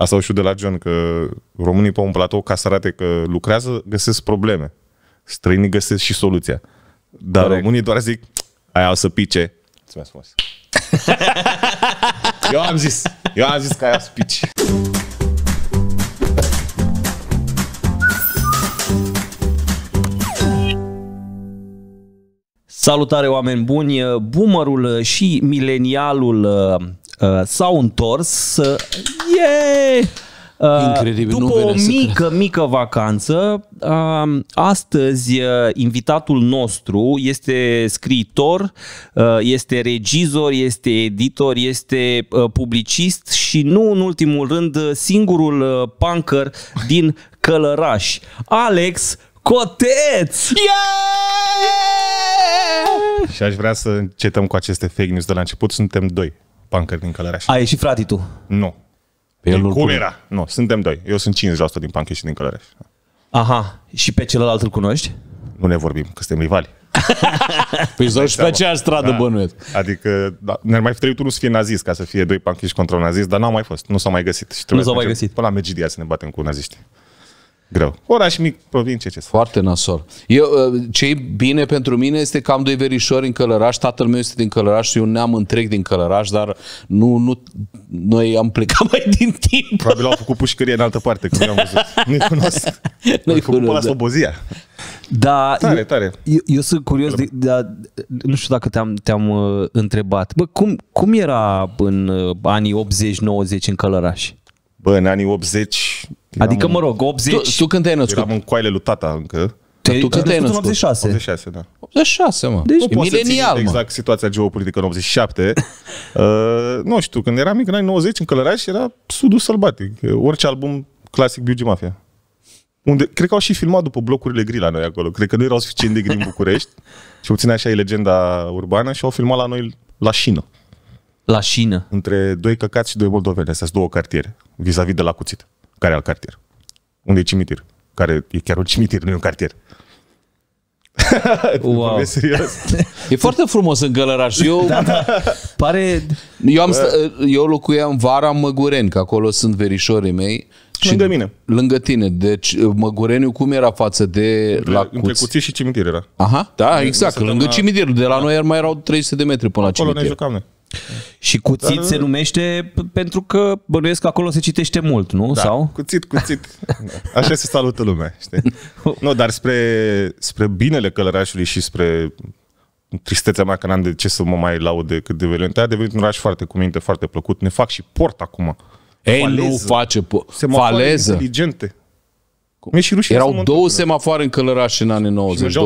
Asta o știu de la John, că românii pe un platou, ca să arate că lucrează, găsesc probleme. Străinii găsesc și soluția. Dar Correct. românii doar zic, aia o să pice. Mulțumesc frumos. eu am zis, eu am zis că aia o să pice. Salutare oameni buni! Boomerul și milenialul Uh, s-au întors. yeah! Uh, Incredibil, După nu o mică, mică vacanță, um, astăzi uh, invitatul nostru este scriitor, este regizor, este editor, este publicist și nu în ultimul rând singurul punker din Călăraș, Alex Coteț! Yeah! Și aș vrea să încetăm cu aceste fake news de la început, suntem doi punker din Călăraș. Ai ieșit frate tu? Nu. Pe el Cum era? Nu, suntem doi. Eu sunt 50% din punker și din Călăraș. Aha. Și pe celălalt îl cunoști? Nu ne vorbim, că suntem rivali. păi sunt și pe aceeași stradă da. bănuiesc. Adică da, ne-ar mai fi trebuit unul să fie nazist ca să fie doi panchiși contra un nazist, dar n-au mai fost, nu s-au mai găsit. Și nu s-au mai găsit. Până la Megidia să ne batem cu naziști greu. Oraș mic, provincie, ce Foarte nasol. Eu, ă, ce e bine pentru mine este că am doi verișori în Călăraș, tatăl meu este din Călăraș și un neam întreg din Călăraș, dar nu, nu, noi am plecat mai din timp. Probabil au făcut pușcărie în altă parte, că nu am văzut. Nu-i cunosc. Nu-i făcut la Slobozia. Da. da, tare, eu, tare. Eu, eu sunt curios, de, de, de, nu știu dacă te-am, te-am uh, întrebat. Bă, cum, cum era în uh, anii 80-90 în Călăraș? Bă, în anii 80 Eram adică, mă rog, 80... Tu, tu când te-ai născut? Eram în coaile lui tata încă. Te, tu când te-ai născut? 86. 86, da. 86, mă. Deci, nu poți să să exact situația geopolitică în 87. uh, nu știu, când eram mic, în anii 90, în Călăraș, era sudul sălbatic. Orice album clasic Biugi Mafia. Unde, cred că au și filmat după blocurile gri la noi acolo. Cred că nu erau suficient de gri în București. și obținea așa e legenda urbană și au filmat la noi la șină. La șină. Între doi căcați și doi moldoveni. Astea sunt două cartiere, vis-a-vis de la cuțit. Care al cartier? Unde e cimitir? Care e chiar un cimitir, nu e un cartier. Wow. e foarte frumos în Gălăraș. Da, eu, da, da. Pare... eu, am stă... eu locuiam vara în Măgureni, că acolo sunt verișorii mei. Și lângă mine. Lângă tine. Deci Măgureniu cum era față de la Cuți? Între cuții și cimitir era. Aha, da, exact. Lângă la... cimitirul. De la noi mai erau 300 de metri până Acolo la cimitir. Acolo ne jucam noi. Și cuțit se numește pentru că bănuiesc că acolo se citește mult, nu? Da, Sau? cuțit, cuțit. Așa se salută lumea, știi? Nu, dar spre, spre binele călărașului și spre tristețea mea că n-am de ce să mă mai laud de cât de violent. A devenit un oraș foarte cu minte, foarte plăcut. Ne fac și port acum. Ei, faleză. nu face po- se faleză. inteligente. Mi-e și rușine Erau două semafoare în călăraș în anii 90. Și,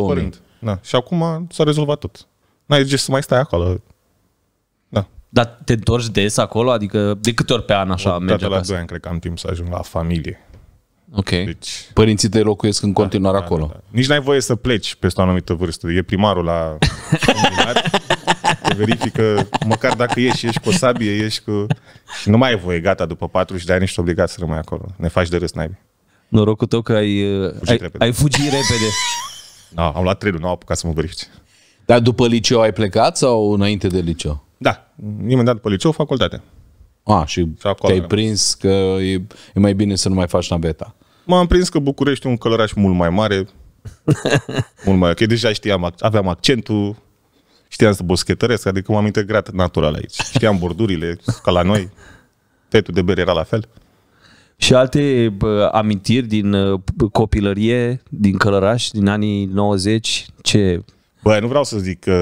da. și acum s-a rezolvat tot. N-ai de ce să mai stai acolo. Dar te întorci des acolo? Adică de câte ori pe an așa o, mergi la doi ani cred că am timp să ajung la familie. Ok. Deci, Părinții te locuiesc în da, continuare da, acolo. Da, da. Nici n-ai voie să pleci peste o anumită vârstă. E primarul la te verifică, măcar dacă ieși, ieși cu o sabie, ieși cu... Și nu mai ai voie, gata, după 40 de ani ești obligat să rămâi acolo. Ne faci de râs, n-ai. Norocul tău că ai fugit uh, ai, repede. Ai fugit repede. no, da, am luat trenul, nu am apucat să mă verifice. Dar după liceu ai plecat sau înainte de liceu? Da. Imediat după liceu, facultate. A, și te-ai prins că e, e mai bine să nu mai faci naveta. M-am prins că București e un călăraș mult mai mare, mult mai ok. Deja știam, aveam accentul, știam să boschetăresc, adică m-am integrat natural aici. Știam bordurile, ca la noi. Tetul de bere era la fel. Și alte bă, amintiri din bă, copilărie, din călăraș, din anii 90, ce... Bă, nu vreau să zic că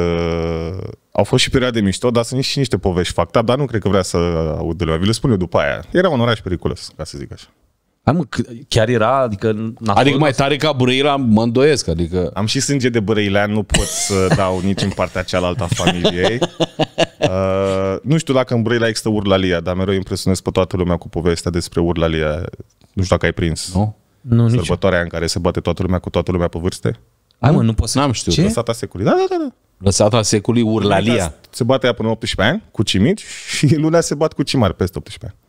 uh, au fost și perioade mișto, dar sunt și niște povești facta, dar nu cred că vrea să aud de Vi le spun eu după aia. Era un oraș periculos, ca să zic așa. Am chiar era, adică... Adică mai tare ca Brăila, mă îndoiesc, adică... Am și sânge de Brăila, nu pot să dau nici în partea cealaltă a familiei. Uh, nu știu dacă în Brăila există Urlalia, dar mereu impresionez pe toată lumea cu povestea despre Urlalia. Nu știu dacă ai prins. Nu? Nu, Sărbătoarea nici. în care se bate toată lumea cu toată lumea pe vârste. Hai mă, nu pot să... N-am știut. Ce? Da, da, da. da. Lăsata secului Urlalia. Se bate ea până 18 ani cu cimici și lunea se bat cu cimari peste 18 ani.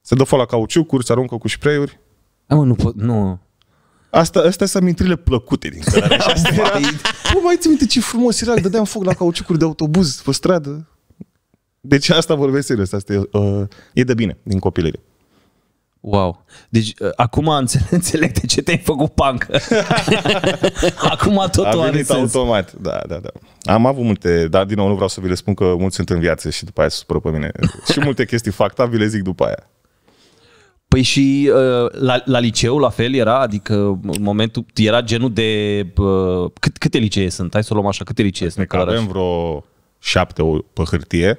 Se dă la cauciucuri, se aruncă cu spray-uri. A, nu pot, nu. Asta, astea sunt amintirile plăcute din călare. nu mai ți minte ce frumos era, dădeam foc la cauciucuri de autobuz pe stradă. Deci asta vorbesc serios, asta e, uh, e de bine din copilărie. Wow. Deci uh, acum înțeleg, înțeleg de ce te-ai făcut punk. acum totul A venit are sens. automat, da, da, da. Am avut multe, dar din nou nu vreau să vi le spun că mulți sunt în viață și după aia se supără pe mine. și multe chestii facta, vi le zic după aia. Păi și uh, la, la liceu la fel era, adică în momentul, era genul de, uh, cât, câte licee sunt? Hai să o luăm așa, câte licee sunt? Avem vreo șapte pe hârtie,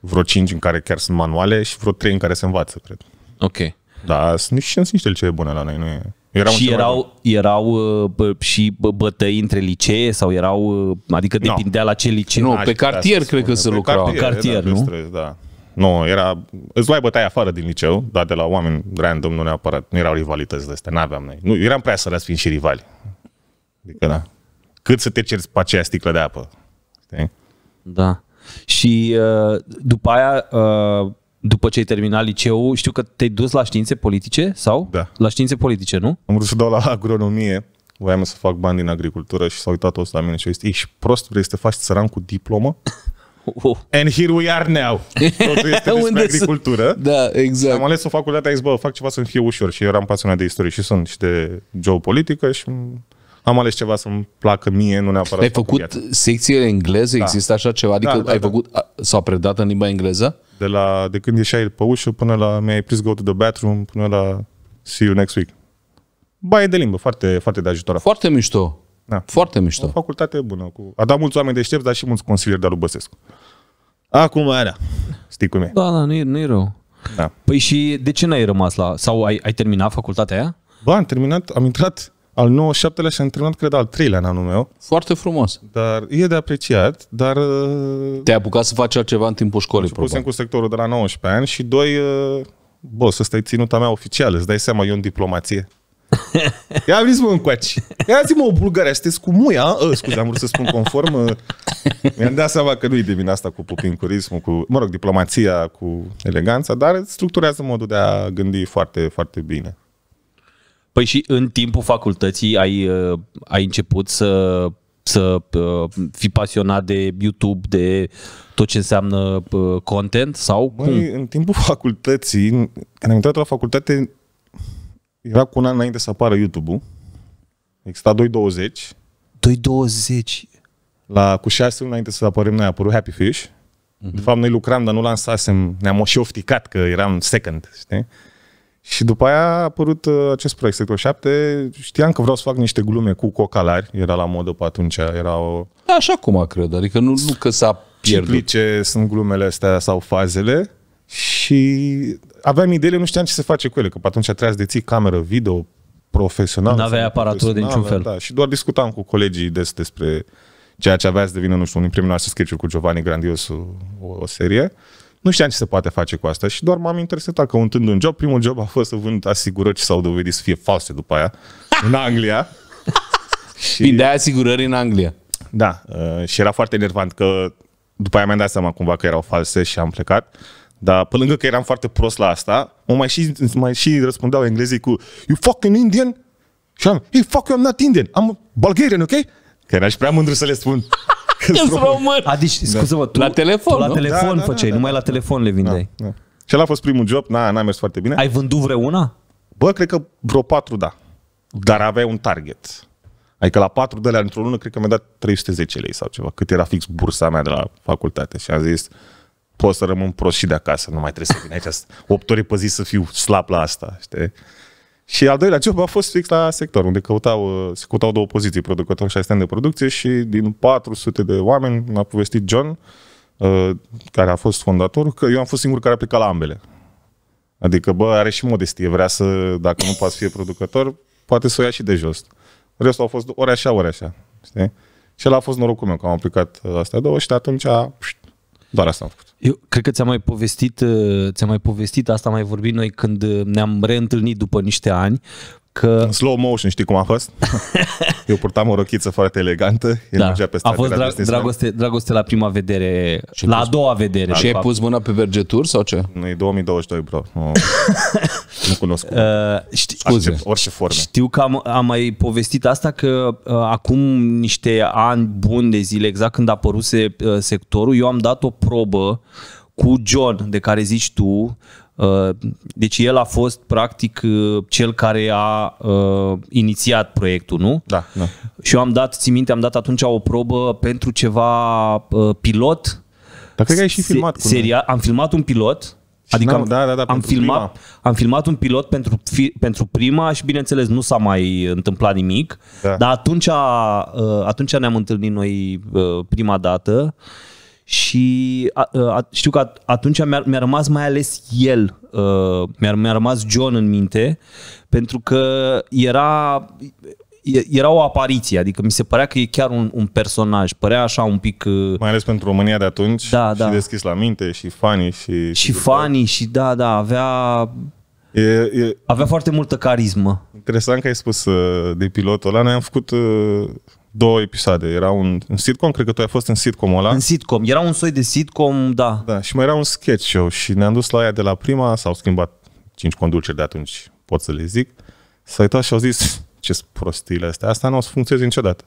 vreo cinci în care chiar sunt manuale și vreo trei în care se învață, cred. Ok. Da, sunt și ce e bune la noi, nu e... Erau și erau, erau uh, bă, și bătăi între licee sau erau, uh, adică depindea no. la ce liceu? Nu, pe cartier cred da, că se lucrau. Cartier, cartier nu? Stres, da. Nu, era, îți luai bătaia afară din liceu, dar de la oameni random nu neapărat, nu erau rivalități de astea, n-aveam noi. Nu, eram prea sărați fiind și rivali. Adică, da. Cât să te ceri pe aceea sticlă de apă. Știi? Da. Și uh, după aia după ce ai terminat liceul, știu că te-ai dus la științe politice sau? Da. La științe politice, nu? Am vrut să dau la agronomie, voiam să fac bani din agricultură și s-a uitat toți la mine și a zis, ești prost, vrei să te faci țăran cu diplomă? Oh. And here we are now. Totul este despre agricultură. Da, exact. Am ales o facultate, am zis, bă, fac ceva să-mi fie ușor. Și eu eram pasionat de istorie și sunt și de geopolitică și am ales ceva să-mi placă mie, nu neapărat. Ai făcut secție engleză? Da. Există așa ceva? Adică da, da, ai da. făcut, sau predat în limba engleză? De, la, de când ieșai pe ușă până la mi-ai prins go to the bathroom, până la see you next week. Baie de limbă, foarte, foarte de ajutor. Foarte mișto. Da. Foarte mișto. O facultate bună. Cu... A dat mulți oameni deștepți, dar și mulți consilieri de la Băsescu. Acum era. Stii cum e. Da, da, nu i nu rău. Da. Păi și de ce n-ai rămas la... Sau ai, ai terminat facultatea aia? Ba, am terminat, am intrat al 97-lea și a terminat, cred, al treilea în anul meu. Foarte frumos. Dar e de apreciat, dar... Uh, Te-ai apucat să faci altceva în timpul școlii, probabil. cu sectorul de la 19 ani și doi, uh, Bă, să stai ținuta mea oficială, îți dai seama, eu în diplomație. Ia zis, mă încoaci. Ia zi-mă o bulgare, sunteți cu muia. A, ă, scuze, am vrut să spun conform. Uh, mi-am dat seama că nu-i de vina asta cu popincurismul, cu, mă rog, diplomația, cu eleganța, dar structurează modul de a gândi foarte, foarte bine. Păi și în timpul facultății ai, uh, ai început să, să uh, fii pasionat de YouTube, de tot ce înseamnă uh, content sau Băi, cum? în timpul facultății, când am intrat la facultate, era cu un an înainte să apară YouTube-ul. Exista 2.20. 2.20. La, cu șase luni înainte să apărăm noi a apărut Happy Fish. Uh-huh. De fapt, noi lucram, dar nu lansasem. Ne-am și ofticat că eram second, știi? Și după aia a apărut uh, acest proiect, Sector 7. Știam că vreau să fac niște glume cu cocalari, era la modă pe atunci, era o... Da, așa cum cred, adică nu, nu că s-a pierdut. Ciplice sunt glumele astea sau fazele și aveam ideile, nu știam ce se face cu ele, că pe atunci trebuia să deții cameră, video, profesional. Nu aveai aparatură de niciun fel. Da, și doar discutam cu colegii des despre ceea ce avea să devină, nu știu, unul din nostru cu Giovanni grandios o, o serie. Nu știam ce se poate face cu asta și doar m-am interesat că untând un job, primul job a fost să vând asigurări ce s-au dovedit să fie false după aia, în Anglia. și... de asigurări în Anglia. Da, uh, și era foarte enervant că după aia mi-am dat seama cumva că erau false și am plecat. Dar pe lângă că eram foarte prost la asta, mă mai și, mai și răspundeau englezii cu You fucking Indian? Și am, hey, fuck you, I'm not Indian, I'm Bulgarian, ok? Că era și prea mândru să le spun. Adică român. Adici, scuze-mă, tu la telefon, tu la telefon da, da făceai, da, da, numai da, la da. telefon le vindeai. Da, da. Și ăla a fost primul job, na, n-a mers foarte bine. Ai vândut vreuna? Bă, cred că vreo patru, da. Dar aveai un target. Adică la patru de la într-o lună, cred că mi-a dat 310 lei sau ceva, cât era fix bursa mea de la facultate. Și am zis, pot să rămân prost și de acasă, nu mai trebuie să vin aici 8 ore pe zi să fiu slab la asta, știi? Și al doilea job a fost fix la sector, unde căutau, uh, se căutau două poziții, producător și asistent de producție și din 400 de oameni m a povestit John, uh, care a fost fondator, că eu am fost singurul care a plecat la ambele. Adică, bă, are și modestie, vrea să, dacă nu poate fi producător, poate să o ia și de jos. Restul au fost ori așa, ori așa, știi? Și el a fost norocul meu că am aplicat uh, astea două și de atunci, a... doar asta am făcut. Eu cred că ți-am mai povestit, ă, ți-am mai povestit, asta mai vorbit noi când ne-am reîntâlnit după niște ani, că... În slow motion, știi cum a fost? Eu purtam o rochiță foarte elegantă, da. mergea pe A fost dra- dragoste, dragoste la prima vedere, și la a doua vedere. și ai pus mâna pe vergeturi sau ce? Nu, e 2022, bro. Nu, nu cunosc. Uh, știi, Scuze. orice forme. Știu că am, am mai povestit asta că uh, acum niște ani buni de zile, exact când a apăruse uh, sectorul, eu am dat o probă cu John, de care zici tu, Uh, deci el a fost practic uh, cel care a uh, inițiat proiectul, nu? Da, da. Și eu am dat, ți minte, am dat atunci o probă pentru ceva pilot. Dar cred că ai și filmat Se, seria, Am filmat un pilot, adică am, da, da, da, am, filmat, am filmat un pilot pentru, fi, pentru prima și bineînțeles nu s-a mai întâmplat nimic, da. dar atunci, atunci ne-am întâlnit noi prima dată și a, a, știu că atunci mi-a, mi-a rămas mai ales el, uh, mi-a, mi-a rămas John în minte, pentru că era, era o apariție, adică mi se părea că e chiar un, un personaj, părea așa un pic... Uh... Mai ales pentru România de atunci, da, și da. deschis la minte, și fanii, și... Și fanii, și da, da, avea... E, e... Avea foarte multă carismă. Interesant că ai spus uh, de pilotul ăla, noi am făcut... Uh două episoade. Era un, un sitcom, cred că tu ai fost în sitcom ăla. În sitcom. Era un soi de sitcom, da. Da, și mai era un sketch show și ne-am dus la ea de la prima, s-au schimbat cinci conduceri de atunci, pot să le zic. s a uitat și au zis, ce prostiile astea, asta nu o să funcționeze niciodată.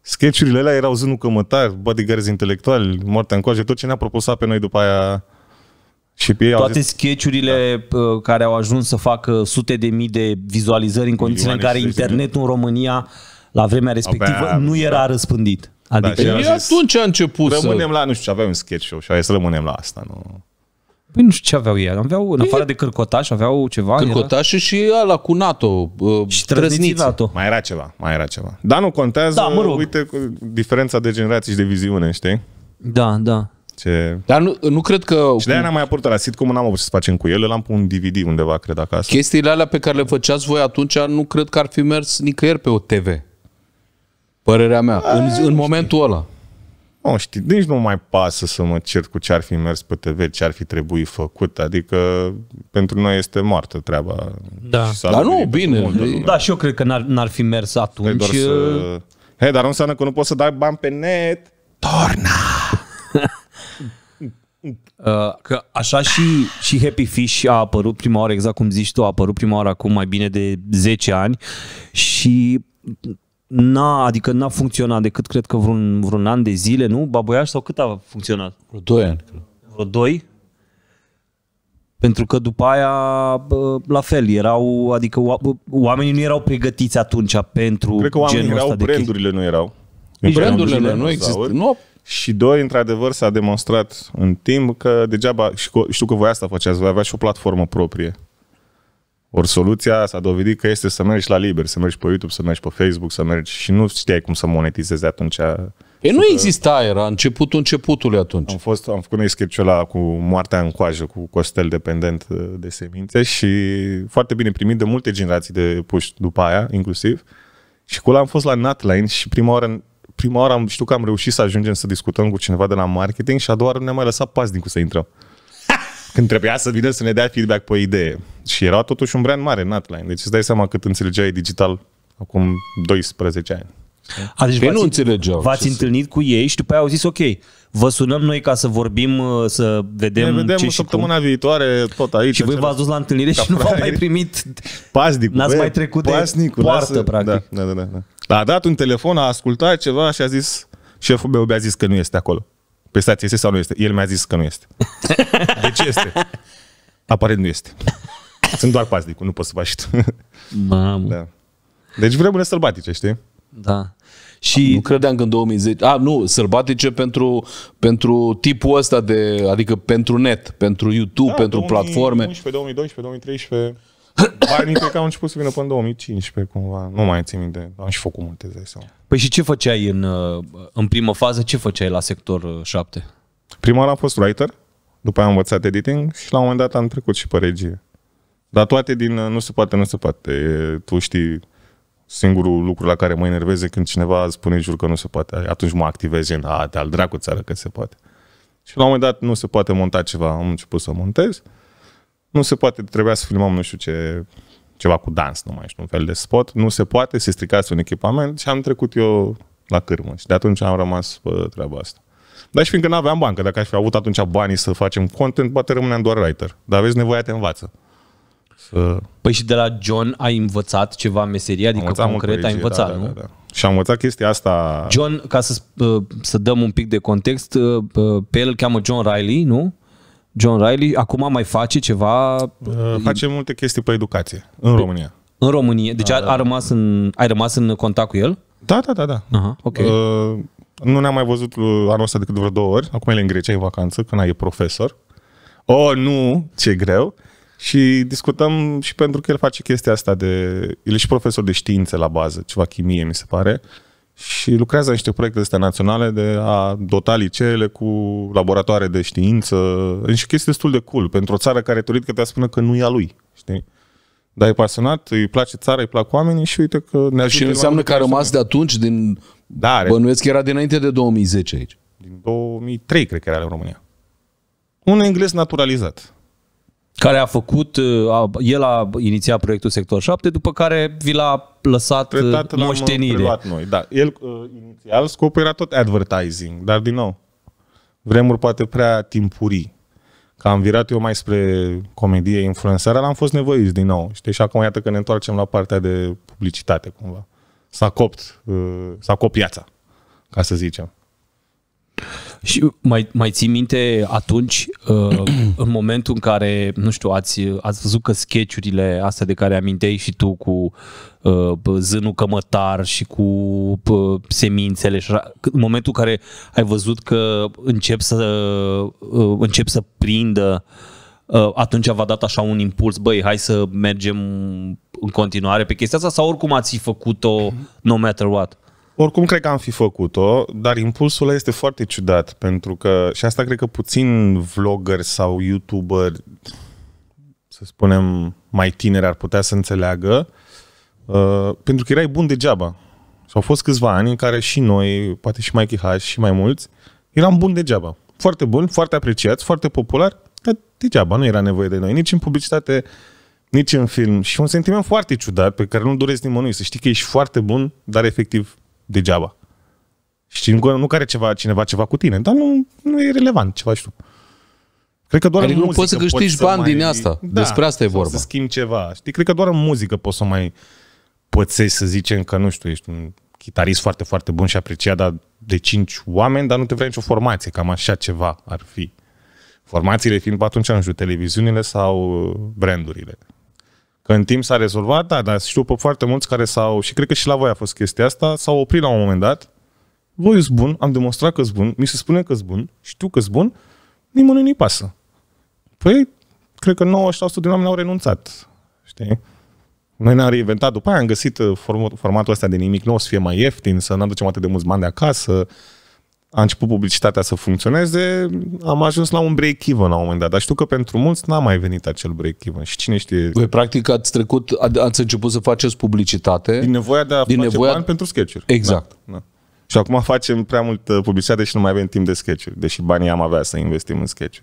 Sketchurile alea erau zânul cămătar, bodyguards intelectuali, moartea în coajă, tot ce ne-a propusat pe noi după aia și pe ei Toate zis, sketchurile da. care au ajuns să facă sute de mii de vizualizări în condițiile în care internetul în România la vremea respectivă Abia, nu era da. răspândit. Adică da, și atunci a început Rămânem să... la, nu știu ce, aveam un sketch show și hai să rămânem la asta, nu? Păi nu știu ce aveau ei, aveau, în păi afară de cărcotaș, aveau ceva. Cărcotaș era... și ala cu NATO, și NATO. Mai era ceva, mai era ceva. Dar nu contează, da, mă rog. uite, diferența de generații și de viziune, știi? Da, da. Ce... Dar nu, nu cred că... Și de-aia n-am mai apărut la cum n-am avut ce să facem cu el, l-am pus un DVD undeva, cred, acasă. Chestiile alea pe care le făceați voi atunci nu cred că ar fi mers nicăieri pe o TV. Părerea mea, A, în, în momentul ăla. Nu știu, nici nu mai pasă să mă cer cu ce ar fi mers pe TV, ce ar fi trebuit făcut, adică pentru noi este moartă treaba. Da, dar nu, bine. Da, și eu cred că n-ar, n-ar fi mers atunci. Doar să... Hei, uh, dar nu înseamnă că nu poți să dai bani pe net. Torna! Uh, că așa și, și Happy Fish a apărut prima oară, exact cum zici tu, a apărut prima oară acum mai bine de 10 ani și n-a, adică n-a funcționat decât cred că vreun, vreun an de zile, nu? Baboiaș sau cât a funcționat? Vreo doi ani. Vreo Doi. Pentru că după aia, la fel, erau, adică oamenii nu erau pregătiți atunci pentru Cred că oamenii genul erau, ăsta brandurile nu erau. Nici brandurile, nu, nu există. Nu. Și doi, într-adevăr, s-a demonstrat în timp că degeaba, știu că voi asta faceați, voi avea și o platformă proprie. Ori soluția s-a dovedit că este să mergi la liber, să mergi pe YouTube, să mergi pe Facebook, să mergi și nu știai cum să monetizezi atunci. E, păi nu exista, era începutul începutului atunci. Am, fost, am făcut noi sketch-ul cu moartea în coajă, cu costel dependent uh, de semințe și foarte bine primit de multe generații de puști după aia, inclusiv. Și cu am fost la Natline și prima oară prima oară am, știu că am reușit să ajungem să discutăm cu cineva de la marketing și a doua oară ne-a mai lăsat pas din cu să intrăm când trebuia să vină să ne dea feedback pe idee. Și era totuși un brand mare, Natline. Deci îți dai seama cât înțelegeai digital acum 12 ani. Adică păi nu înțelegeau. V-ați întâlnit cu ei și după aia au zis, ok, vă sunăm noi ca să vorbim, uh, să vedem Ne vedem ce săptămâna cum. viitoare, tot aici. Și voi v-ați dus la întâlnire și nu v-am mai primit. Pasnicul. N-ați mai trecut pasnicul, de poartă, lasă, da, practic. Da, da, da, da. A dat un telefon, a ascultat ceva și a zis, șeful meu mi-a zis că nu este acolo prestație este sau nu este? El mi-a zis că nu este. De ce este? Aparent nu este. Sunt doar paznicul, nu poți să faci tu. Mamă. Da. Deci vremurile sălbatice, știi? Da. Și... Nu credeam că în 2010... A, nu, sălbatice pentru, pentru tipul ăsta de... Adică pentru net, pentru YouTube, da, pentru 2011, platforme. 2011, 2012, 2013... Banii cred că am început să vină până în 2015, cumva. Nu mai țin minte. Am și făcut multe zile sau... Păi și ce făceai în, uh, în primă fază? Ce făceai la sector 7? Uh, Prima oară am fost writer, după aia am învățat editing și la un moment dat am trecut și pe regie. Dar toate din uh, nu se poate, nu se poate. E, tu știi, singurul lucru la care mă enerveze când cineva spune jur că nu se poate. Atunci mă activez în, a, de al dracu țară că se poate. Și la un moment dat nu se poate monta ceva, am început să montez nu se poate, trebuia să filmăm nu știu ce, ceva cu dans numai, știu, un fel de spot, nu se poate, se stricați un echipament și am trecut eu la cârmă și de atunci am rămas pe treaba asta. Dar și fiindcă nu aveam bancă, dacă aș fi avut atunci banii să facem content, poate rămâneam doar writer. Dar aveți nevoia te învață. Să... Păi și de la John ai învățat ceva meserie? Adică am concret ai învățat, da, nu? Da, da, da. Și am învățat chestia asta... John, ca să, să dăm un pic de context, pe el îl cheamă John Riley, nu? John Riley acum mai face ceva? Uh, face multe chestii pe educație în pe, România. În România? Deci a, da, da, a da. rămas în, ai rămas în contact cu el? Da, da, da. da. Aha, okay. uh, nu ne-am mai văzut uh, anul ăsta decât vreo două ori. Acum el e în Grecia, e vacanță, când e profesor. Oh, nu, ce greu! Și discutăm și pentru că el face chestia asta de... El e și profesor de științe la bază, ceva chimie, mi se pare. Uh, și lucrează niște proiecte astea naționale de a dota liceele cu laboratoare de știință. E și chestii destul de cool pentru o țară care teoretic te spune că nu e a lui. Știi? Dar e pasionat, îi place țara, îi plac oamenii și uite că ne Și înseamnă că a rămas de atunci, din... Da, are. Bănuiesc că era dinainte de 2010 aici. Din 2003, cred că era în România. Un englez naturalizat care a făcut, uh, a, el a inițiat proiectul Sector 7, după care vi l-a lăsat Tretat uh, uh, moștenire. L-am noi, da. El, inițial, scopul era tot advertising, dar din nou, vremuri poate prea timpurii. Că am virat eu mai spre comedie, influențarea, l-am fost nevoiți din nou. Știi? Și acum iată că ne întoarcem la partea de publicitate, cumva. S-a copt, s-a copiața, ca să zicem. Și mai, mai ții minte atunci, uh, în momentul în care, nu știu, ați, ați văzut că sketchurile astea de care aminteai și tu cu uh, zânul cămătar și cu uh, semințele și așa, în momentul în care ai văzut că încep să, uh, încep să prindă uh, atunci v-a dat așa un impuls, băi, hai să mergem în continuare pe chestia asta sau oricum ați fi făcut-o mhm. no matter what? Oricum, cred că am fi făcut-o, dar impulsul este foarte ciudat, pentru că, și asta cred că puțin vlogger sau YouTuber, să spunem, mai tineri ar putea să înțeleagă, uh, pentru că erai bun degeaba. Și au fost câțiva ani în care și noi, poate și Mikey H și mai mulți, eram bun degeaba. Foarte bun, foarte apreciați, foarte popular, dar degeaba, nu era nevoie de noi, nici în publicitate, nici în film. Și un sentiment foarte ciudat, pe care nu doresc nimănui, să știi că ești foarte bun, dar efectiv degeaba. Și nu nu care ceva, cineva ceva cu tine, dar nu, nu e relevant, ceva știu. Cred că doar adică nu poți să câștigi bani mai... din asta. Da, Despre asta e vorba. Să schimbi ceva. Știi, cred că doar în muzică poți să mai pățești, să zicem că, nu știu, ești un chitarist foarte, foarte bun și apreciat dar de cinci oameni, dar nu te vrea nicio formație. Cam așa ceva ar fi. Formațiile fiind atunci, nu știu, televiziunile sau uh, brandurile. Că în timp s-a rezolvat, da, dar știu pe foarte mulți care s-au, și cred că și la voi a fost chestia asta, s-au oprit la un moment dat. Voi sunt bun, am demonstrat că sunt bun, mi se spune că sunt bun, știu că sunt bun, nimănui nu-i pasă. Păi, cred că 90% din oameni au renunțat, știi? Noi ne-am reinventat după aia, am găsit uh, formatul ăsta de nimic nou, să fie mai ieftin, să nu aducem atât de mulți bani de acasă, a început publicitatea să funcționeze, am ajuns la un break-even la un moment dat. Dar știu că pentru mulți n-a mai venit acel break-even și cine știe... Voi practic ați trecut, ați început să faceți publicitate... Din nevoia de a din face nevoia... bani pentru sketch da, Exact. Da, da. Și acum facem prea mult publicitate și nu mai avem timp de sketch deși banii am avea să investim în sketch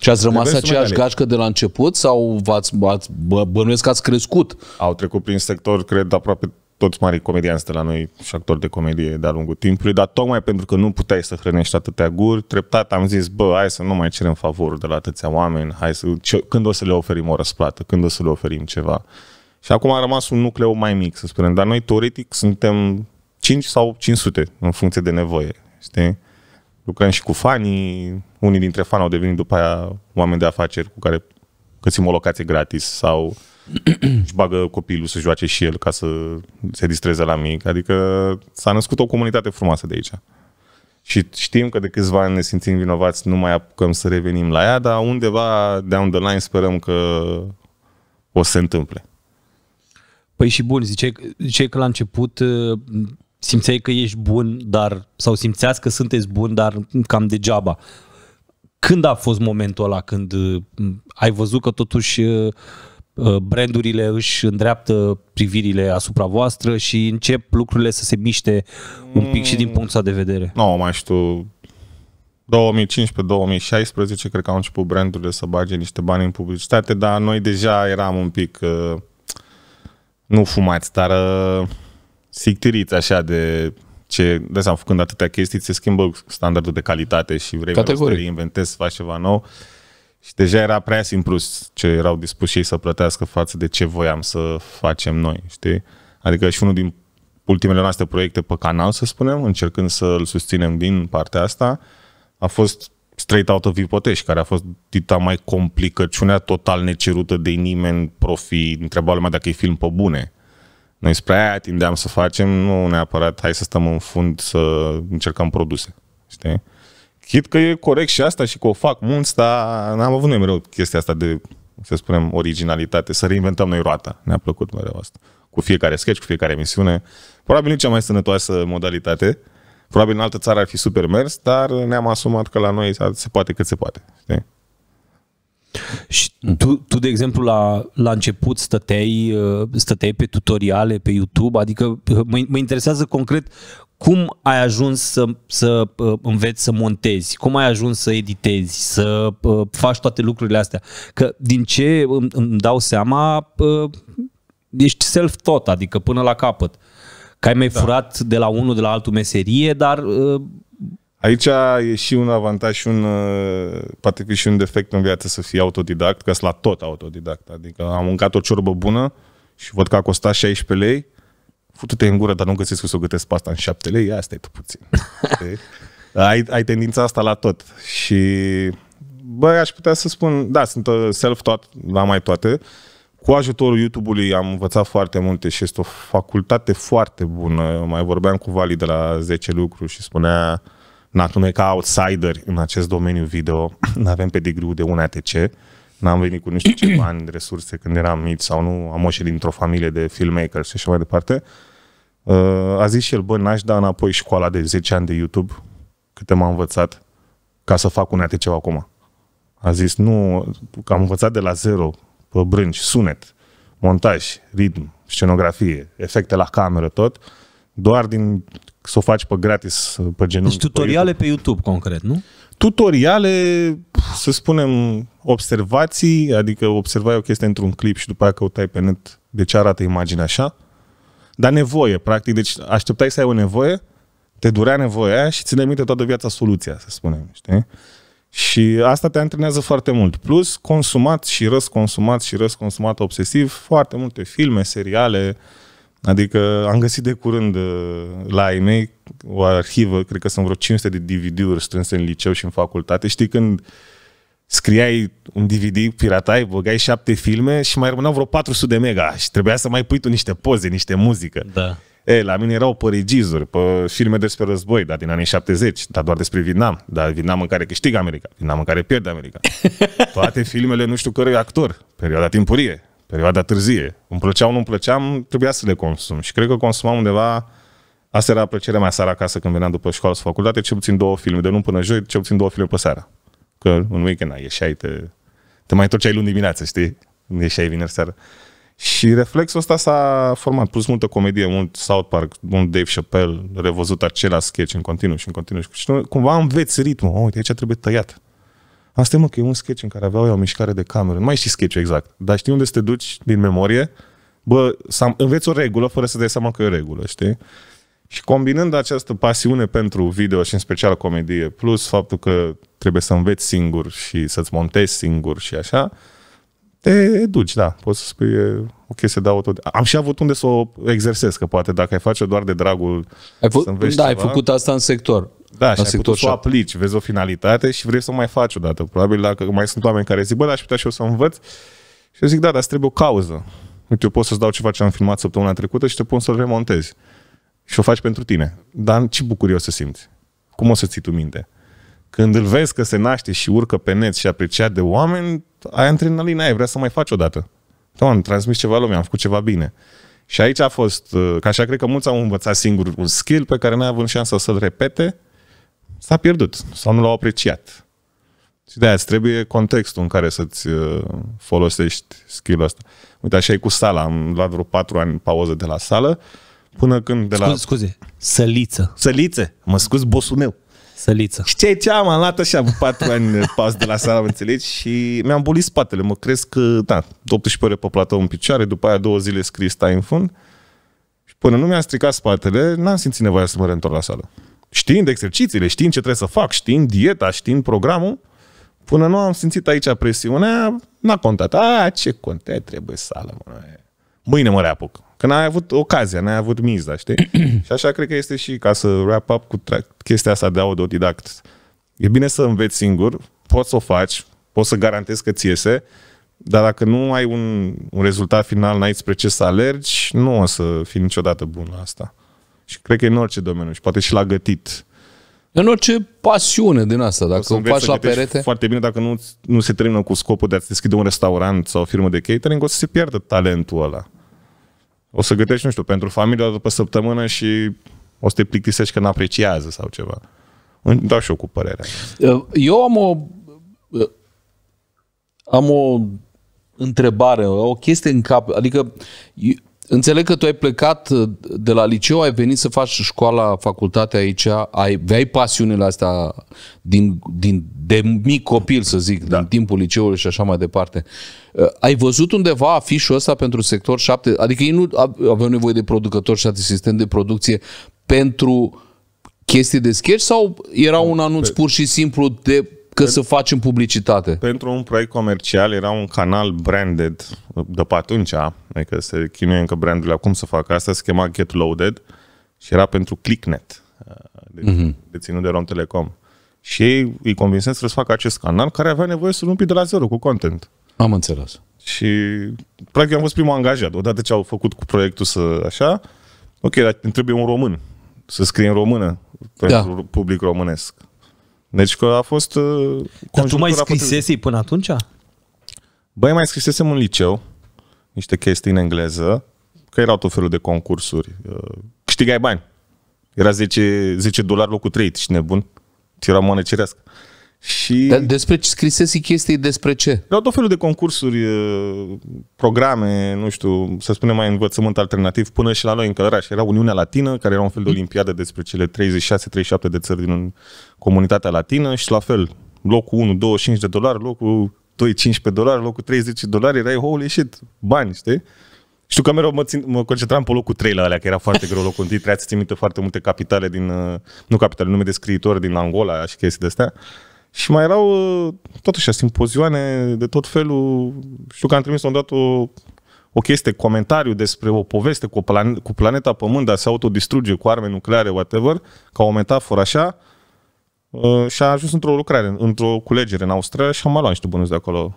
și ați rămas aceeași gașcă de la început sau v-ați, v-ați bă, bănuiesc că ați crescut? Au trecut prin sector, cred, aproape toți mari comedianți de la noi și actori de comedie de-a lungul timpului, dar tocmai pentru că nu puteai să hrănești atâtea guri, treptat am zis, bă, hai să nu mai cerem favorul de la atâția oameni, hai să, ce, când o să le oferim o răsplată, când o să le oferim ceva. Și acum a rămas un nucleu mai mic, să spunem, dar noi teoretic suntem 5 sau 500 în funcție de nevoie, știi? Lucrăm și cu fanii, unii dintre fani au devenit după aia oameni de afaceri cu care găsim o locație gratis sau își bagă copilul să joace și el ca să se distreze la mic. Adică s-a născut o comunitate frumoasă de aici. Și știm că de câțiva ani ne simțim vinovați, nu mai apucăm să revenim la ea, dar undeva down the line sperăm că o să se întâmple. Păi și bun, ziceai, ziceai că la început uh, simțeai că ești bun, dar sau simțeați că sunteți bun, dar cam degeaba. Când a fost momentul ăla când uh, ai văzut că totuși uh, Uh, brandurile își îndreaptă privirile asupra voastră și încep lucrurile să se miște un pic și din mm. punctul de vedere. Nu, no, mai știu, 2015-2016 cred că au început brandurile să bage niște bani în publicitate, dar noi deja eram un pic, uh, nu fumați, dar uh, sictiriți așa de ce, de seama, făcând atâtea chestii, se schimbă standardul de calitate și vrei să reinventezi, să faci ceva nou. Uh, și deja era prea simplu ce erau dispuși ei să plătească față de ce voiam să facem noi, știi? Adică și unul din ultimele noastre proiecte pe canal, să spunem, încercând să îl susținem din partea asta, a fost Straight Out of Ipotești, care a fost dita mai complicăciunea total necerută de nimeni, profi, întreba lumea dacă e film pe bune. Noi spre aia tindeam să facem, nu neapărat hai să stăm în fund să încercăm produse, știi? Chit că e corect și asta și că o fac mulți, dar n-am avut noi mereu chestia asta de, să spunem, originalitate, să reinventăm noi roata. Ne-a plăcut mereu asta. Cu fiecare sketch, cu fiecare emisiune. Probabil nu cea mai sănătoasă modalitate. Probabil în altă țară ar fi super mers, dar ne-am asumat că la noi se poate cât se poate. Știi? Și tu, tu de exemplu, la, la început stăteai, uh, stăteai pe tutoriale, pe YouTube, adică mă, mă interesează concret cum ai ajuns să, să uh, înveți să montezi, cum ai ajuns să editezi, să uh, faci toate lucrurile astea. Că din ce îmi, îmi dau seama, uh, ești self tot adică până la capăt. Că ai mai da. furat de la unul, de la altul meserie, dar... Aici e și un avantaj și un, poate fi și un defect în viață să fii autodidact, că sunt la tot autodidact. Adică am mâncat o ciorbă bună și văd că a costat 16 lei, futu-te în gură, dar nu găsesc să o gătesc pasta în șapte lei, asta e tu puțin. ai, ai tendința asta la tot. Și, bă, aș putea să spun, da, sunt uh, self tot la mai toate. Cu ajutorul YouTube-ului am învățat foarte multe și este o facultate foarte bună. Mai vorbeam cu Vali de la 10 lucruri și spunea, na, tu ca outsider în acest domeniu video, nu avem pedigriu de un ATC, n-am venit cu niște ce bani, resurse când eram mic sau nu, am moșit dintr-o familie de filmmakers și așa mai departe, uh, a zis și el, bă, n-aș da înapoi școala de 10 ani de YouTube, câte m-a învățat, ca să fac un ate ceva acum. A zis, nu, că am învățat de la zero, pe brânci, sunet, montaj, ritm, scenografie, efecte la cameră, tot, doar din să o faci pe gratis, pe genunchi. Deci tutoriale pe YouTube, pe YouTube concret, nu? tutoriale, să spunem, observații, adică observai o chestie într-un clip și după aia căutai pe net de ce arată imaginea așa, dar nevoie, practic, deci așteptai să ai o nevoie, te durea nevoia aia și ține minte toată viața soluția, să spunem, știi? Și asta te antrenează foarte mult. Plus, consumat și răsconsumat și răsconsumat obsesiv foarte multe filme, seriale, uh, Adică am găsit de curând uh, la ai mei o arhivă, cred că sunt vreo 500 de DVD-uri strânse în liceu și în facultate. Știi când scriai un DVD, piratai, băgai șapte filme și mai rămâneau vreo 400 de mega și trebuia să mai pui tu niște poze, niște muzică. Da. E, la mine erau pe regizuri, pe filme despre război, dar din anii 70, dar doar despre Vietnam, dar Vietnam în care câștigă America, Vietnam în care pierde America. Toate filmele nu știu cărui actor, perioada timpurie, perioada târzie. Îmi plăceau, nu-mi plăceam, trebuia să le consum. Și cred că consumam undeva, asta era plăcerea mea seara acasă când veneam după școală sau facultate, cel puțin două filme, de luni până joi, cel puțin două filme pe seara. Că în weekend ai ieșai, te, te mai întorceai luni dimineață, știi? ieșai vineri seara. Și reflexul ăsta s-a format, plus multă comedie, mult South Park, mult Dave Chappelle, revăzut acela sketch în continuu și în continuu. Și cumva înveți ritmul, oh, uite, aici trebuie tăiat. Asta e mă, că e un sketch în care aveau eu o mișcare de cameră. Nu mai știi sketch exact, dar știi unde să te duci din memorie. Bă, să înveți o regulă fără să dai seama că e o regulă, știi? Și combinând această pasiune pentru video și în special comedie, plus faptul că trebuie să înveți singur și să-ți montezi singur și așa, te duci, da, poți să spui e o chestie de auto. Am și avut unde să o exersez, că poate dacă ai face doar de dragul ai fă- să înveți Da, ceva, ai făcut asta în sector. Da, și ai putut să o aplici, vezi o finalitate și vrei să o mai faci odată. Probabil dacă mai sunt oameni care zic, bă, dar aș putea și eu să învăț. Și eu zic, da, dar îți trebuie o cauză. Uite, eu pot să-ți dau ceva ce am filmat săptămâna trecută și te pun să-l remontezi. Și o faci pentru tine. Dar ce bucurie o să simți? Cum o să ții tu minte? Când îl vezi că se naște și urcă pe net și apreciat de oameni, ai adrenalina ai vrea să mai faci odată. Da, am transmis ceva lumea, am făcut ceva bine. Și aici a fost, uh, ca așa cred că mulți au învățat singur un skill pe care n-ai avut șansa să-l repete s-a pierdut sau nu l-au apreciat. Și de-aia îți trebuie contextul în care să-ți uh, folosești skill-ul ăsta. Uite, așa e cu sala. Am luat vreo patru ani pauză de la sală, până când de la... Scuze, scuze. Săliță. Sălițe. Mă scuz bosul meu. Săliță. Știi ce am? Am luat așa patru ani pauză de la sală, mă înțelegi? Și mi-am bolit spatele. Mă cresc că, uh, da, 18 ore pe platou în picioare, după aia două zile scris stai în fund. Și până nu mi-a stricat spatele, n-am simțit nevoia să mă reîntorc la sală știind exercițiile, știind ce trebuie să fac, știind dieta, știind programul, până nu am simțit aici presiunea, n-a contat. A, ce conte, trebuie sală, mă. Mâine mă reapuc. Că n-ai avut ocazia, n-ai avut miza, știi? și așa cred că este și, ca să wrap up cu chestia asta de autodidact, e bine să înveți singur, poți să o faci, poți să garantezi că ți iese, dar dacă nu ai un, un rezultat final, n-ai spre ce să alergi, nu o să fii niciodată bun la asta. Și cred că e în orice domeniu și poate și la gătit. În orice pasiune din asta, dacă o, o faci la perete... Foarte bine dacă nu, nu se termină cu scopul de a deschide un restaurant sau o firmă de catering, o să se pierdă talentul ăla. O să gătești, nu știu, pentru familie după săptămână și o să te plictisești că nu apreciază sau ceva. Îmi dau și eu cu părerea. Eu am o am o întrebare, o chestie în cap, adică Înțeleg că tu ai plecat uh, de la liceu, ai venit să faci școala, facultatea aici, ai, aveai pasiunile astea din, din, de mic copil, să zic, da. din timpul liceului și așa mai departe. Uh, ai văzut undeva afișul ăsta pentru sector 7? Adică ei nu aveau nevoie de producători și asistent de producție pentru chestii de sketch sau era da. un anunț pur și simplu de Că să facem publicitate. Pentru un proiect comercial era un canal branded de pe atunci, adică se chinuie încă brandurile acum să facă asta, se chema Get Loaded și era pentru ClickNet, de, mm-hmm. deținut de Rom Telecom. Și ei îi convinsesc să facă acest canal care avea nevoie să-l umpli de la zero cu content. Am înțeles. Și practic am fost primul angajat. Odată ce au făcut cu proiectul să așa, ok, dar trebuie un român să scrie în română da. pentru da. public românesc. Deci că a fost... Uh, Dar tu mai scrisesei până atunci? Băi, mai scrisesem în liceu niște chestii în engleză, că erau tot felul de concursuri. Uh, câștigai bani. Era 10, 10 dolari locul 3, și nebun? Ți era moană cerească. Și... Dar despre ce scrisesi chestii, despre ce? Erau tot felul de concursuri, programe, nu știu, să spunem mai învățământ alternativ, până și la noi în Călăraș. Era Uniunea Latină, care era un fel de olimpiadă despre cele 36-37 de țări din comunitatea latină și la fel, locul 1, 25 de dolari, locul 2, 15 dolari, locul 30 de dolari, erai holy shit, bani, știi? Știu că mereu mă, țin, mă concentram pe locul 3 la alea, că era foarte greu locul 1, trebuia să țin foarte multe capitale din, nu capitale, nume de scriitori din Angola și chestii de astea. Și mai erau uh, totuși simpozioane de tot felul. Știu că am trimis-o dat o, o chestie, comentariu despre o poveste cu, o plan- cu planeta Pământ, dar se autodistruge cu arme nucleare, whatever, ca o metaforă așa. Uh, și a ajuns într-o lucrare, într-o culegere în Austria și am mai luat niște bănuți de acolo.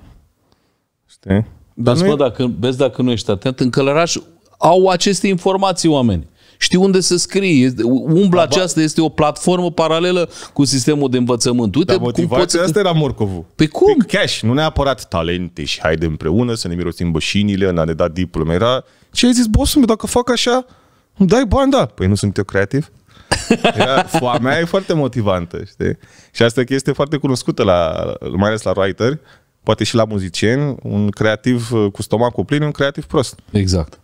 Știi? Dar spune, dacă, vezi, dacă nu ești atent, în călăraș au aceste informații oameni știu unde să scrii? Umbla Aba... aceasta este o platformă paralelă cu sistemul de învățământ. Uite, Dar motivația cum poți... asta era Morcovu. Pe păi cum? Pe păi cash, nu neapărat talente și haide împreună să ne mirosim bășinile, în a ne dat diplome. Era ce ai zis, bossul meu, dacă fac așa, îmi dai bani, da. Păi nu sunt eu creativ? Era, foamea e foarte motivantă, știi? Și asta e este foarte cunoscută, la, mai ales la writer, poate și la muzicieni, un creativ uh, cu stomacul plin, un creativ prost. Exact.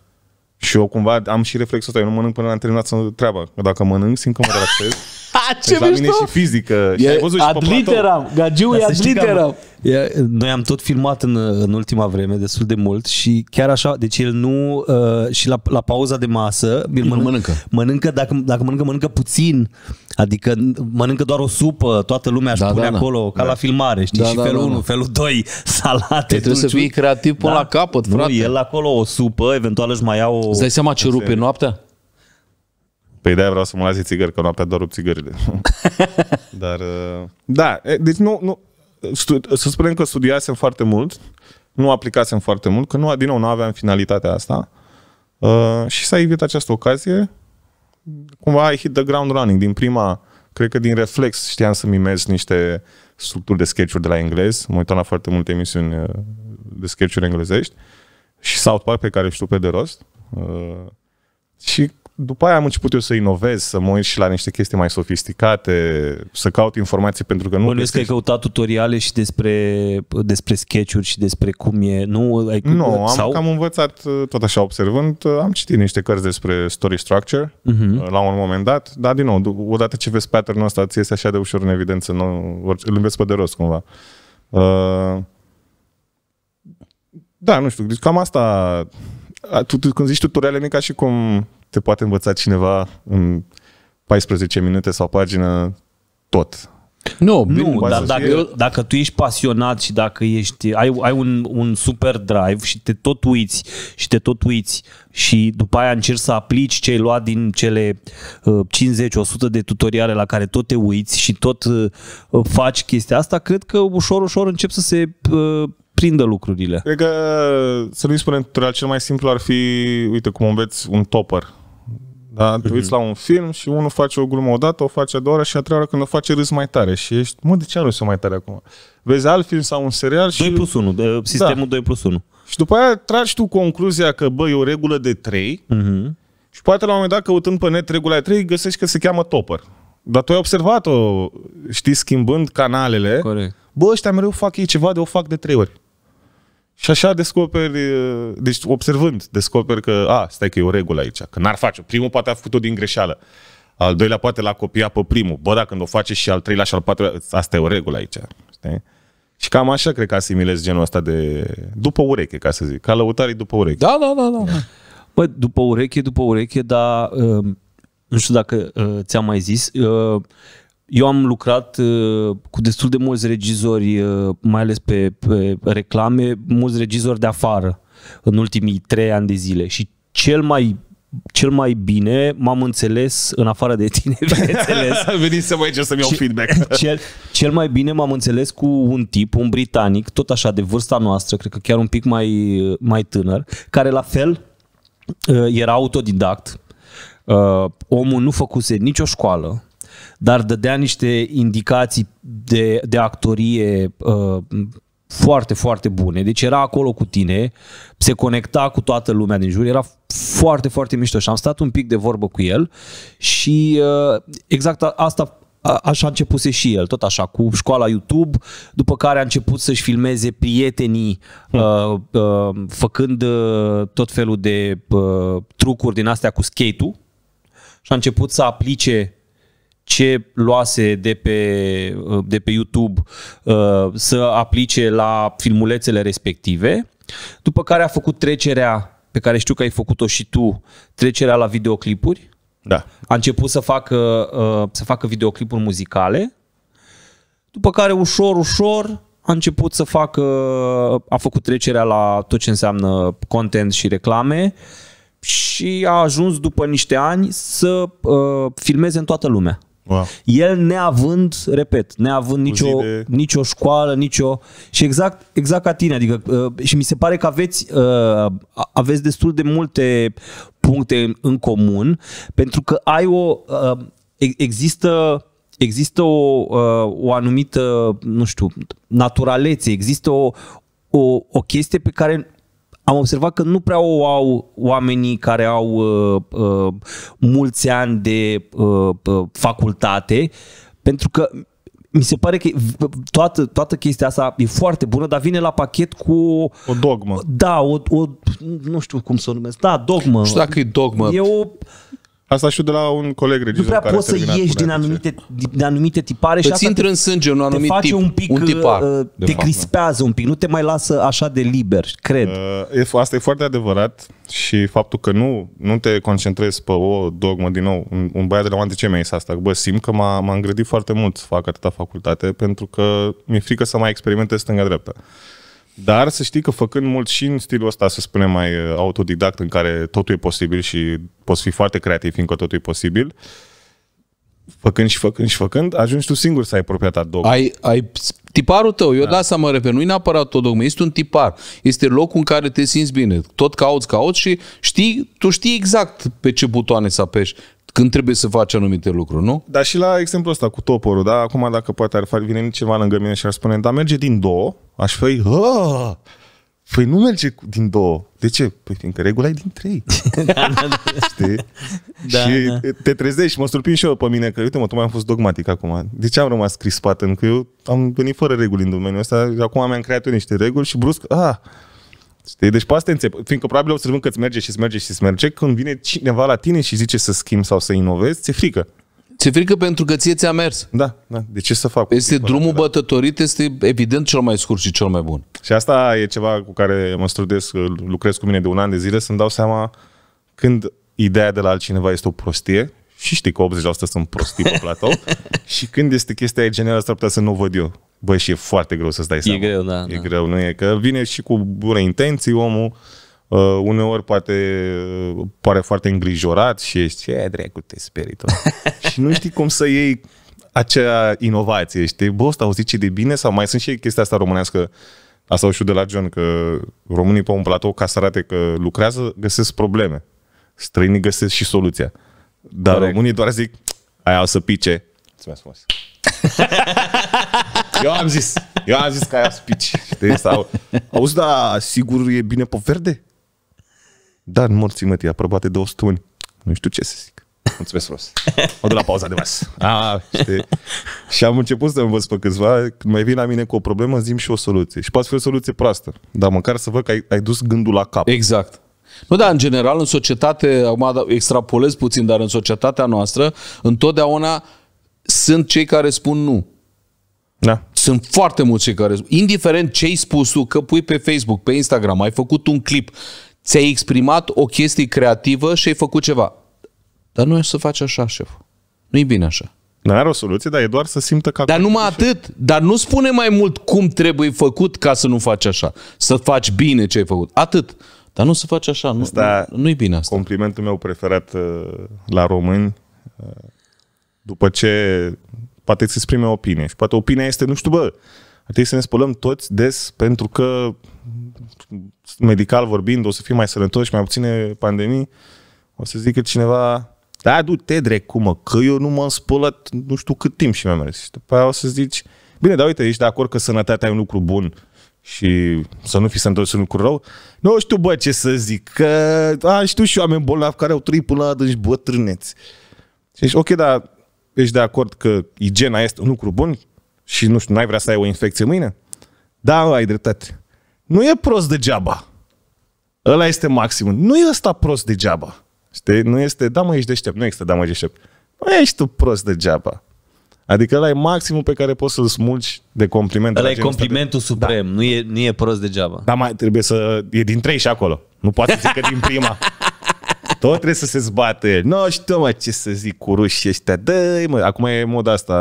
Și eu cumva am și reflexul ăsta, eu nu mănânc până am terminat să treaba. Dacă mănânc, simt că mă relaxez. ce la mine și fizică. Și e, ai văzut și ad literam, Gagiu e ad literam. Noi am tot filmat în, în ultima vreme, destul de mult și chiar așa, deci el nu, uh, și la, la pauza de masă, el mănâncă. mănâncă. Mănâncă, dacă, dacă mănâncă, mănâncă puțin, adică mănâncă doar o supă, toată lumea își da, pune da, da. acolo, da. ca la filmare, știi, da, și da, felul 1, da. da. felul 2, salate, Trebuie dulciuri. să fii creativ până da. la capăt, frate. Nu, el acolo o supă, eventual își mai ia o... Îți dai seama ce rupe noaptea? Păi de-aia vreau să mă lase țigări, că noaptea doar rup țigările. Dar, uh, da, deci nu, nu să spunem că studiasem foarte mult, nu aplicasem foarte mult, că nu, din nou nu aveam finalitatea asta uh, și s-a evit această ocazie. Cumva ai hit the ground running din prima, cred că din reflex știam să mimez niște structuri de sketch de la englez, mă uitam la foarte multe emisiuni uh, de sketch-uri englezești și South Park pe care știu pe de rost. Uh, și după aia am început eu să inovez, să mă uit și la niște chestii mai sofisticate, să caut informații pentru că nu... Bănuiesc că ai căutat tutoriale și despre, despre sketch-uri și despre cum e... Nu, ai, nu am, sau? am învățat, uh, tot așa observând, uh, am citit niște cărți despre story structure uh-huh. la un moment dat, dar din nou, odată ce vezi pattern-ul ăsta, ți iese așa de ușor în evidență, nu, îl înveți pe de rost cumva. Uh, da, nu știu, deci cam asta... Tu, când zici tutoriale, nu ca și cum te poate învăța cineva în 14 minute sau pagină tot. Nu, nu dar dacă, fie... dacă tu ești pasionat și dacă ești, ai, ai un, un super drive și te tot uiți și te tot uiți și după aia încerci să aplici ce ai luat din cele uh, 50-100 de tutoriale la care tot te uiți și tot uh, uh, faci chestia asta, cred că ușor, ușor încep să se uh, prindă lucrurile. Cred că, să nu-i spunem cel mai simplu ar fi, uite, cum înveți un topper da, te uiți mhm. la un film și unul face o glumă odată, o face a doua oră și a treia oră când o face râs mai tare și ești, mă, de ce am râs mai tare acum? Vezi alt film sau un serial și... 2 plus 1, de, sistemul da. 2 plus 1. Și după aia tragi tu concluzia că, bă, e o regulă de 3 uh-huh. Mhm. și poate la un moment dat căutând pe net regula de 3 găsești că se cheamă topper. Dar tu ai observat-o, știi, schimbând canalele. Corect. Bă, ăștia mereu fac ei ceva de o fac de 3 ori. Și așa descoperi, deci observând, descoperi că, a, stai că e o regulă aici, că n-ar face. Primul poate a făcut-o din greșeală. Al doilea poate l-a copiat pe primul. Bă, dacă când o face și al treilea și al patrulea, asta e o regulă aici. Știi? Și cam așa cred că asimilez genul ăsta de... După ureche, ca să zic. Ca lăutarii după ureche. Da, da, da, da, da. Bă, după ureche, după ureche, dar... Uh, nu știu dacă uh, ți-am mai zis. Uh, eu am lucrat uh, cu destul de mulți regizori, uh, mai ales pe, pe reclame, mulți regizori de afară în ultimii trei ani de zile și cel mai cel mai bine m-am înțeles în afară de tine, bineînțeles. Veniți să mă aici să-mi iau ce, feedback. cel, cel mai bine m-am înțeles cu un tip, un britanic, tot așa de vârsta noastră, cred că chiar un pic mai, mai tânăr, care la fel uh, era autodidact. Uh, omul nu făcuse nicio școală, dar dădea niște indicații de, de actorie uh, foarte, foarte bune. Deci era acolo cu tine, se conecta cu toată lumea din jur, era foarte, foarte mișto și am stat un pic de vorbă cu el și uh, exact asta a, așa a început și el, tot așa, cu școala YouTube, după care a început să-și filmeze prietenii hmm. uh, uh, făcând uh, tot felul de uh, trucuri din astea cu skate-ul și a început să aplice ce luase de pe, de pe YouTube uh, să aplice la filmulețele respective, după care a făcut trecerea pe care știu că ai făcut-o și tu, trecerea la videoclipuri. Da. A început să facă, uh, să facă videoclipuri muzicale, după care ușor, ușor a început să facă, a făcut trecerea la tot ce înseamnă content și reclame și a ajuns după niște ani să uh, filmeze în toată lumea. Wow. El neavând, repet, neavând nicio, de... nicio școală, nicio... Și exact, exact ca tine, adică, uh, și mi se pare că aveți, uh, aveți destul de multe puncte în comun, pentru că ai o... Uh, există există o, uh, o anumită, nu știu, naturalețe, există o, o, o chestie pe care am observat că nu prea o au oamenii care au uh, uh, mulți ani de uh, uh, facultate, pentru că mi se pare că toată, toată chestia asta e foarte bună, dar vine la pachet cu... O dogmă. Da, o, o nu știu cum să o numesc. Da, dogmă. Nu știu dacă e dogmă. E o... Asta și de la un coleg regizor. Nu prea poți să ieși din anumite, din anumite tipare Îți și asta intră te, în sânge un anumit te face tip, un pic, un tipar, uh, te de fapt, crispează un pic, nu te mai lasă așa de liber, cred. Uh, asta e foarte adevărat și faptul că nu, nu te concentrezi pe o dogmă, din nou, un, un băiat de la ce mi-a asta, bă, simt că m-a, m-a îngrădit foarte mult să fac atâta facultate pentru că mi-e frică să mai experimentez stânga-dreapta. Dar să știi că făcând mult și în stilul ăsta, să spunem mai uh, autodidact, în care totul e posibil și poți fi foarte creativ, fiindcă totul e posibil, făcând și făcând și făcând, ajungi tu singur să ai propria ta dogmă. Ai, ai tiparul tău, eu da. asta da, mă refer, nu e neapărat o dogmă, este un tipar, este locul în care te simți bine, tot cauți, cauți și știi, tu știi exact pe ce butoane să apeși, când trebuie să faci anumite lucruri, nu? Dar și la exemplu ăsta cu toporul, da? Acum dacă poate ar vine ceva lângă mine și ar spune, dar merge din două, aș fi, Păi nu merge din două. De ce? Păi fiindcă regula e din trei. Știi? Da, și da. te trezești, mă surprind și eu pe mine că, uite mă, tu mai am fost dogmatic acum. De ce am rămas crispat? Încă că eu am venit fără reguli în domeniul ăsta, acum mi-am creat eu niște reguli și brusc, ah, Știi? Deci poate să te înțep. Fiindcă probabil observăm că îți merge și îți merge și îți merge. Când vine cineva la tine și zice să schimbi sau să inovezi, ți-e frică. Ți-e frică pentru că ție ți-a mers. Da, da. De ce să fac? Este drumul da. bătătorit, este evident cel mai scurt și cel mai bun. Și asta e ceva cu care mă strudesc, lucrez cu mine de un an de zile, să-mi dau seama când ideea de la altcineva este o prostie, și știi că 80% sunt prostii pe platou, și când este chestia genială, asta ar putea să nu o văd eu. Băi, și e foarte greu să-ți dai seama. E greu, da. E da. greu, nu e? Că vine și cu bune intenții omul, Uh, uneori poate uh, pare foarte îngrijorat și ești, e, dracu, te speri tot. și nu știi cum să iei acea inovație, știi? Bă, ăsta auzi ce de bine? Sau mai sunt și chestia asta românească, asta o știu de la John, că românii pe un platou ca să arate că lucrează, găsesc probleme. Străinii găsesc și soluția. Dar Corect. românii doar zic, aia o să pice. Mulțumesc frumos. Eu am zis. Eu am zis că ai spici. Știi? Sau, auzi, da, sigur e bine pe verde? Dar în morții mătii, aprobate 200 ani. Nu știu ce să zic. Mulțumesc frumos. Mă duc la pauza de masă. A, știi? Și am început să învăț pe câțiva. Când mai vin la mine cu o problemă, zim și o soluție. Și poate fi o soluție proastă. Dar măcar să văd că ai, ai dus gândul la cap. Exact. Nu, dar în general, în societate, acum da, extrapolez puțin, dar în societatea noastră, întotdeauna sunt cei care spun nu. Da. Sunt foarte mulți care, indiferent ce ai spus tu, că pui pe Facebook, pe Instagram, ai făcut un clip, ți-ai exprimat o chestie creativă și ai făcut ceva. Dar nu e să faci așa, șef. nu e bine așa. Nu are o soluție, dar e doar să simtă că... Dar numai atât. Dar nu spune mai mult cum trebuie făcut ca să nu faci așa. Să faci bine ce ai făcut. Atât. Dar nu să faci așa. Nu, asta nu, nu-i bine asta. Complimentul meu preferat uh, la români, uh, după ce poate îți exprime o opinie și poate opinia este, nu știu, bă, ar trebui să ne spălăm toți des pentru că medical vorbind o să fim mai sănătoși, mai puține pandemii, o să zică cineva, da, du-te drept cum, mă, că eu nu m-am spălat nu știu cât timp și mi-am mers. Și după aia o să zici, bine, dar uite, ești de acord că sănătatea e un lucru bun și să nu fi sănătos un lucru rău? Nu știu, bă, ce să zic, că a, știu și oameni bolnavi care au trăit până la adânci bătrâneți. Și ok, dar ești de acord că igiena este un lucru bun și, nu știu, n-ai vrea să ai o infecție mâine? Da, ai dreptate. Nu e prost degeaba. Ăla este maximul. Nu e ăsta prost degeaba. Știi? Nu este, da mă, ești deștept. Nu există, da mă, ești deștept. Nu ești tu prost degeaba. Adică ăla e maximul pe care poți să-l smulgi de compliment. Ăla e complimentul de... Da. suprem, da. nu, e, nu e prost degeaba. Dar mai trebuie să... E din trei și acolo. Nu poate să că din prima. Tot trebuie să se zbată el. Nu știu, mă, ce să zic cu rușii ăștia. dă mă. Acum e moda asta.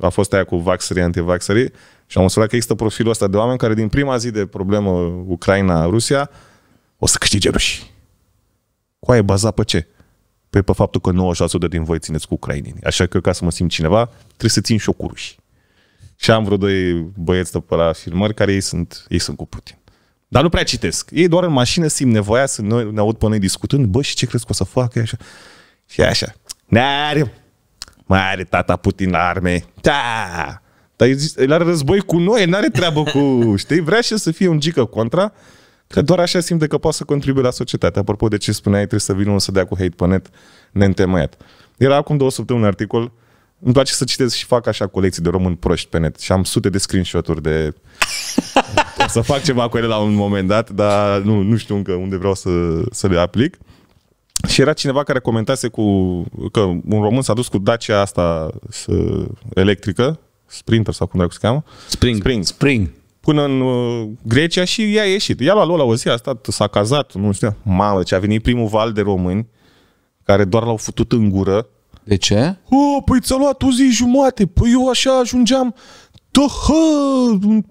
A fost aia cu vaxării, antivaxării. Și am observat că există profilul ăsta de oameni care din prima zi de problemă Ucraina-Rusia o să câștige rușii. Cu aia e bazat pe ce? Pe, pe faptul că 96% din voi țineți cu ucrainini. Așa că ca să mă simt cineva, trebuie să țin și eu cu rușii. Și am vreo doi băieți de pe la filmări care ei sunt, ei sunt cu Putin. Dar nu prea citesc. Ei doar în mașină simt nevoia să noi, ne aud pe noi discutând, bă, și ce crezi că o să facă? Așa. Și așa. N-are, mai are tata Putin la arme. Da! Dar el are război cu noi, n-are treabă cu... Știi? Vrea și să fie un gică contra, că doar așa simte că poate să contribuie la societate. Apropo de ce spuneai, trebuie să vină unul să dea cu hate pe net neîntemăiat. Era acum două săptămâni un articol îmi place să citesc și fac așa colecții de români proști pe net și am sute de screenshot-uri de o să fac ceva cu ele la un moment dat, dar nu, nu știu încă unde vreau să, să le aplic. Și era cineva care comentase cu că un român s-a dus cu Dacia asta electrică, Sprinter sau cum dracu se cheamă. Spring. Spring. Spring. Până în uh, Grecia și ea a ieșit. Ea la lua la o zi a stat, s-a cazat, nu știu. Mamă, ce a venit primul val de români care doar l-au futut în gură. De ce? Oh, păi ți-a luat o zi jumate. Păi eu așa ajungeam Tăhă, da, în 4-5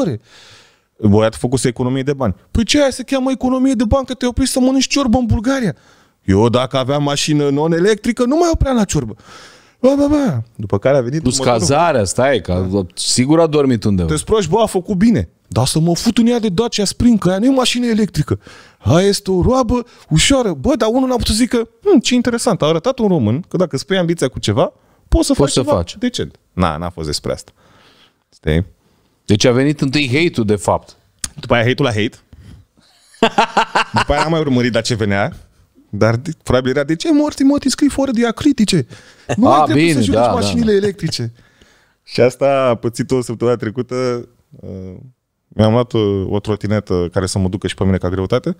ore. Băiatul să economie de bani. Păi ce aia se cheamă economie de bani, că te-ai oprit să mănânci ciorbă în Bulgaria? Eu dacă aveam mașină non-electrică, nu mai opream la ciorbă. Ba, ba, ba. După care a venit... Plus cazarea, stai, că da. sigur a dormit undeva. Te sproși, bă, a făcut bine. Dar să mă fut în ea de Dacia Spring, că aia nu e mașină electrică. Aia este o roabă ușoară. Bă, dar unul n-a putut să zică, hm, ce interesant, a arătat un român că dacă spui ambiția cu ceva, poți să poți faci să ceva faci. decent. Na, n-a fost despre asta. Știi? Deci a venit întâi hate-ul, de fapt. După aia hate-ul la hate. După aia am mai urmărit la ce venea. Dar de, probabil era de ce morți morți, scrii fără diacritice. Nu a, ai bine, să da, da, mașinile da. electrice. Și asta a pățit o săptămâna trecută. Uh, mi-am luat o, uh, o trotinetă care să mă ducă și pe mine ca greutate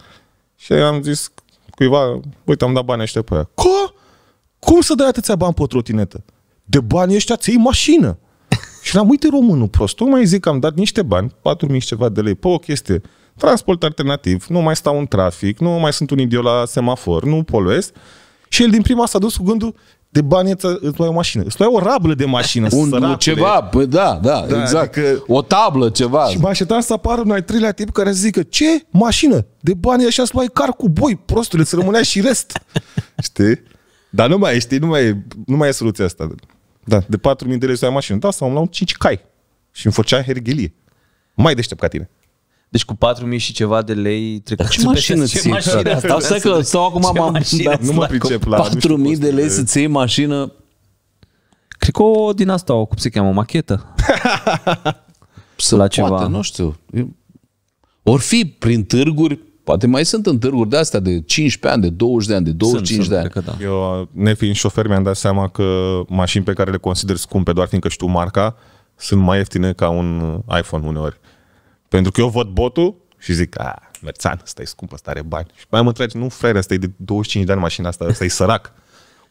și am zis cuiva, uite, am dat bani ăștia pe aia. Co? Cum să dai atâția bani pe o trotinetă? De bani ăștia ți mașină. Și l-am uite românul prost. Tocmai zic că am dat niște bani, 4.000 și ceva de lei, pe o chestie. Transport alternativ, nu mai stau în trafic, nu mai sunt un idiot la semafor, nu poluez. Și el din prima s-a dus cu gândul, de bani îți, îți luai o mașină. Îți luai o rablă de mașină, Un, ceva, păi da, da, da exact. Adică, o tablă, ceva. Și mă așteptam să apară un al treilea tip care zică, ce mașină? De bani așa să luai car cu boi, prostule, să rămânea și rest. Știi? Dar nu mai, știi, nu mai, nu mai e soluția asta. Da. De 4.000 de lei să ai mașină. Da, sau am luat 5 cai. Și îmi făcea herghelie. Mai deștept ca tine. Deci cu 4.000 și ceva de lei trecut. Ce mașină ți Ce mașină asta? că stau acum am da. nu mă pricep la... 4.000 de lei să-ți iei mașină... Cred că o din asta, o, cum se cheamă, machetă. să la poate, ceva. nu știu. Or fi prin târguri, Poate mai sunt târguri de astea de 15 ani, de 20 de ani, de 25 sunt, de ani. Că da. Eu, nefiind șofer, mi-am dat seama că mașini pe care le consider scumpe, doar fiindcă știu marca, sunt mai ieftine ca un iPhone uneori. Pentru că eu văd botul și zic, a, ah, merțan, ăsta e scump, ăsta are bani. Și mai mă întreagă, nu frere, asta e de 25 de ani mașina asta, ăsta e sărac.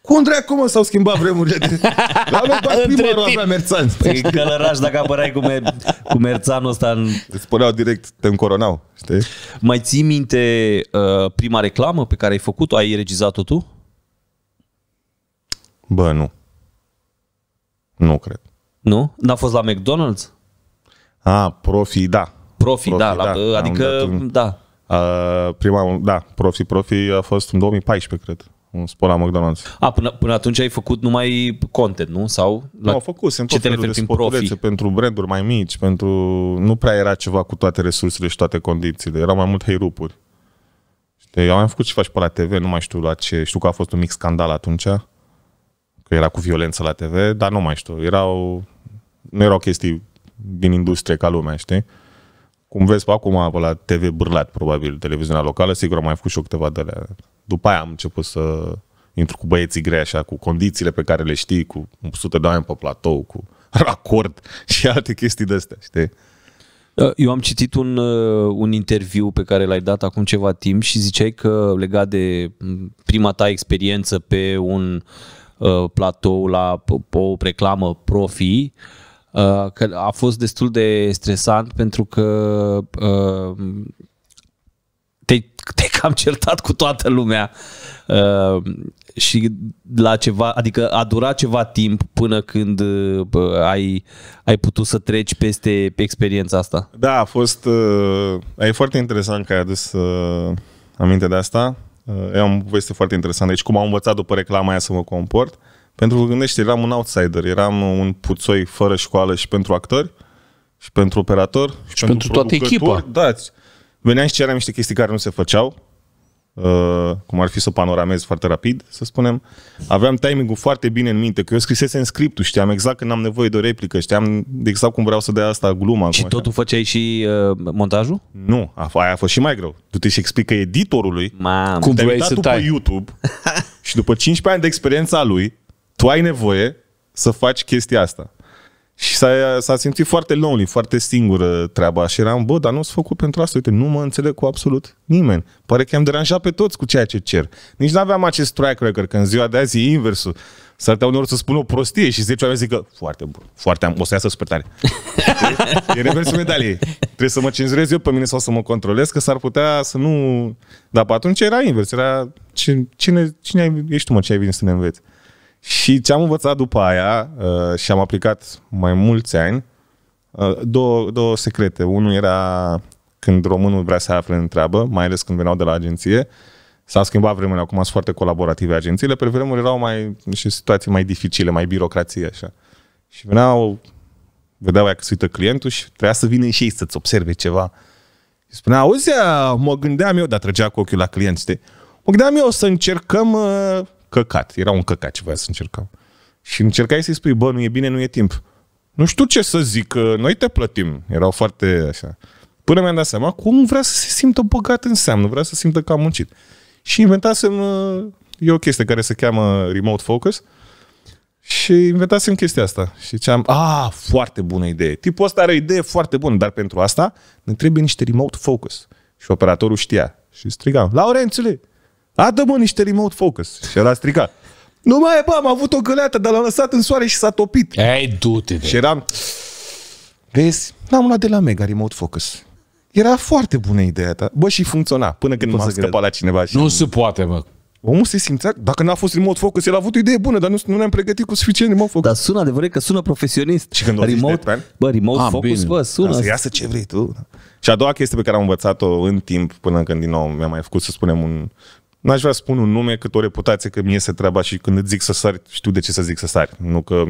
Cum dracu, mă, s-au schimbat vremurile? De... La noi doar primarul avea merțan. Păi, călăraș, dacă apărai cu, me- cu merțanul ăsta în... Îți spuneau direct, te încoronau, știi? Mai ții minte uh, prima reclamă pe care ai făcut-o? Ai regizat-o tu? Bă, nu. Nu cred. Nu? N-a fost la McDonald's? A, profi, da. Profi, da, profi da, adică, da, adică, da. Uh, prima, da, profi, profi a fost în 2014, cred un spor la McDonald's. A, până, până atunci ai făcut numai content, nu? Sau la... Nu, am făcut, sunt tot felul de spotulețe pentru branduri mai mici, pentru... Nu prea era ceva cu toate resursele și toate condițiile, erau mai mult rupuri. Știi, am făcut ce faci pe la TV, nu mai știu la ce, știu că a fost un mic scandal atunci, că era cu violență la TV, dar nu mai știu, erau... Nu erau chestii din industrie ca lumea, știi? Cum vezi pe acum pe la TV Bârlat, probabil, televiziunea locală, sigur am mai făcut și eu câteva de alea. După aia am început să intru cu băieții grei așa, cu condițiile pe care le știi, cu 100 de oameni pe platou, cu racord și alte chestii de-astea, știi? Da, eu am citit un, uh, un interviu pe care l-ai dat acum ceva timp și ziceai că legat de prima ta experiență pe un uh, platou la o reclamă profi, uh, că a fost destul de stresant pentru că uh, te cam certat cu toată lumea uh, și la ceva, adică a durat ceva timp până când uh, ai, ai putut să treci peste experiența asta. Da, a fost, uh, e foarte interesant că ai adus uh, aminte de asta. Uh, e o poveste foarte interesantă. Deci cum am învățat după reclama aia să mă comport. Pentru că gândește, eram un outsider, eram un puțoi fără școală și pentru actori, și pentru operator, și, și pentru, pentru toată echipa. Da, Veneam și ceream niște chestii care nu se făceau, Uh, cum ar fi să panoramez foarte rapid, să spunem. Aveam timingul foarte bine în minte, că eu scrisese în scriptul, știam exact când am nevoie de o replică, știam exact cum vreau să dea asta gluma. Și totul așa. făceai și uh, montajul? Nu, aia a fost și mai greu. Tu te și explică editorului Mam, cum vrei să tai. pe YouTube și după 15 ani de experiența lui, tu ai nevoie să faci chestia asta. Și s-a, s-a simțit foarte lonely, foarte singură treaba și eram, bă, dar nu s-a făcut pentru asta, uite, nu mă înțeleg cu absolut nimeni. Pare că am deranjat pe toți cu ceea ce cer. Nici nu aveam acest track record, că în ziua de azi e inversul. S-ar putea uneori să spun o prostie și zice oameni zic că foarte bun, foarte am, o să iasă super tare. e reversul medaliei. Trebuie să mă cenzurez eu pe mine sau să mă controlez, că s-ar putea să nu... Dar pe atunci era invers, era cine, cine ești tu mă, ce ai venit să ne înveți? Și ce am învățat după aia uh, și am aplicat mai mulți ani, uh, două, două secrete. Unul era când românul vrea să afle în treabă, mai ales când veneau de la agenție, s-a schimbat vremurile, acum sunt foarte colaborative agențiile, pe vremuri erau mai, niște situații mai dificile, mai birocrație așa. Și veneau, vedeau aia că se uită clientul și trebuia să vină și ei să-ți observe ceva. Și spunea, auzi, mă gândeam eu, dar trăgea cu ochiul la client, știi? Mă gândeam eu să încercăm uh, căcat, era un căcat ce voia să încercăm. Și încercai să-i spui, bă, nu e bine, nu e timp. Nu știu ce să zic, că noi te plătim. Erau foarte așa. Până mi-am dat seama cum vrea să se simtă băgat în seamă, vrea să simtă că am muncit. Și inventasem, e o chestie care se cheamă Remote Focus, și inventasem chestia asta. Și ce am, a, foarte bună idee. Tipul ăsta are o idee foarte bună, dar pentru asta ne trebuie niște remote focus. Și operatorul știa. Și strigam, Laurențiule, Adă-mă niște remote focus. Și era stricat. Nu mai e, bă, am avut o găleată, dar l-am lăsat în soare și s-a topit. Ei, du-te. De. Și eram... Vezi? L-am luat de la Mega Remote Focus. Era foarte bună ideea ta. Bă, și funcționa până când m-a scăpat la cineva. Și... Nu se poate, mă. Omul se simțea, dacă n-a fost remote focus, el a avut o idee bună, dar nu, nu ne-am pregătit cu suficient remote focus. Dar sună adevărat că sună profesionist. Și când remote, de bă, remote ah, focus, bine. bă, sună. Da, să iasă ce vrei tu. Și a doua chestie pe care am învățat-o în timp, până când din nou mi-am mai făcut, să spunem, un N-aș vrea să spun un nume cât o reputație că mi se treaba și când îți zic să sari, știu de ce să zic să sari. Nu că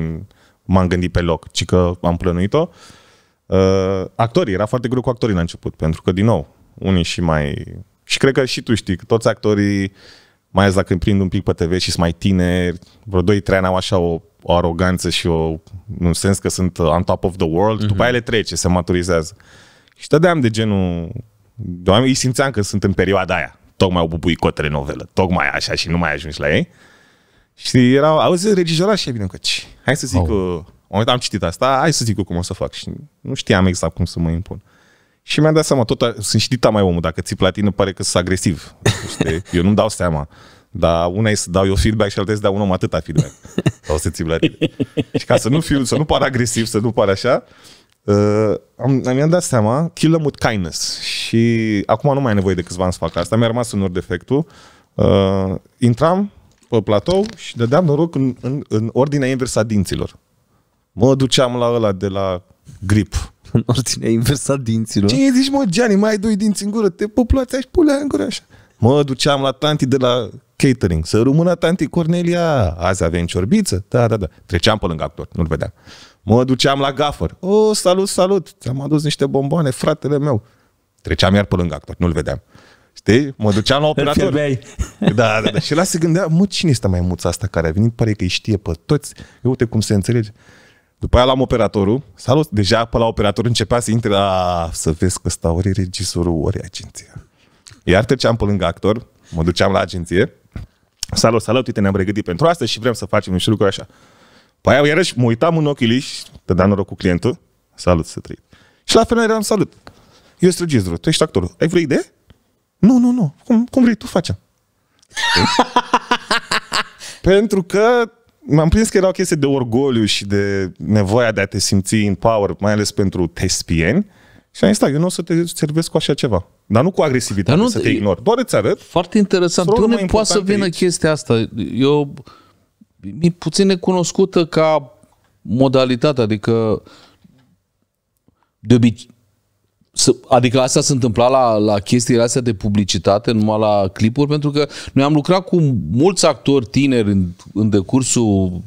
m-am gândit pe loc, ci că am plănuit-o. Uh, actorii, era foarte greu cu actorii la început, pentru că, din nou, unii și mai... Și cred că și tu știi, că toți actorii, mai ales dacă îmi prind un pic pe TV și sunt mai tineri, vreo 2-3 ani au așa o, o aroganță și o, un sens că sunt uh, on top of the world, uh-huh. după mhm. aia le trece, se maturizează. Și tădeam de genul... Doamne, îi simțeam că sunt în perioada aia tocmai au bubuit cotele novelă, tocmai așa și nu mai ajungi la ei. Și erau, auzi, regizora și e bine că hai să zic oh. că, am citit asta, hai să zic cum o să fac și nu știam exact cum să mă impun. Și mi-am dat seama, tot, a, sunt și dita mai omul, dacă ți la tine pare că sunt agresiv. Eu nu-mi dau seama. Dar una e să dau eu feedback și alta e să dau un om atâta feedback. Sau să ți la tine. Și ca să nu fiu, să nu par agresiv, să nu par așa, Uh, am, mi-am dat seama, kill them with kindness. Și acum nu mai ai nevoie de câțiva ani să fac asta. Mi-a rămas unor defectul. Uh, intram pe platou și dădeam noroc în, în, în ordinea inversă a dinților. Mă duceam la ăla de la grip. În ordinea inversă a dinților? Ce zici, mă, Gianni, mai doi dinți în gură, te populați și pulea în gură așa. Mă duceam la tanti de la catering, să rămână tanti Cornelia, azi avem ciorbiță, da, da, da. Treceam pe lângă actor, nu-l vedeam. Uh, Mă duceam la gafăr. O, salut, salut, ți-am adus niște bomboane, fratele meu. Treceam iar pe lângă actor, nu-l vedeam. Știi? Mă duceam la operator. Da, da, da. Și la se gândea, mă, cine este mai muța asta care a venit? Pare că îi știe pe toți. Eu uite cum se înțelege. După aia l-am operatorul, salut, deja pe la operator începea să intre la... Să vezi că stau ori regizorul, ori agenția. Iar treceam pe lângă actor, mă duceam la agenție, salut, salut, uite, ne-am pregătit pentru asta și vrem să facem niște lucruri așa. Păi aia, iarăși, mă uitam în ochii lui și dea noroc cu clientul. Salut, să trăit. Și la final eram salut. Eu sunt regizor, tu ești actorul. Ai vreo idee? Nu, nu, nu. Cum, cum vrei, tu facem. Pentru că m-am prins că era o chestie de orgoliu și de nevoia de a te simți în power, mai ales pentru tespieni. Și am zis, da, eu nu o să te servesc cu așa ceva. Dar nu cu agresivitate, Dar nu, să te ignor. Doar îți arăt. Foarte interesant. Tu nu poate să vină aici. chestia asta? Eu e puțin necunoscută ca modalitate, adică de obicei, Adică asta se întâmpla la, la chestiile astea de publicitate, numai la clipuri, pentru că noi am lucrat cu mulți actori tineri în, în decursul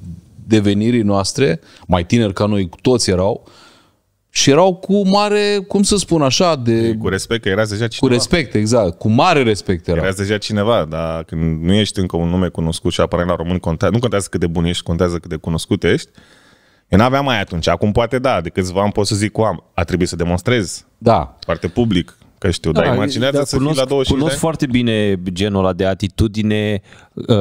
devenirii noastre, mai tineri ca noi toți erau, uh, și erau cu mare, cum să spun așa, de... Cu respect, că era deja cineva. Cu respect, exact. Cu mare respect era. Era deja cineva, dar când nu ești încă un nume cunoscut și apare la român, contează, nu contează cât de bun ești, contează cât de cunoscut ești. Eu n-aveam mai atunci, acum poate da, de câțiva am pot să zic cu am, a trebuit să demonstrez. Da. Foarte public că știu, da, dar imaginează să cunosc, fii la 25 Cunosc de foarte bine genul ăla de atitudine uh,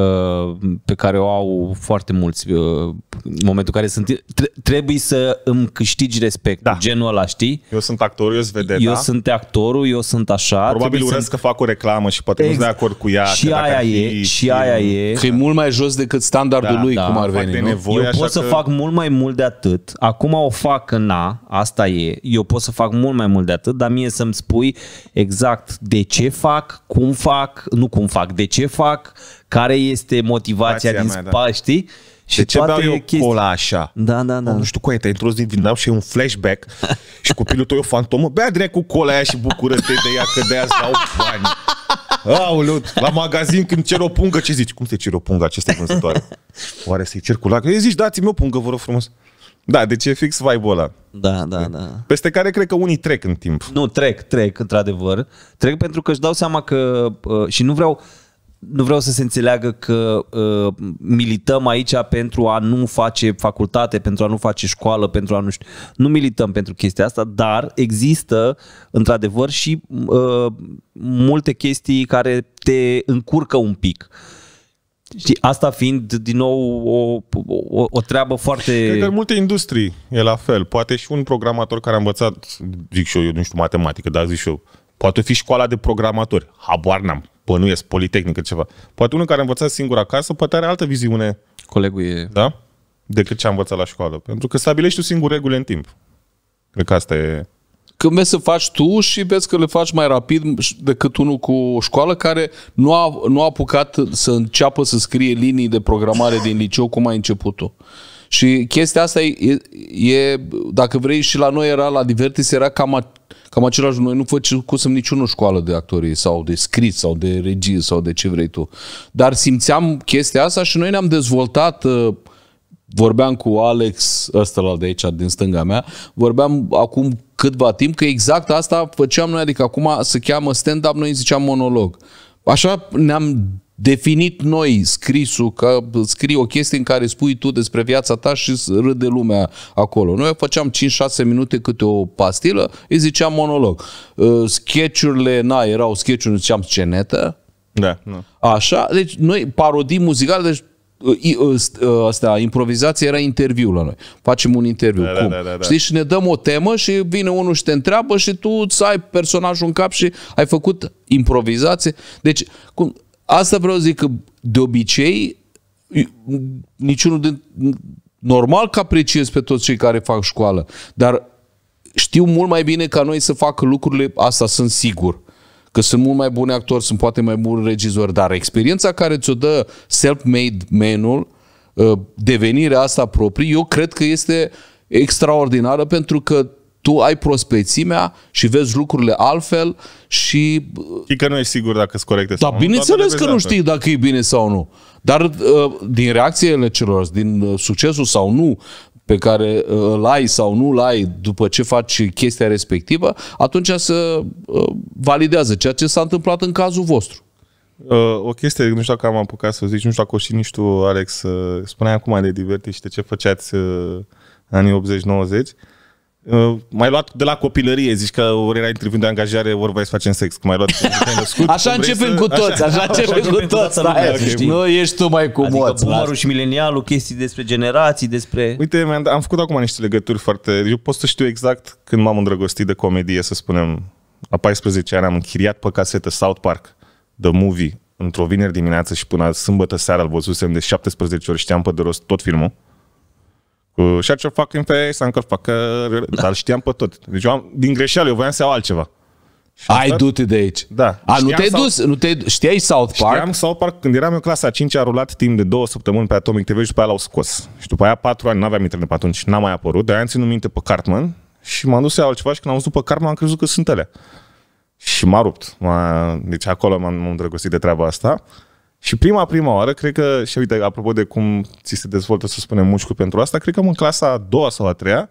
pe care o au foarte mulți uh, în momentul în care sunt... Trebuie să îmi câștigi respect, da. genul ăla, știi? Eu sunt actor, eu sunt vedeta. Eu sunt actorul, eu sunt așa. Probabil urăsc să... că fac o reclamă și poate exact. nu sunt de acord cu ea. Și aia e, fi, și aia e. Că e mult mai jos decât standardul da, lui, da, cum ar veni. Nevoie, eu pot să că... fac mult mai mult de atât. Acum o fac în A, asta e. Eu pot să fac mult mai mult de atât, dar mie să-mi spui exact de ce fac, cum fac, nu cum fac, de ce fac, care este motivația Vația din da. spate? da. Și de ce beau eu chestii... cola așa? Da, da, da. nu știu cum e, te-ai intrus din Vietnam și e un flashback și copilul tău e o fantomă. Bea direct cu cola aia și bucură-te de ea că de aia dau bani. Aoleu, la magazin când cer o pungă, ce zici? Cum se cer o pungă aceste vânzătoare? Oare să-i cer cu lacrimi? Ei zici, dați-mi o pungă, vă rog frumos. Da, deci e fix vibe-ul ăla. Da, da, da. Peste care cred că unii trec în timp. Nu, trec, trec, într-adevăr. Trec pentru că își dau seama că... Uh, și nu vreau nu vreau să se înțeleagă că uh, milităm aici pentru a nu face facultate, pentru a nu face școală, pentru a nu știu. Nu milităm pentru chestia asta, dar există într-adevăr și uh, multe chestii care te încurcă un pic. Uh, și asta fiind din nou o, o, o treabă foarte... Cred că în multe industrii e la fel. Poate și un programator care a învățat, zic și eu, eu nu știu matematică, dar zic și eu, poate fi școala de programatori, habar n-am, bănuiesc, politehnică, ceva. Poate unul care a învățat singur acasă, poate are altă viziune. Colegul e... Da? Decât ce a învățat la școală. Pentru că stabilești tu singur regulile în timp. Cred că asta e când vezi să faci tu și vezi că le faci mai rapid decât unul cu o școală care nu a, nu a apucat să înceapă să scrie linii de programare din liceu cum ai început tu. Și chestia asta e, e, dacă vrei, și la noi era, la Divertis era cam, a, cam același. Noi nu făcusem niciunul școală de actorii sau de scris sau de regie sau de ce vrei tu. Dar simțeam chestia asta și noi ne-am dezvoltat uh, vorbeam cu Alex, ăsta la de aici, din stânga mea, vorbeam acum câtva timp că exact asta făceam noi, adică acum se cheamă stand-up, noi ziceam monolog. Așa ne-am definit noi scrisul, că scrii o chestie în care spui tu despre viața ta și râde lumea acolo. Noi făceam 5-6 minute câte o pastilă, îi ziceam monolog. Uh, sketchurile, na, erau sketchuri, ziceam scenetă. Da, nu. Așa, deci noi parodii muzicale, deci Ă, ă, asta, improvizația era interviu la noi. Facem un interviu. Da, da, Cum? Da, da, da. Știi? Și ne dăm o temă și vine unul și te întreabă și tu să ai personajul în cap și ai făcut improvizație. Deci, cum, asta vreau să zic că de obicei niciunul din... Normal că apreciez pe toți cei care fac școală, dar știu mult mai bine ca noi să facă lucrurile, asta sunt sigur că sunt mult mai buni actori, sunt poate mai buni regizori, dar experiența care ți-o dă self-made man-ul, uh, devenirea asta proprie, eu cred că este extraordinară pentru că tu ai prospețimea și vezi lucrurile altfel și... Uh, și că nu ești sigur dacă sunt corecte sau da, nu. bineînțeles că nu știi dacă e bine sau nu. Dar uh, din reacțiile celor, din succesul sau nu, pe care uh, îl ai sau nu îl ai după ce faci chestia respectivă, atunci să uh, validează ceea ce s-a întâmplat în cazul vostru. Uh, o chestie, nu știu dacă am apucat să zic nu știu dacă o și nici tu, Alex, spuneai acum de divertit și de ce făceați anii 80-90. Uh, mai luat de la copilărie, zici că ori era într de angajare, ori vrei să facem sex, cum ai luat născut, Așa începem să... cu toți, așa, așa începem cu toți, da, lumea, okay, Nu ești tu mai cu moți. Adică și milenialul, chestii despre generații, despre... Uite, am am făcut acum niște legături foarte... Eu pot să știu exact când m-am îndrăgostit de comedie, să spunem, la 14 ani am închiriat pe casetă South Park, The Movie, într-o vineri dimineață și până sâmbătă seara îl văzusem de 17 ori, știam pe de rost tot filmul. Și ce fac în FSA, că fac, da. dar știam pe tot. Deci eu am, din greșeală, eu voiam să iau altceva. Ai, du de aici. Da. A, nu te-ai dus, nu te știai South Park? Știam South Park, când eram în clasa 5 a rulat timp de două săptămâni pe Atomic TV și după aia l-au scos. Și după aia 4 ani, n-aveam internet pe atunci, n am mai apărut, dar am ținut minte pe Cartman și m-am dus să iau altceva și când am văzut pe Cartman am crezut că sunt ele. Și m-a rupt. M-a... Deci acolo m-am îndrăgostit de treaba asta. Și prima, prima oară, cred că, și uite, apropo de cum ți se dezvoltă, să spunem, mușcul pentru asta, cred că în clasa a doua sau a treia,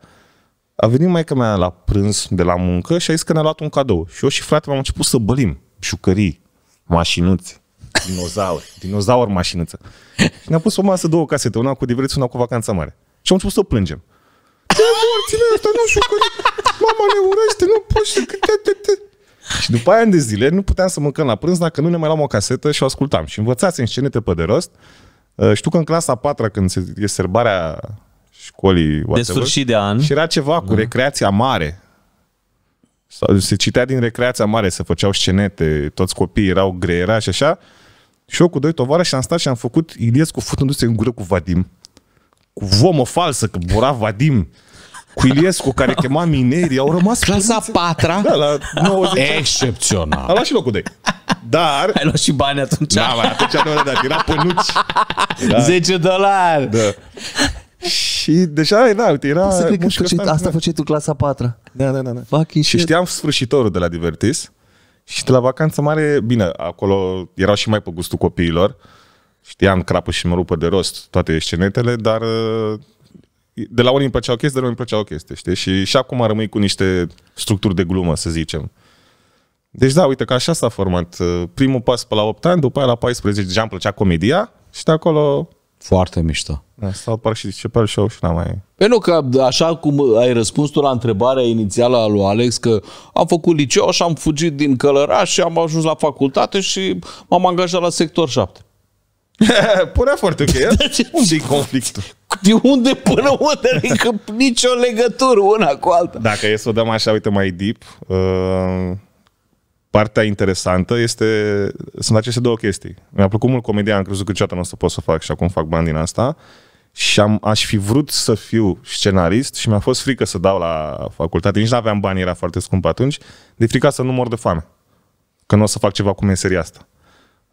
a venit mai mea la prânz de la muncă și a zis că ne-a luat un cadou. Și eu și fratele am început să bălim șucării, mașinuți, dinozauri, dinozauri mașinuță. Și ne-a pus o masă două casete, una cu divertit, una cu vacanța mare. Și am început să plângem. Ce morțile astea, nu șucării, Mama ne urăște, nu poți să... Și după aia, în de zile, nu puteam să mâncăm la prânz dacă nu ne mai luam o casetă și o ascultam. Și învățați în scenete pe de rost. Uh, știu că în clasa a patra, când e serbarea școlii, whatever, de sfârșit de an. Și era ceva cu da. recreația mare. se citea din recreația mare, se făceau scenete, toți copiii erau greiera și așa. Și eu cu doi tovarăși am stat și am făcut Iliescu cu se în gură cu Vadim. Cu vomă falsă, că bura Vadim. Cu Iliescu, care chema minerii, au rămas... Clasa a patra? Da, la 90 Excepțional. A luat și locul de Dar... Ai luat și bani atunci. Da, mai atunci nu era dat. Era pânuci. Da. 10 dolari. Da. Și deja da, uite, era... Să cred că făceai, asta făceai tu clasa patra. Da, da, da. da. Fucking și știam sfârșitorul de la Divertis. Și de la vacanță mare, bine, acolo erau și mai pe gustul copiilor. Știam crapă și mă rupă de rost toate scenetele, dar de la unii îmi plăceau o chestie, de la unii îmi plăceau o chestie, știi? Și, și acum rămâi cu niște structuri de glumă, să zicem. Deci da, uite că așa s-a format. Uh, primul pas pe la 8 ani, după aia la 14 deja îmi plăcea comedia și de acolo... Foarte mișto. Da, stau și ce par show și n-am mai... Păi nu, că așa cum ai răspuns tu la întrebarea inițială a lui Alex, că am făcut liceu și am fugit din Călăraș și am ajuns la facultate și m-am angajat la sector 7. Punea foarte ok. și deci, conflictul. De unde până unde? Adică nicio legătură una cu alta. Dacă e să o dăm așa, uite, mai deep, uh, partea interesantă este, sunt aceste două chestii. Mi-a plăcut mult comedia, am crezut că niciodată nu o să pot să fac și acum fac bani din asta. Și am, aș fi vrut să fiu scenarist și mi-a fost frică să dau la facultate. Nici nu aveam bani, era foarte scump atunci, de frica să nu mor de foame. Că nu o să fac ceva cu meseria asta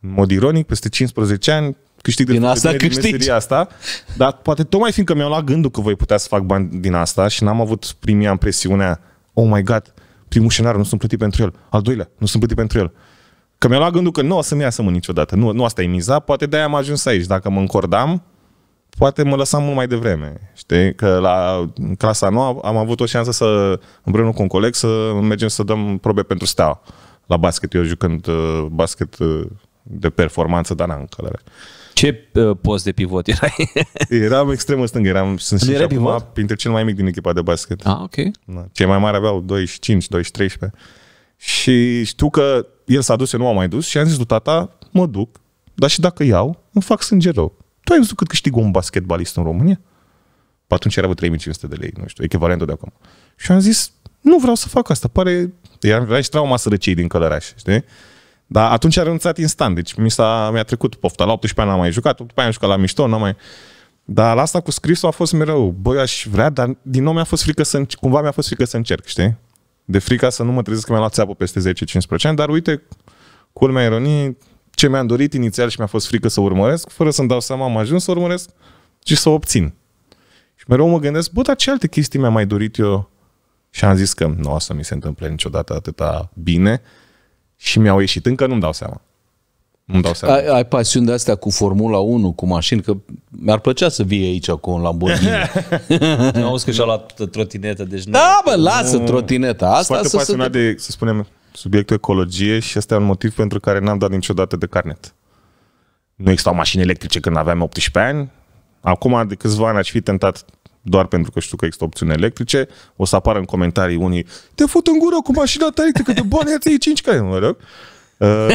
în mod ironic, peste 15 ani câștig de din asta de câștigi. meseria asta, dar poate tocmai fiindcă mi-au luat gândul că voi putea să fac bani din asta și n-am avut primia impresiunea, oh my god, primul scenariu nu sunt plătit pentru el, al doilea nu sunt plătit pentru el. Că mi-a luat gândul că nu o să-mi iasă mă niciodată, nu, nu asta e miza, poate de-aia am ajuns aici. Dacă mă încordam, poate mă lăsam mult mai devreme. Știi? Că la clasa nouă am avut o șansă să, împreună cu un coleg, să mergem să dăm probe pentru steaua la basket. Eu jucând uh, basket uh, de performanță, dar n-am călărea. Ce uh, post de pivot erai? eram în stângă, eram, sunt și, și acum pivot? printre cel mai mic din echipa de basket. Ah, ok. Da. Cei mai mari aveau 25, 23 Și știu că el s-a dus, eu nu m-am mai dus și am zis lui tata, mă duc, dar și dacă iau, îmi fac sânge rău. Tu ai văzut cât câștigă un basketbalist în România? Pe atunci era 3500 de lei, nu știu, echivalentul de acum. Și am zis, nu vreau să fac asta, pare... Era, era și trauma sărăciei din Călăraș, știi? Dar atunci a renunțat instant, deci mi, s-a, mi-a trecut pofta. La 18 ani n-am mai jucat, după aia am jucat la mișto, n-am mai... Dar la asta cu scrisul a fost mereu, băi, aș vrea, dar din nou mi-a fost frică să, cumva mi-a fost frică să încerc, știi? De frica să nu mă trezesc că mi-a luat țeapă peste 10-15 dar uite, culmea ironiei, ce mi-am dorit inițial și mi-a fost frică să urmăresc, fără să-mi dau seama am ajuns să urmăresc și să obțin. Și mereu mă gândesc, bă, dar ce alte chestii mi-am mai dorit eu? Și am zis că nu o să mi se întâmple niciodată atâta bine, și mi-au ieșit. Încă nu-mi dau seama. Nu-mi dau seama. Ai, ai pasiuni de astea cu Formula 1, cu mașini, că mi-ar plăcea să vii aici cu un Lamborghini. Am auzit că și-a luat trotinetă, deci Da, bă, lasă mm. trotineta. Asta foarte pasionat se... de, să spunem, subiectul ecologie și asta e un motiv pentru care n-am dat niciodată de carnet. Nu existau mașini electrice când aveam 18 ani. Acum, de câțiva ani, aș fi tentat doar pentru că știu că există opțiuni electrice, o să apară în comentarii unii, te fut în gură cu mașina ta electrică, de bani ia 5 cai, mă rog. Uh,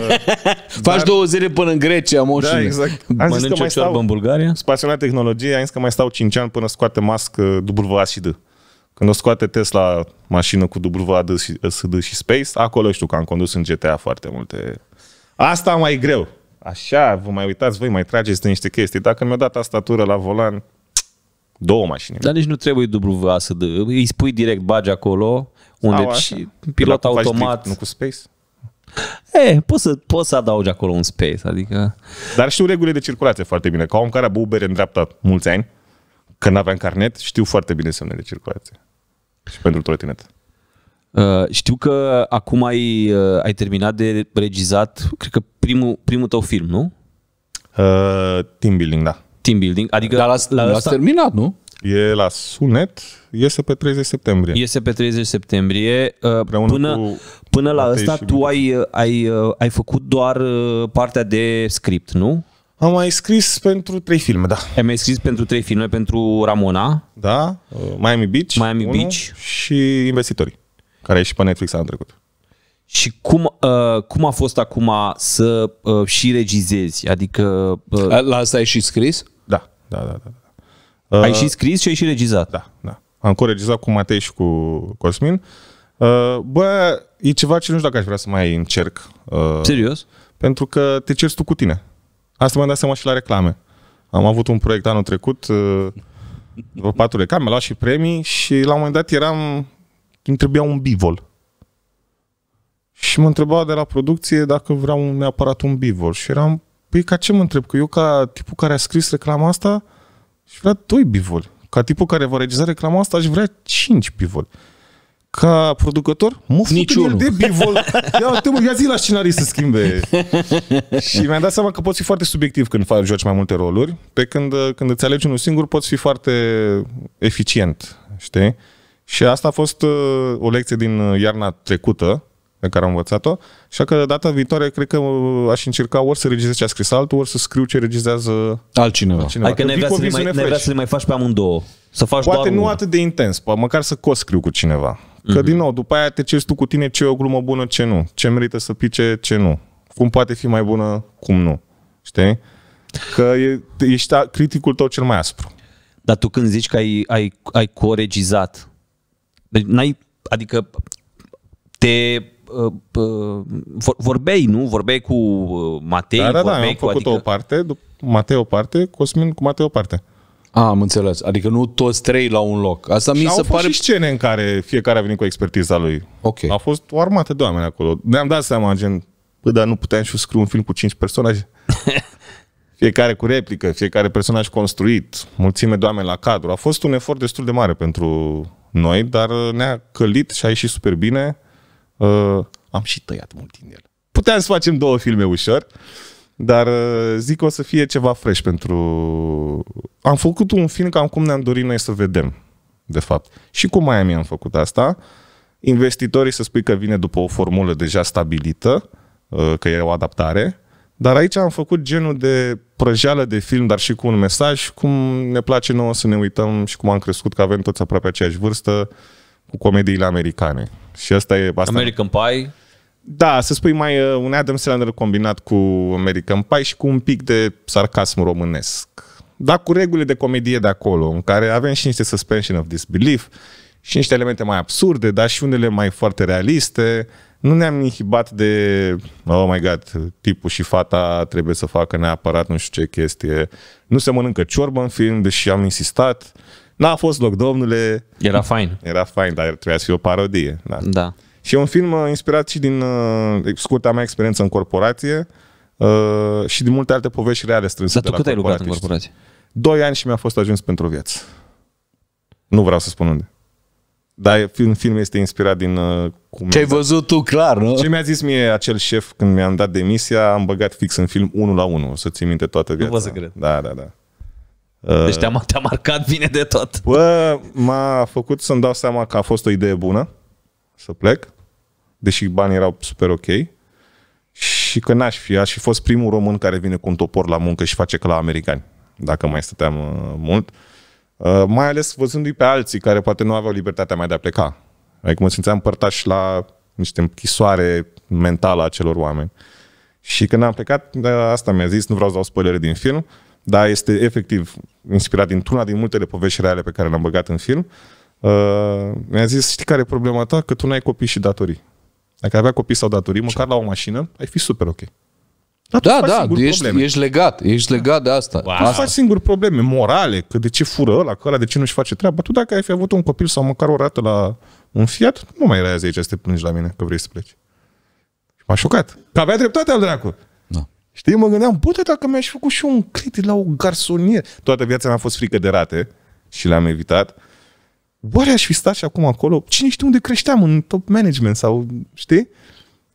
Faci dar... două zile până în Grecia, moșule. Da, exact. Am zis că mai stau, în Bulgaria. Spaționa tehnologie, am zis că mai stau 5 ani până scoate mask uh, W și D. Când o scoate Tesla mașină cu WA și, SD și Space, acolo știu că am condus în GTA foarte multe. Asta mai greu. Așa, vă mai uitați voi, mai trageți de niște chestii. Dacă mi-a dat tastatură la volan, Două mașini. Dar nici nu trebuie dublu să de. Îi spui direct, bagi acolo, unde Au, și pilot automat. nu cu space? E, poți să, poți să adaugi acolo un space, adică... Dar știu regulile de circulație foarte bine. Ca om care a băut în dreapta mulți ani, când aveam carnet, știu foarte bine semnele de circulație. Și pentru trotinet. Uh, știu că acum ai, uh, ai terminat de regizat, cred că primul, primul tău film, nu? Uh, team building, da team building. Adică Dar l-ați, la l-ați terminat, nu? E la Sunet, iese pe 30 septembrie. Iese pe 30 septembrie. Uh, până, până la ăsta tu ai, uh, ai, uh, ai făcut doar uh, partea de script, nu? Am mai scris pentru trei filme, da. Am mai scris pentru trei filme, pentru Ramona. Da, Miami Beach. Miami Beach. Și Investitorii, care e și pe Netflix anul trecut. Și cum, uh, cum a fost acum să uh, și regizezi? Adică... Uh... La asta ai și scris? Da, da, da. da. Uh, ai și scris și ai și regizat? Da, da. Am coregizat cu Matei și cu Cosmin. Uh, bă, e ceva ce nu știu dacă aș vrea să mai încerc. Uh, Serios? Pentru că te ceri tu cu tine. Asta mi-am dat seama și la reclame. Am avut un proiect anul trecut, uh, după patru reclame, am luat și premii și la un moment dat eram, îmi trebuia un bivol și mă întreba de la producție dacă vreau neapărat un bivol. Și eram, păi ca ce mă întreb? Că eu ca tipul care a scris reclama asta și vrea doi bivoli. Ca tipul care va regiza reclama asta aș vrea cinci bivoli ca producător, mă Niciunul. de bivol. Ia te ia zi la scenarii să schimbe. și mi-am dat seama că poți fi foarte subiectiv când faci, joci mai multe roluri, pe când, când îți alegi unul singur, poți fi foarte eficient, știi? Și asta a fost uh, o lecție din uh, iarna trecută, pe care am învățat-o. Așa că data viitoare cred că uh, aș încerca ori să regizez ce a scris altul, ori să scriu ce regizează altcineva. altcineva. Adică ne vrea, să mai, ne vrea să le mai faci pe amândouă. Să faci Poate doar nu una. atât de intens, măcar să co-scriu cu cineva. Că mm-hmm. din nou, după aia te ceri tu cu tine ce e o glumă bună, ce nu. Ce merită să pice, ce nu. Cum poate fi mai bună, cum nu. Știi? Că e, ești criticul tău cel mai aspru. Dar tu când zici că ai, ai, ai co-regizat, deci n-ai, adică te Uh, uh, vorbei nu? vorbei cu uh, Matei, da, da, da, am cu, făcut adică... o parte, Matei o parte, Cosmin cu Matei o parte. A, ah, am înțeles. Adică nu toți trei la un loc. Asta mi se au pare... Și scene în care fiecare a venit cu expertiza lui. Ok. A fost o armată de oameni acolo. Ne-am dat seama, gen, bă, dar nu puteam și scriu un film cu cinci personaje. fiecare cu replică, fiecare personaj construit, mulțime de oameni la cadru. A fost un efort destul de mare pentru noi, dar ne-a călit și a ieșit super bine. Uh, am și tăiat mult din el. Puteam să facem două filme ușor, dar uh, zic că o să fie ceva fresh pentru... Am făcut un film cam cum ne-am dorit noi să vedem, de fapt. Și cu Miami am făcut asta. Investitorii să spui că vine după o formulă deja stabilită, uh, că e o adaptare, dar aici am făcut genul de prăjeală de film, dar și cu un mesaj, cum ne place nouă să ne uităm și cum am crescut, că avem toți aproape aceeași vârstă, cu comediile americane. Și asta e... Asta American Pie? Da, să spui mai uh, un Adam Sandler combinat cu American Pie și cu un pic de sarcasm românesc. Dar cu regulile de comedie de acolo, în care avem și niște suspension of disbelief, și niște elemente mai absurde, dar și unele mai foarte realiste. Nu ne-am inhibat de, oh my god, tipul și fata trebuie să facă neapărat nu știu ce chestie. Nu se mănâncă ciorbă în film, deși am insistat. N-a fost loc, domnule. Era fain. Era fain, dar trebuia să fie o parodie. Da. da. Și e un film uh, inspirat și din uh, scurta mea experiență în corporație uh, și din multe alte povești reale strânse Dar tu cât ai lucrat în corporație? Doi ani și mi-a fost ajuns pentru viață. Nu vreau să spun unde. Dar film, film este inspirat din... Uh, cum Ce ai exact- văzut tu clar, nu? Ce mi-a zis mie acel șef când mi-am dat demisia, am băgat fix în film unul la 1, să ții minte toată viața. Nu vă să cred. Da, da, da. Uh, deci te-a, te marcat bine de tot. Bă, m-a făcut să-mi dau seama că a fost o idee bună să plec, deși banii erau super ok. Și că n-aș fi, aș fi fost primul român care vine cu un topor la muncă și face că la americani, dacă mai stăteam uh, mult. Uh, mai ales văzându-i pe alții care poate nu aveau libertatea mai de a pleca. Adică mă simțeam părtaș la niște închisoare mentală a celor oameni. Și când am plecat, asta mi-a zis, nu vreau să dau spoilere din film, dar este efectiv inspirat dintr-una din multele povești reale pe care le-am băgat în film, uh, mi-a zis, știi care e problema ta? Că tu n-ai copii și datorii. Dacă avea copii sau datorii, măcar la o mașină, ai fi super ok. Dar da, da, ești, ești legat, ești legat de asta. Wow. Tu asta. faci singur probleme morale, că de ce fură ăla, că ăla de ce nu-și face treaba. Tu dacă ai fi avut un copil sau măcar o rată la un fiat, nu mai erai aici să te plângi la mine că vrei să pleci. Și m-a șocat. Că avea dreptate al dracu. Știi, mă gândeam, poate dacă mi-aș făcut și un credit la o garsonier, toată viața mi-a fost frică de rate și le-am evitat, oare aș fi stat și acum acolo? Cine știe unde creșteam, în top management sau, știi?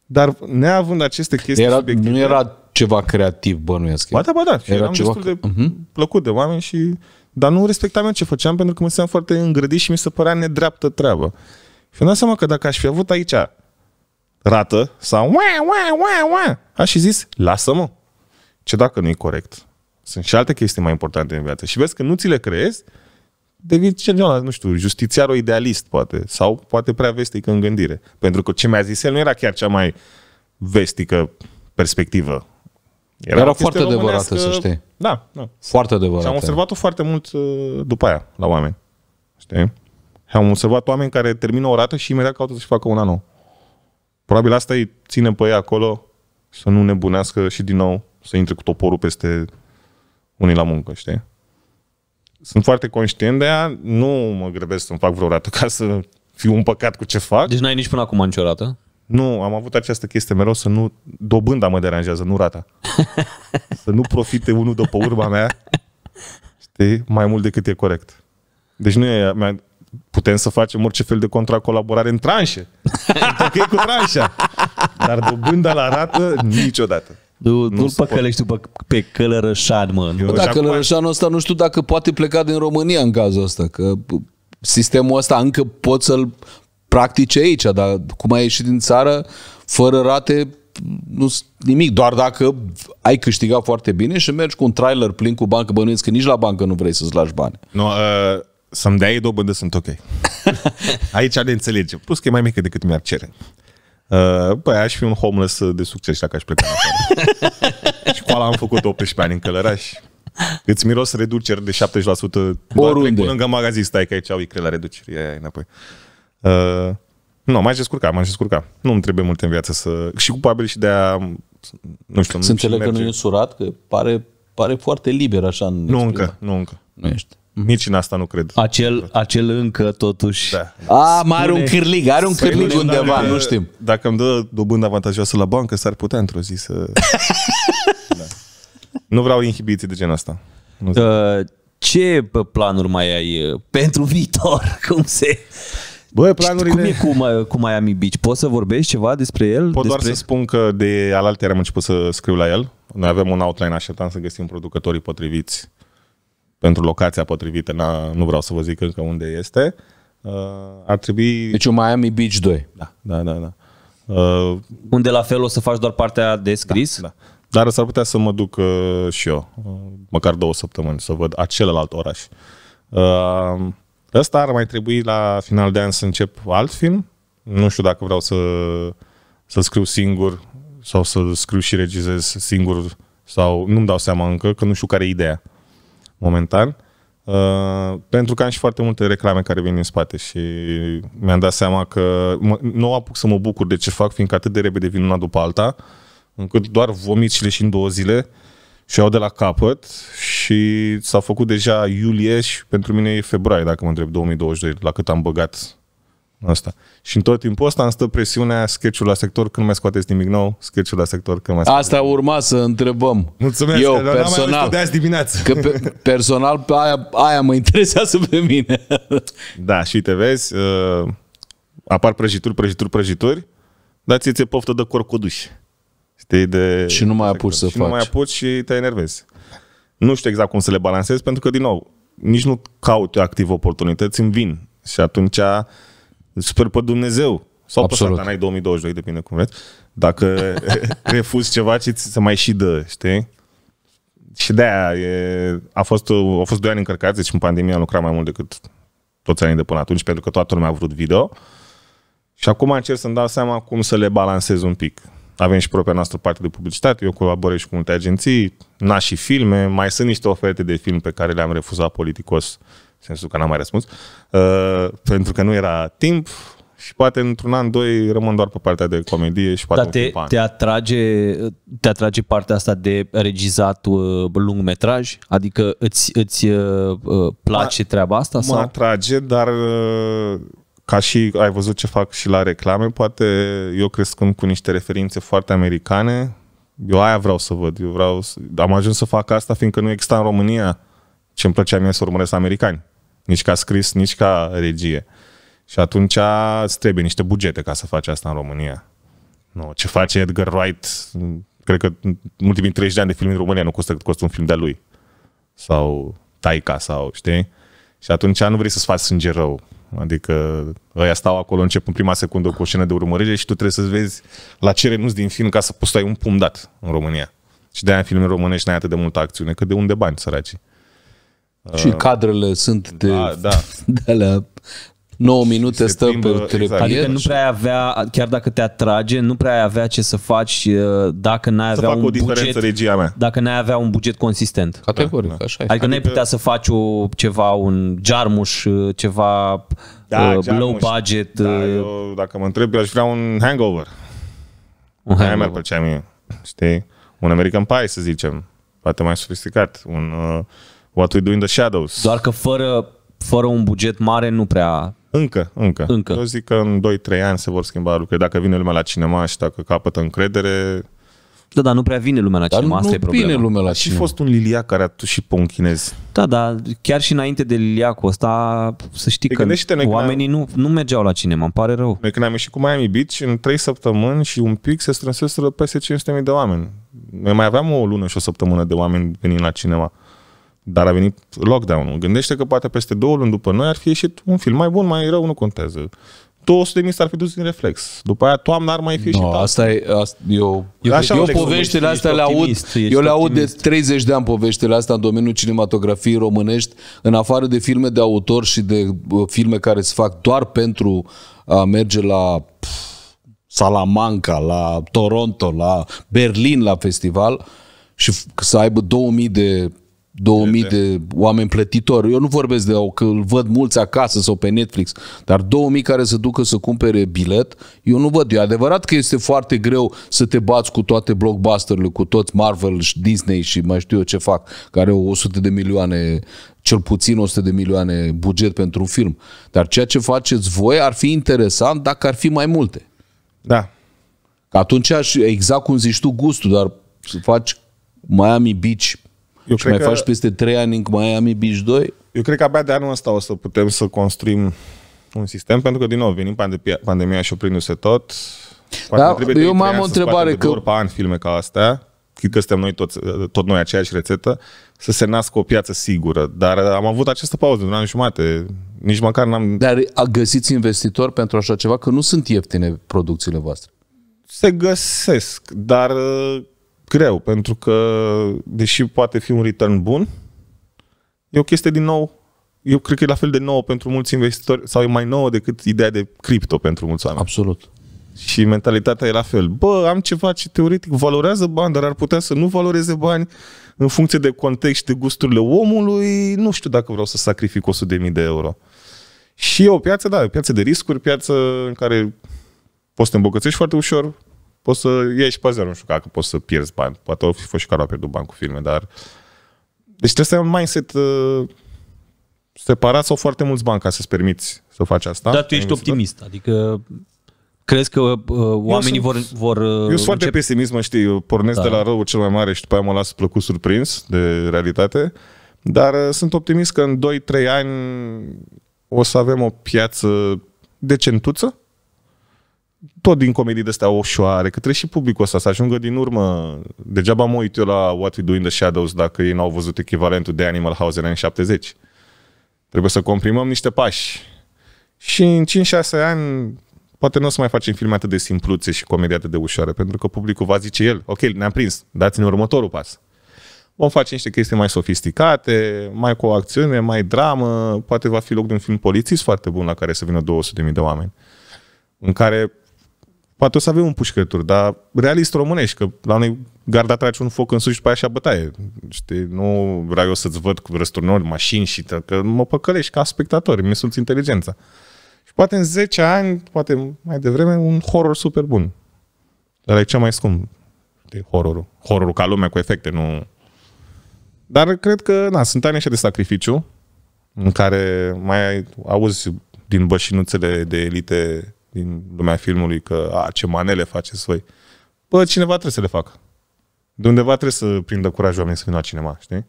Dar neavând aceste chestii era, subiective... Nu era ceva creativ, bănuiesc. Ba da, ba da. Era eram ceva... destul de uh-huh. plăcut de oameni și... Dar nu respectam eu ce făceam pentru că mă simțeam foarte îngrădit și mi se părea nedreaptă treaba. Și am dat seama că dacă aș fi avut aici rată sau ua, ua, ua, ua, a și zis, lasă-mă. Ce dacă nu e corect? Sunt și alte chestii mai importante în viață. Și vezi că nu ți le creezi, devii genul, nu știu, justițiarul o idealist, poate, sau poate prea vestic în gândire. Pentru că ce mi-a zis el nu era chiar cea mai vestică perspectivă. Era, era foarte adevărată, să știi. Da, da. Foarte adevărată. Și am observat-o foarte mult uh, după aia, la oameni. Știi? Am observat oameni care termină o rată și imediat caută să-și facă una nouă. Probabil asta îi ține pe ei acolo să nu nebunească și din nou să intre cu toporul peste unii la muncă, știi? Sunt foarte conștient de ea, nu mă grăbesc să-mi fac vreodată ca să fiu un păcat cu ce fac. Deci n-ai nici până acum niciodată? Nu, am avut această chestie mereu să nu... Dobânda mă deranjează, nu rata. să nu profite unul după urma mea, știi, mai mult decât e corect. Deci nu e putem să facem orice fel de contracolaborare în tranșe. ok cu tranșa. Dar dobânda la rată niciodată. Du, nu, nu-l păcălești după, pe Călărășan, mă. Eu, da, Călărășanul ăsta nu știu dacă poate pleca din România în cazul ăsta, că sistemul ăsta încă pot să-l practice aici, dar cum ai ieșit din țară, fără rate, nu nimic, doar dacă ai câștigat foarte bine și mergi cu un trailer plin cu bani, bănuiesc că nici la bancă nu vrei să-ți lași bani. Nu, no, ă, uh să-mi dea ei dobândă, sunt ok. Aici le înțelegem. Plus că e mai mică decât mi-ar cere. Păi aș fi un homeless de succes dacă aș pleca în Și Școala am făcut 18 ani în Călăraș. Îți miros reduceri de 70% doar Oriunde. trec lângă magazin. Stai că aici au icre la reduceri. Ia, ia, înapoi. Uh, nu, m-aș descurca, m-aș descurca. Nu-mi trebuie mult în viață să... Și cu probabil și de a... Nu știu, Să înțeleg că nu e surat, că pare, pare foarte liber așa. În Nu încă, nu încă. Nu ești. Mhm. Nici în asta nu cred. Acel, acel încă, totuși. Da. A, mai are un cârlig, are un cârlig undeva, nu știm. Dacă îmi dă dobândă avantajoasă la bancă, s-ar putea într-o zi să... da. Nu vreau inhibiții de genul ăsta. Nu uh, ce planuri mai ai uh, pentru viitor? Cum se... Băi, planurile... Cum e cu, cu Miami Beach? Poți să vorbești ceva despre el? Pot despre... doar să spun că de alaltă am început să scriu la el. Noi avem un outline, așteptam să găsim producătorii potriviți pentru locația potrivită, na, nu vreau să vă zic încă unde este, uh, ar trebui... Deci un Miami Beach 2. Da, da, da. da. Uh, unde la fel o să faci doar partea de da, scris? Da, da. Dar s-ar putea să mă duc uh, și eu, uh, măcar două săptămâni, să văd acelălalt oraș. Uh, ăsta ar mai trebui la final de an să încep alt film. Nu știu dacă vreau să, să scriu singur sau să scriu și regizez singur sau nu-mi dau seama încă, că nu știu care e ideea momentan, uh, pentru că am și foarte multe reclame care vin în spate și mi-am dat seama că nu apuc să mă bucur de ce fac, fiindcă atât de repede vin una după alta, încât doar vomit și le și în două zile și au de la capăt și s-a făcut deja iulie și pentru mine e februarie, dacă mă întreb, 2022, la cât am băgat Asta. Și în tot timpul ăsta am stă presiunea sketch la sector, când mai scoateți nimic nou, sketch la sector, când mai scoateți. Asta urma să întrebăm. Mulțumesc, Eu, că personal, de azi dimineață. Că pe, personal, pe aia, aia mă interesează pe mine. da, și te vezi, uh, apar prăjituri, prăjituri, prăjituri, dar ți ți-e poftă de corcoduș. de... Și nu mai apuci să și faci. Și nu mai apuci și te enervezi. Nu știu exact cum să le balancezi, pentru că, din nou, nici nu caut activ oportunități, îmi vin. Și atunci super pe Dumnezeu. Sau Absolut. pe Satanai 2022, depinde cum vreți. Dacă refuzi ceva, ce ți se mai și dă, știi? Și de-aia e, a, fost, a fost doi ani încărcați, deci în pandemie am lucrat mai mult decât toți anii de până atunci, pentru că toată lumea a vrut video. Și acum încerc să-mi dau seama cum să le balancez un pic. Avem și propria noastră parte de publicitate, eu colaborez și cu multe agenții, na și filme, mai sunt niște oferte de film pe care le-am refuzat politicos. Uh, sensul că n-am mai răspuns, uh, pentru că nu era timp și poate într-un an, doi rămân doar pe partea de comedie și poate Dar te, te, atrage, te atrage partea asta de regizat uh, lung metraj? Adică îți, îți uh, uh place da, treaba asta? Mă sau? atrage, dar uh, ca și ai văzut ce fac și la reclame, poate eu crescând cu niște referințe foarte americane, eu aia vreau să văd, eu vreau să, am ajuns să fac asta fiindcă nu exista în România ce îmi plăcea mie să urmăresc americani nici ca scris, nici ca regie. Și atunci îți trebuie niște bugete ca să faci asta în România. Nu, ce face Edgar Wright, cred că în ultimii 30 de ani de film în România nu costă cât costă un film de-a lui. Sau Taika sau, știi? Și atunci nu vrei să-ți faci sânge rău. Adică ăia stau acolo, încep în prima secundă cu o scenă de urmărire și tu trebuie să-ți vezi la ce renunți din film ca să poți să ai un pum dat în România. Și de-aia în filme românești n-ai atât de multă acțiune, că de unde bani săraci. Și uh, cadrele sunt da, de, da, da. de alea 9 minute se stă plimbă, pe terapie. Exact. Adică nu prea ai avea, chiar dacă te atrage, nu prea ai avea ce să faci uh, dacă n-ai avea un o buget, regia mea. dacă n-ai avea un buget consistent. Categoric, da, da. așa e. Adică, adică n-ai putea să faci o, ceva, un jarmuș, uh, ceva da, uh, jarmuș. low budget. Da, eu, dacă mă întreb, eu aș vrea un hangover. Un hangover. Aia mi-ar mie, știi? Un American Pie, să zicem. Poate mai sofisticat. Un... Uh, What We Do in the Shadows. Doar că fără, fără un buget mare nu prea... Încă, încă. încă. Eu zic că în 2-3 ani se vor schimba lucrurile. Dacă vine lumea la cinema și dacă capătă încredere, da, dar nu prea vine lumea la cinema, asta e problema. vine lumea la cinema. Și fost un Liliac care a și pe un chinez. Da, dar chiar și înainte de Liliacul ăsta, să știi că oamenii nu, nu mergeau la cinema, îmi pare rău. Noi când am ieșit cu Miami Beach, în 3 săptămâni și un pic se strânseseră peste 500.000 de oameni. Noi mai aveam o lună și o săptămână de oameni venind la cinema. Dar a venit lockdown-ul. Gândește că poate peste două luni după noi ar fi ieșit un film mai bun, mai rău, nu contează. 200 de mii s-ar fi dus din reflex. După aia toamna ar mai fi no, asta, e, asta, eu, eu, așa eu poveștile astea le aud, eu le aud de 30 de ani poveștile astea în domeniul cinematografiei românești, în afară de filme de autor și de filme care se fac doar pentru a merge la Salamanca, la Toronto, la Berlin, la festival și să aibă 2000 de 2000 de oameni plătitori. Eu nu vorbesc de o că îl văd mulți acasă sau pe Netflix, dar 2000 care se ducă să cumpere bilet, eu nu văd. E adevărat că este foarte greu să te bați cu toate blockbuster-urile, cu toți Marvel și Disney și mai știu eu ce fac, care au 100 de milioane, cel puțin 100 de milioane buget pentru un film. Dar ceea ce faceți voi ar fi interesant dacă ar fi mai multe. Da. Atunci, exact cum zici tu, gustul, dar să faci Miami Beach eu și mai că... faci peste trei ani încă mai Miami Beach 2? Eu cred că abia de anul ăsta o să putem să construim un sistem, pentru că, din nou, venim pandemia, pandemia și oprindu-se tot. Da, eu m-am o întrebare că... pe an filme ca astea, cred că suntem noi toți, tot noi aceeași rețetă, să se nască o piață sigură. Dar am avut această pauză de un an și jumate. Nici măcar n-am... Dar a găsiți investitori pentru așa ceva? Că nu sunt ieftine producțiile voastre. Se găsesc, dar greu, pentru că, deși poate fi un return bun, e o chestie din nou, eu cred că e la fel de nouă pentru mulți investitori, sau e mai nouă decât ideea de cripto pentru mulți oameni. Absolut. Și mentalitatea e la fel. Bă, am ceva ce teoretic valorează bani, dar ar putea să nu valoreze bani în funcție de context și de gusturile omului. Nu știu dacă vreau să sacrific 100.000 de euro. Și e o piață, da, e o piață de riscuri, piață în care poți să te îmbogățești foarte ușor, poți să ieși pe zero, nu știu că poți să pierzi bani. Poate o fi fost și care a pierdut bani cu filme, dar... Deci trebuie să ai un mindset uh, separat sau foarte mulți bani ca să-ți permiți să faci asta. Dar tu ești da. optimist, dat? adică crezi că uh, oamenii eu sunt, vor, vor... Uh, eu sunt încep... foarte pesimist, mă știi, eu pornesc da. de la rău cel mai mare și după aia mă las plăcut surprins de realitate, dar uh, sunt optimist că în 2-3 ani o să avem o piață decentuță, tot din comedii de astea oșoare, că trebuie și publicul ăsta să ajungă din urmă. Degeaba mă uit eu la What We Do in the Shadows dacă ei n-au văzut echivalentul de Animal House în 70. Trebuie să comprimăm niște pași. Și în 5-6 ani poate nu o să mai facem filme atât de simpluțe și comedii atât de ușoare, pentru că publicul va zice el, ok, ne-am prins, dați-ne următorul pas. Vom face niște chestii mai sofisticate, mai cu o acțiune, mai dramă, poate va fi loc de un film polițist foarte bun la care să vină 200.000 de oameni, în care poate o să avem un pușcător, dar realist românești, că la noi garda trage un foc în sus și pe aia și bătaie. Știi, nu vreau eu să-ți văd cu răsturnări, mașini și tă, că mă păcălești ca spectator, mi sunt inteligența. Și poate în 10 ani, poate mai devreme, un horror super bun. Dar e cea mai scump de horror, Horrorul ca lumea cu efecte, nu... Dar cred că, na, sunt ani de sacrificiu în care mai auzi din bășinuțele de elite din lumea filmului că a, ce manele faceți voi. Bă, cineva trebuie să le facă. De undeva trebuie să prindă curaj oamenii să vină la cinema, știi?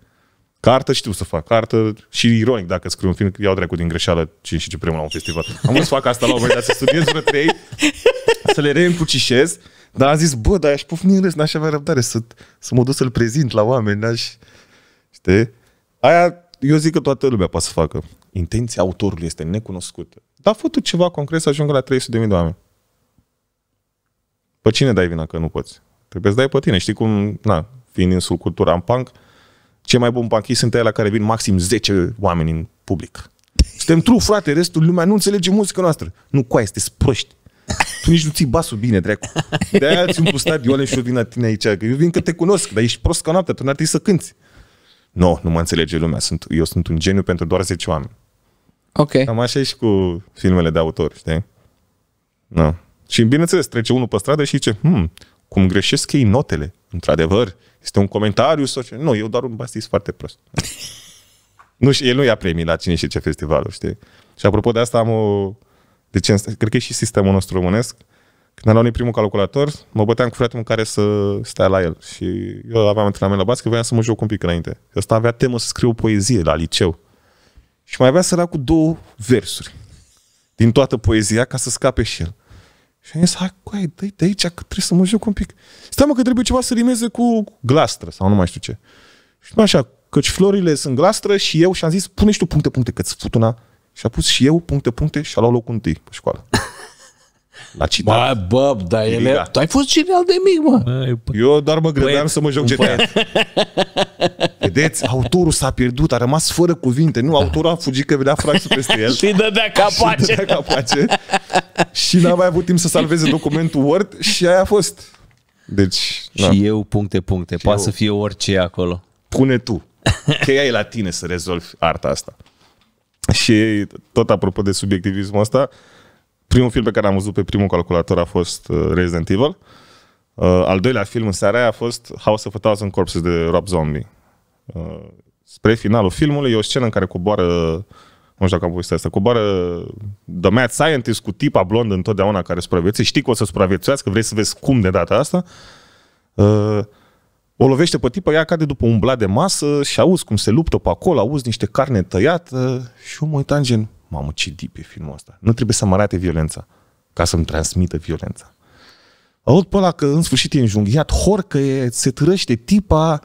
Cartă știu să fac. Cartă și ironic, dacă scriu un film, iau trecut din greșeală 5 și ce primul la un festival. Am vrut să fac asta la un moment dat, să studiez vreo trei, să le reîmpucișez, dar am zis, bă, dar aș pufni în râs, n-aș avea răbdare să, să mă duc să-l prezint la oameni, n-aș... Știi? Aia, eu zic că toată lumea poate să facă intenția autorului este necunoscută. Dar fă tu ceva concret să ajungă la 300.000 de oameni. Pe cine dai vina că nu poți? Trebuie să dai pe tine. Știi cum, na, fiind în subcultura în punk, cei mai buni punkii sunt la care vin maxim 10 oameni în public. Suntem tru, frate, restul lumea nu înțelege muzica noastră. Nu, coaie, sunteți proști. Tu nici nu ții basul bine, dracu. De-aia îți pus stadioane și eu vin la tine aici. Că eu vin că te cunosc, dar ești prost ca noaptea, tu n-ar trebui să cânti. No, nu mă înțelege lumea. Sunt, eu sunt un geniu pentru doar 10 oameni. Ok. Cam așa e și cu filmele de autor, știi? Da. Și bineînțeles, trece unul pe stradă și zice, hmm, cum greșesc ei notele. Într-adevăr, este un comentariu social. Nu, eu doar un bastis foarte prost. nu, și el nu ia premii la cine și ce festivalul, știi? Și apropo de asta am o... De ce? Cred că e și sistemul nostru românesc. Când am luat primul calculator, mă băteam cu fratele în care să stea la el. Și eu aveam antrenament la basket, voiam să mă joc un pic înainte. Ăsta avea temă să scriu o poezie la liceu. Și mai avea cu două versuri din toată poezia ca să scape și el. Și am zis, hai, coai, dă de aici, că trebuie să mă joc un pic. Stai mă că trebuie ceva să rimeze cu glastră sau nu mai știu ce. Și nu așa, căci florile sunt glastră și eu și am zis, pune și tu puncte, puncte, că-ți fut una. Și a pus și eu puncte, puncte și a luat locul întâi pe școală. La cine? Bă, bă, dar ele... Tu ai fost genial de mic, mă. Bă, eu doar mă grăbeam să mă joc GTA. Vedeți? Autorul s-a pierdut, a rămas fără cuvinte. Nu, autorul a fugit că vedea fraxul peste el. și dădea capace. Și dădea capace. și n-a mai avut timp să salveze documentul Word și aia a fost. Deci, și da. eu, puncte, puncte. Poate să fie orice acolo. Pune tu. Cheia e la tine să rezolvi arta asta. Și tot apropo de subiectivismul ăsta, uh, primul film pe care am văzut pe primul calculator a fost uh, Resident Evil. Uh, al doilea film în seara aia a fost House of a Thousand Corpses de Rob Zombie. Uh, spre finalul filmului e o scenă în care coboară nu știu dacă am văzut asta, coboară The Mad Scientist cu tipa blondă întotdeauna care supraviețuiește, știi că o să supraviețuiască, vrei să vezi cum de data asta, o lovește pe tipă, ea cade după un blat de masă și auzi cum se luptă pe acolo, auzi niște carne tăiată și eu mă uitam gen, mamă, ce deep e filmul ăsta. Nu trebuie să mă arate violența ca să-mi transmită violența. Aud pe ăla că în sfârșit e înjunghiat, hor că e, se târăște tipa,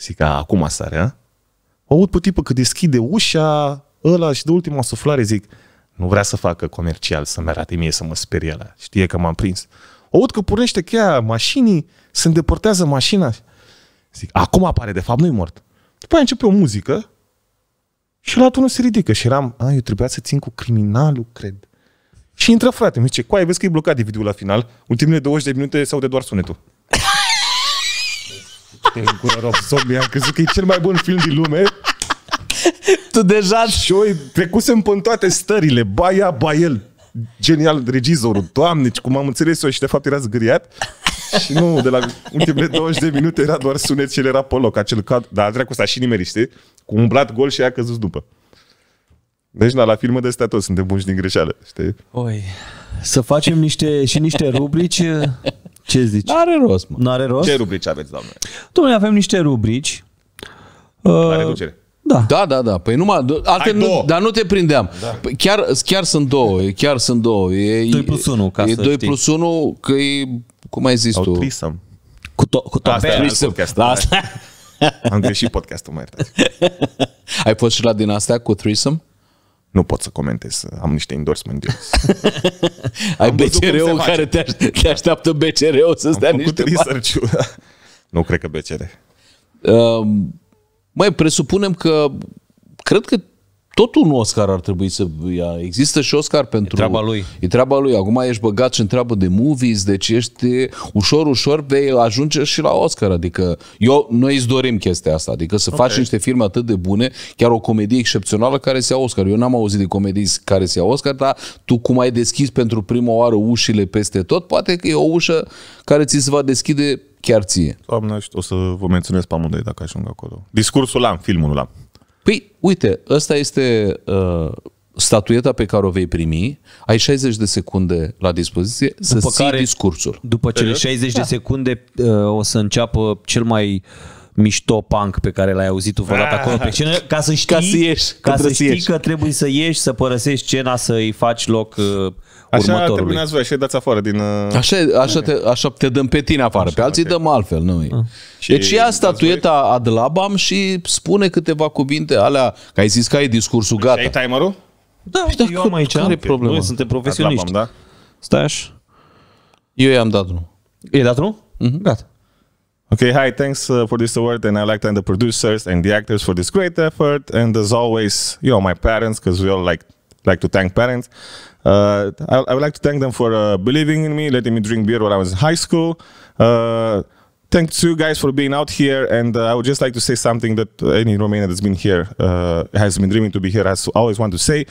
zic, a, acum sare, Aud pe tipă că deschide ușa, ăla și de ultima suflare zic, nu vrea să facă comercial, să-mi arate mie să mă sperie la. Știe că m-am prins. Aud că punește cheia mașinii, se îndepărtează mașina. Zic, acum apare, de fapt nu-i mort. După aia începe o muzică, și la nu se ridică și eram, a, eu trebuia să țin cu criminalul, cred. Și intră frate, mi zice, coaie, vezi că e blocat de video la final, ultimele 20 de minute sau de doar sunetul. Te încură, rog, zombie, am crezut că e cel mai bun film din lume. Tu deja... Și eu trecusem pe toate stările, baia, baiel, genial regizorul, doamne, cum am înțeles eu și de fapt era zgâriat. Și nu, de la ultimele 20 de minute era doar sunet și el era pe loc, acel cad, dar dracu ăsta și nimeni, știi? Cu un blat gol și a căzut după. Deci, da, la filmă de astea toți suntem buni din greșeală, știi? Oi, să facem niște, și niște rubrici, ce zici? N-are rost, mă. N-are rost? Ce rubrici aveți, doamne? Domnule, avem niște rubrici. La uh, reducere. Da. Da, da, da. Păi numai, alte nu, dar nu te prindeam. Da. Păi Chiar, chiar sunt două, chiar sunt două. E, 2 plus 1, ca e să 2 știi. plus 1, că e, cum ai zis Au tu? Trisam. Cu, to- cu to- Asta, asta, asta. Da. Am greșit podcastul, mai iertați. Ai fost și la din astea cu threesome? Nu pot să comentez, am niște endorsement Ai BCR-ul care te, aș- te așteaptă BCR-ul să-ți dea niște bani. Nu cred că BCR. Uh, um, mai presupunem că cred că tot un Oscar ar trebui să ia. Există și Oscar pentru... E treaba lui. E treaba lui. Acum ești băgat și în treabă de movies, deci ești ușor, ușor vei ajunge și la Oscar. Adică eu, noi îți dorim chestia asta. Adică să okay. faci niște filme atât de bune, chiar o comedie excepțională care se ia Oscar. Eu n-am auzit de comedii care se ia Oscar, dar tu cum ai deschis pentru prima oară ușile peste tot, poate că e o ușă care ți se va deschide chiar ție. Doamne, o să vă menționez pe amândoi dacă ajung acolo. Discursul am, filmul am Păi, uite, ăsta este uh, statueta pe care o vei primi, ai 60 de secunde la dispoziție după să care, discursul. După cele 60 de da. secunde uh, o să înceapă cel mai mișto punk pe care l-ai auzit tu vreodată ah. acolo pe scenă, ca să știi, ca să, ieși, ca să, să ieși. știi că trebuie să ieși, să părăsești scena, să-i faci loc uh, Așa următorului. terminați voi, așa dați afară din... Uh, așa, așa, te, așa te dăm pe tine afară, așa, pe alții okay. dăm altfel, nu ah. Deci ia statueta voi? Adlabam și spune câteva cuvinte alea, că ai zis că ai discursul deci gata. ai timerul? Da, păi, eu am aici. Care problema? Noi suntem profesioniști. Adlabam, da? Stai așa. Eu i-am dat nu. E dat nu? Mm-hmm. Gata. Okay, hi, thanks uh, for this award, and I'd like to thank the producers and the actors for this great effort. And as always, you know, my parents, because we all like like to thank parents. Uh, I, I, would like to thank them for uh, believing in me, letting me drink beer while I was in high school. Uh, thank you guys for being out here, and uh, I would just like to say something that any Romanian that's been here uh, has been dreaming to be here, has always want to say.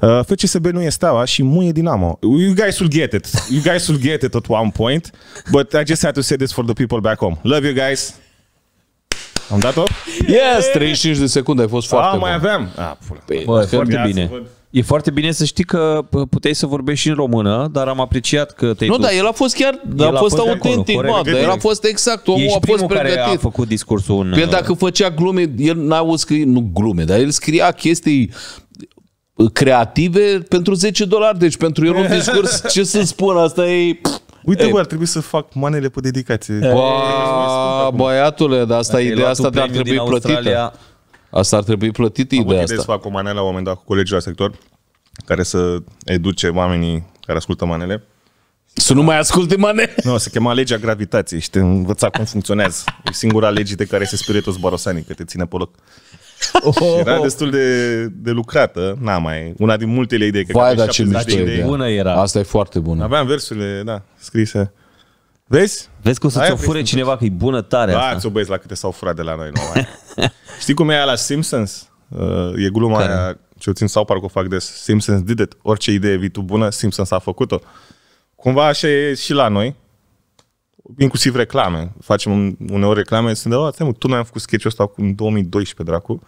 Uh, FCSB nu e steaua și muie Dinamo. You guys will get it. You guys will get it at one point. But I just had to say this for the people back home. Love you guys. Am dat-o? Yes, 35 de secunde, ai fost foarte Ah, mai avem. Ah, păi, foarte bine. E foarte bine să știi că puteai să vorbești și în română, dar am apreciat că te Nu, dus. dar el a fost chiar, el a fost, a fost autentic, acolo, mă, el a fost exact, omul Ești a fost pregătit. care a făcut discursul în... Că păi dacă uh, făcea glume, el n-a auzit că, nu glume, dar el scria chestii uh, creative pentru 10 dolari, deci pentru el un discurs, ce să spun, asta e... Uite, bă, ar trebui să fac manele pe dedicație. Ba, băiatule, dar asta, ideea asta de ar trebui plătită. Asta ar trebui plătit ideea asta. să fac o Manele la un moment dat cu colegii la sector care să educe oamenii care ascultă manele să nu mai asculte mane? Nu, se chema legea gravitației și te învăța cum funcționează. E singura lege de care se sperie toți barosanii, că te ține pe loc. Oh. Era destul de, de lucrată, am mai, una din multele idei. Vai, dar ce mișto idei. Bună era. Asta e foarte bună. Aveam versurile, da, scrise. Vezi? Vezi o să-ți o fure cineva că e bună tare asta. Ați-o băieți la câte s-au furat de la noi nouă. Știi cum e aia la Simpsons? Uh, e gluma Care? aia, ce țin sau parcă o fac des. Simpsons did it. Orice idee vii tu bună, Simpsons a făcut-o. Cumva așa e și la noi. Inclusiv reclame. Facem uneori reclame, sunt de, oh, tu nu am făcut sketch-ul ăsta acum 2012, dracu.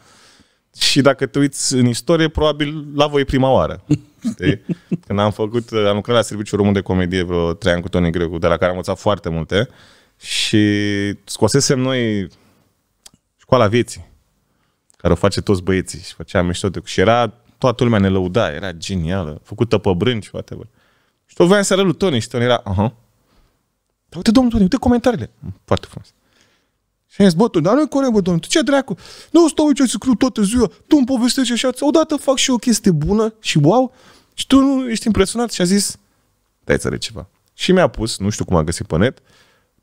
Și dacă te uiți în istorie, probabil la voi prima oară. Știi? Când am făcut, am lucrat la Serviciul Român de Comedie vreo trei ani cu Tony Grecu, de la care am învățat foarte multe și scosesem noi școala vieții, care o face toți băieții și făceam mișto de... Și era, toată lumea ne lăuda, era genială, făcută pe brânci, whatever. Și tot voiam să arăt lui Tony și Tony era, aha. Dar uite, domnul Tony, uite comentariile. Foarte frumos. Și am zis, bă, tu, dar nu i corect, bă, domnule, tu ce dracu? Nu stau aici să scriu toată ziua, tu îmi povestești așa, odată fac și o chestie bună și wow, și tu nu ești impresionat și a zis, dai să ceva. Și mi-a pus, nu știu cum a găsit pe net,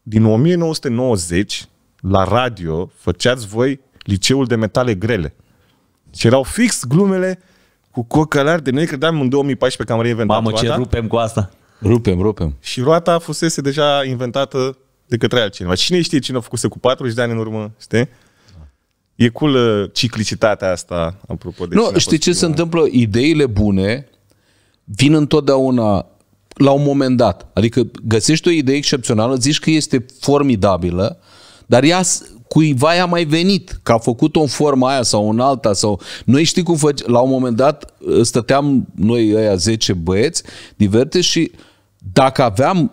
din 1990 la radio făceați voi liceul de metale grele. Și erau fix glumele cu cocălari de noi credeam în 2014 că am reinventat Mamă, roata. ce rupem cu asta! Rupem, rupem. Și roata fusese deja inventată de către altcineva. Cine știe cine a făcut cu 40 de ani în urmă, știi? E cool uh, ciclicitatea asta, apropo de... Nu, știi ce se întâmplă? Ideile bune vin întotdeauna la un moment dat. Adică găsești o idee excepțională, zici că este formidabilă, dar ea cuiva i-a mai venit, că a făcut-o în forma aia sau în alta. sau Noi știi cum faci, la un moment dat uh, stăteam noi ăia 10 băieți diverte și dacă aveam,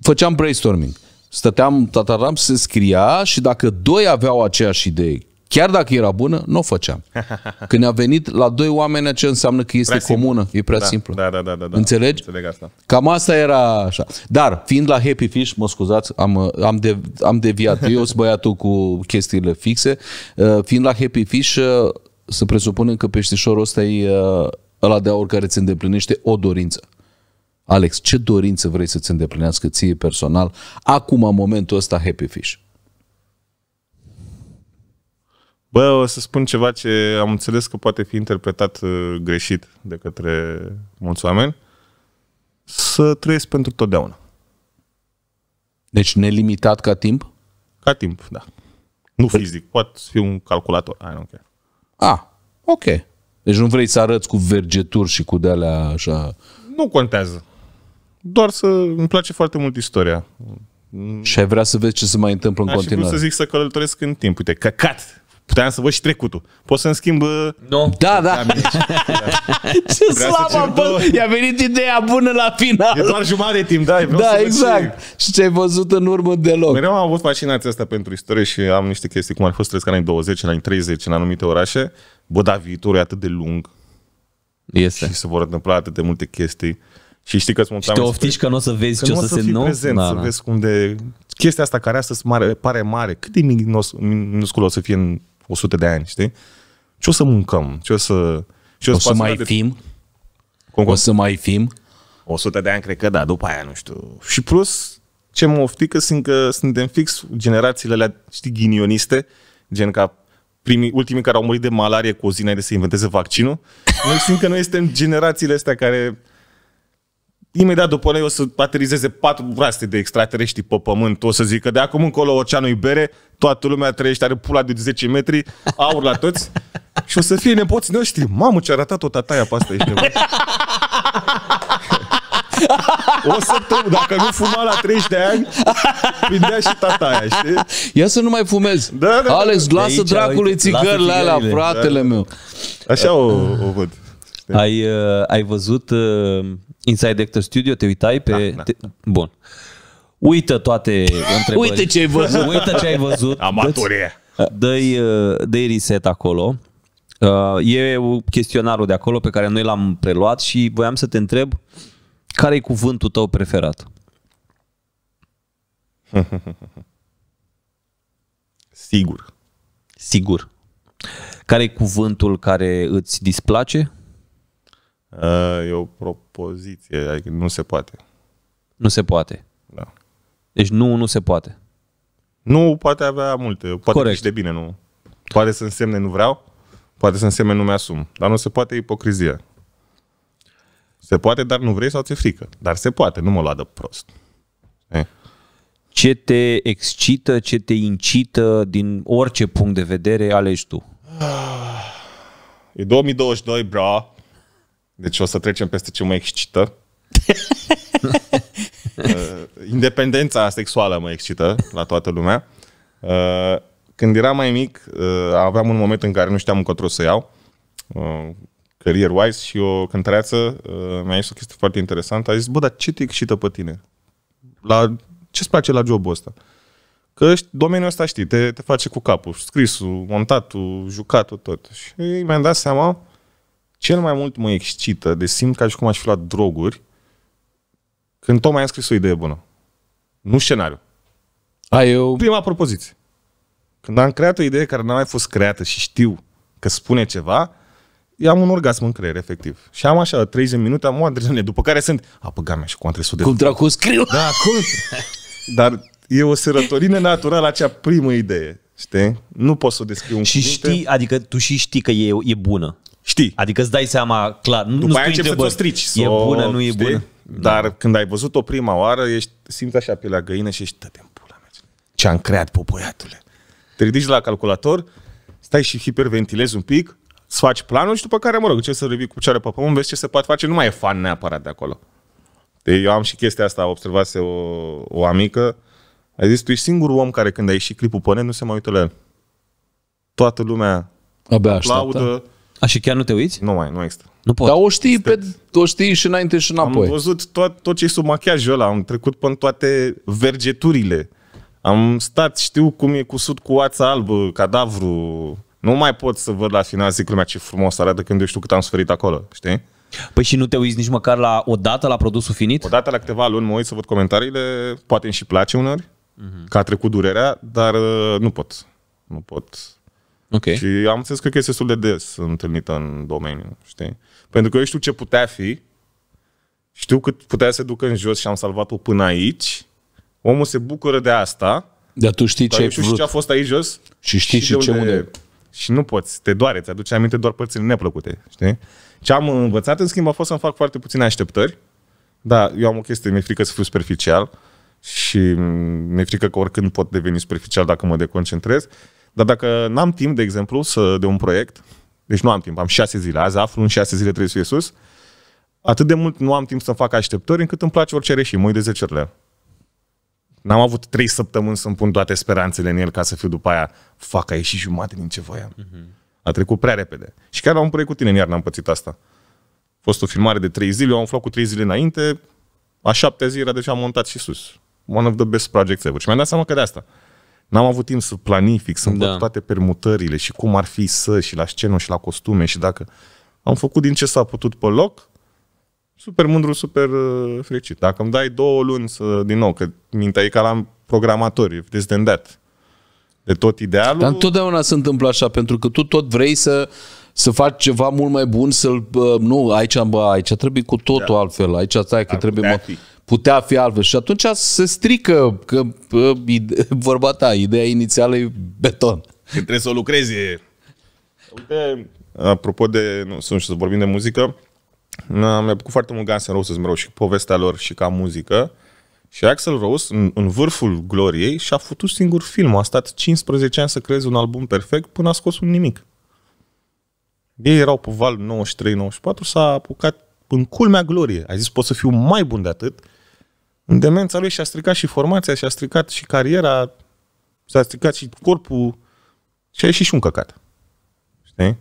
făceam brainstorming. Stăteam, tataram se scria și dacă doi aveau aceeași idee, chiar dacă era bună, nu o făceam. Când a venit la doi oameni, ce înseamnă că este prea comună, simplu. e prea da, simplu. Da, da, da, da, da, Înțelegi? Înțeleg asta. Cam asta era așa. Dar, fiind la Happy Fish, mă scuzați, am, am, de, am deviat. Eu sunt băiatul cu chestiile fixe. Uh, fiind la Happy Fish, uh, să presupunem că peștișorul ăsta e uh, ăla de aur care îți îndeplinește o dorință. Alex, ce dorință vrei să-ți îndeplinească ție personal acum, în momentul ăsta, Happy Fish? Bă, o să spun ceva ce am înțeles că poate fi interpretat uh, greșit de către mulți oameni. Să trăiesc pentru totdeauna. Deci nelimitat ca timp? Ca timp, da. Nu Pe... Păi- fizic, poate fi un calculator. I don't care. Ah, ok. Deci nu vrei să arăți cu vergeturi și cu de-alea așa... Nu contează doar să... Îmi place foarte mult istoria. Și ai vrea să vezi ce se mai întâmplă în Aș continuare. Aș să zic să călătoresc în timp. Uite, căcat! Puteam să văd și trecutul. Poți să-mi schimb... Uh, nu. Da, da. da. ce slabă, bă! I-a venit ideea bună la final. E doar jumătate de timp, da? Da, exact. Ce... Și ce ai văzut în urmă deloc. Mereu am avut fascinația asta pentru istorie și am niște chestii, cum ar fost trăiesc în anii 20, în anii 30, în anumite orașe. Bă, da, viitorul e atât de lung. Este. Și se vor întâmpla atât de multe chestii. Și știi că-ți mulțumesc. Și te oftici că nu o să vezi ce o să, să se nu? prezent, da, să da. da. vezi unde... Chestia asta care astăzi mare, pare mare, cât de minuscul o să fie în 100 de ani, știi? Ce o să mâncăm? Ce o să... Ce o, o să mai de... fim? Cum, cum? O să mai fim? 100 de ani, cred că da, după aia, nu știu. Și plus, ce mă oftică sunt că suntem fix generațiile alea, știi, ghinioniste, gen ca primii, ultimii care au murit de malarie cu o zi înainte să inventeze vaccinul. Noi simt că noi suntem generațiile astea care imediat după noi o să aterizeze patru vraste de extraterestri pe pământ. O să zic că de acum încolo oceanul bere, toată lumea trăiește, are pula de 10 metri, aur la toți. Și o să fie nepoții noștri. Mamă, ce-a ratat o tataia pe asta, aici. nebun. O săptămână, dacă nu fuma la 30 de ani, prindea și aia, știi? Ia să nu mai fumezi. Da, da, da. Alex, lasă dracului țigările alea, fratele da, da, da. meu. Așa o, o văd pe... Ai, uh, ai văzut uh, Inside Actor Studio? Te uitai pe... Da, da, te... Bun. Uită toate întrebările. Uite ce ai văzut. Uită ce ai văzut. Amatorie. Dă-i, uh, dă-i reset acolo. Uh, e chestionarul de acolo pe care noi l-am preluat și voiam să te întreb care e cuvântul tău preferat? Sigur. Sigur. Care e cuvântul care îți displace? Uh, e o propoziție, adică nu se poate. Nu se poate. Da. Deci nu, nu se poate. Nu, poate avea multe, poate Corect. și de bine nu. Poate să însemne nu vreau, poate să însemne nu mi-asum, dar nu se poate ipocrizia. Se poate, dar nu vrei sau ți-e frică. Dar se poate, nu mă lua de prost. E. Ce te excită, ce te incită din orice punct de vedere alegi tu? E 2022, bro. Deci o să trecem peste ce mă excită. Uh, independența sexuală mă excită la toată lumea. Uh, când eram mai mic, uh, aveam un moment în care nu știam încotro să iau, career-wise, și o cântăreață mi-a zis o chestie foarte interesantă. A zis, bă, dar ce te excită pe tine? La, ce-ți place la jobul ăsta? Că domeniul ăsta știi, te, te face cu capul, scrisul, montatul, jucatul, tot. Și mi-am dat seama cel mai mult mă excită, de simt ca și cum aș fi luat droguri, când tocmai am scris o idee bună. Nu scenariu. A, eu... Prima propoziție. Când am creat o idee care n-a mai fost creată și știu că spune ceva, am un orgasm în creier, efectiv. Și am așa, 30 minute, am o adrenalină, după care sunt, a, bă, gamea, și cu trebuie să de... Cum dracu scriu? Da, cum? Dar e o serotonină naturală acea primă idee, știi? Nu pot să o descriu Și cuvinte. știi, adică tu și știi că e, e bună știi. Adică îți dai seama clar. Nu După aia începi să strici. E s-o, bună, nu e bună. Dar da. când ai văzut-o prima oară, ești, simți așa pe la găină și ești, dă pula mea, ce am creat, popoiatule. Te ridici la calculator, stai și hiperventilezi un pic, îți faci planul și după care, mă rog, ce să revii cu picioare pe pământ, vezi ce se poate face, nu mai e fan neapărat de acolo. Eu am și chestia asta, observase o, o amică, a zis, tu ești singurul om care când a ieșit clipul pe net, nu se mai uită la el. Toată lumea Abia aplaudă, a, și chiar nu te uiți? Nu mai, nu există. Nu pot. Dar o știi, pe, o știi și înainte și înapoi. Am văzut tot, tot ce sub machiajul ăla, am trecut până toate vergeturile. Am stat, știu cum e cusut cu ața albă, cadavru. Nu mai pot să văd la final, zic lumea ce frumos arată când eu știu cât am suferit acolo, știi? Păi și nu te uiți nici măcar la o dată la produsul finit? O dată la câteva luni mă uit să văd comentariile, poate îmi și place unor, uh-huh. Mhm. că a trecut durerea, dar uh, nu pot. Nu pot. Okay. Și am înțeles că e destul de des întâlnită în domeniu, știi? Pentru că eu știu ce putea fi, știu cât putea să ducă în jos și am salvat-o până aici, omul se bucură de asta. Dar tu știi ce ai vrut. Și ce a fost aici jos. Și știi și, și ce unde... unde... Și nu poți, te doare, ți aduce aminte doar părțile neplăcute, știi? Ce am învățat, în schimb, a fost să-mi fac foarte puține așteptări. Da, eu am o chestie, mi-e frică să fiu superficial și mi-e frică că oricând pot deveni superficial dacă mă deconcentrez. Dar dacă n-am timp, de exemplu, să, de un proiect, deci nu am timp, am șase zile, azi aflu în șase zile trebuie să fie sus, atât de mult nu am timp să-mi fac așteptări încât îmi place orice reșim, mă de 10 lei. N-am avut trei săptămâni să-mi pun toate speranțele în el ca să fiu după aia, fac, a ieșit jumate din ce voiam. Uh-huh. A trecut prea repede. Și chiar la un proiect cu tine în iar n-am pățit asta. A fost o filmare de trei zile, eu am făcut cu trei zile înainte, a șaptea zi era deja montat și sus. One of the best projects ever. Și mi-am dat seama că de asta. N-am avut timp să planific, să-mi da. toate permutările și cum ar fi să și la scenă și la costume și dacă... Am făcut din ce s-a putut pe loc, super mândru, super uh, fericit. Dacă îmi dai două luni să, din nou, că mintea e ca la programatori, e în that. De tot idealul... Dar întotdeauna se întâmplă așa, pentru că tu tot vrei să să faci ceva mult mai bun, să-l... Nu, aici, bă, aici trebuie cu totul da. altfel, aici stai că Ar trebuie... Mă, putea fi altfel. Și atunci se strică că, ide- vorba ta, ideea inițială e beton. Că trebuie să o lucrezi. Uite, apropo de, nu sunt să vorbim de muzică, mi-a plăcut foarte mult Guns N' Roses, rog, și povestea lor și ca muzică. Și Axel Rose, în, în vârful gloriei, și-a făcut singur film. A stat 15 ani să creeze un album perfect până a scos un nimic. Ei erau pe val 93-94, s-a apucat în culmea gloriei. A zis, pot să fiu mai bun de atât, în demența lui și-a stricat și formația, și-a stricat și cariera, s a stricat și corpul și a ieșit și un căcat. Știi?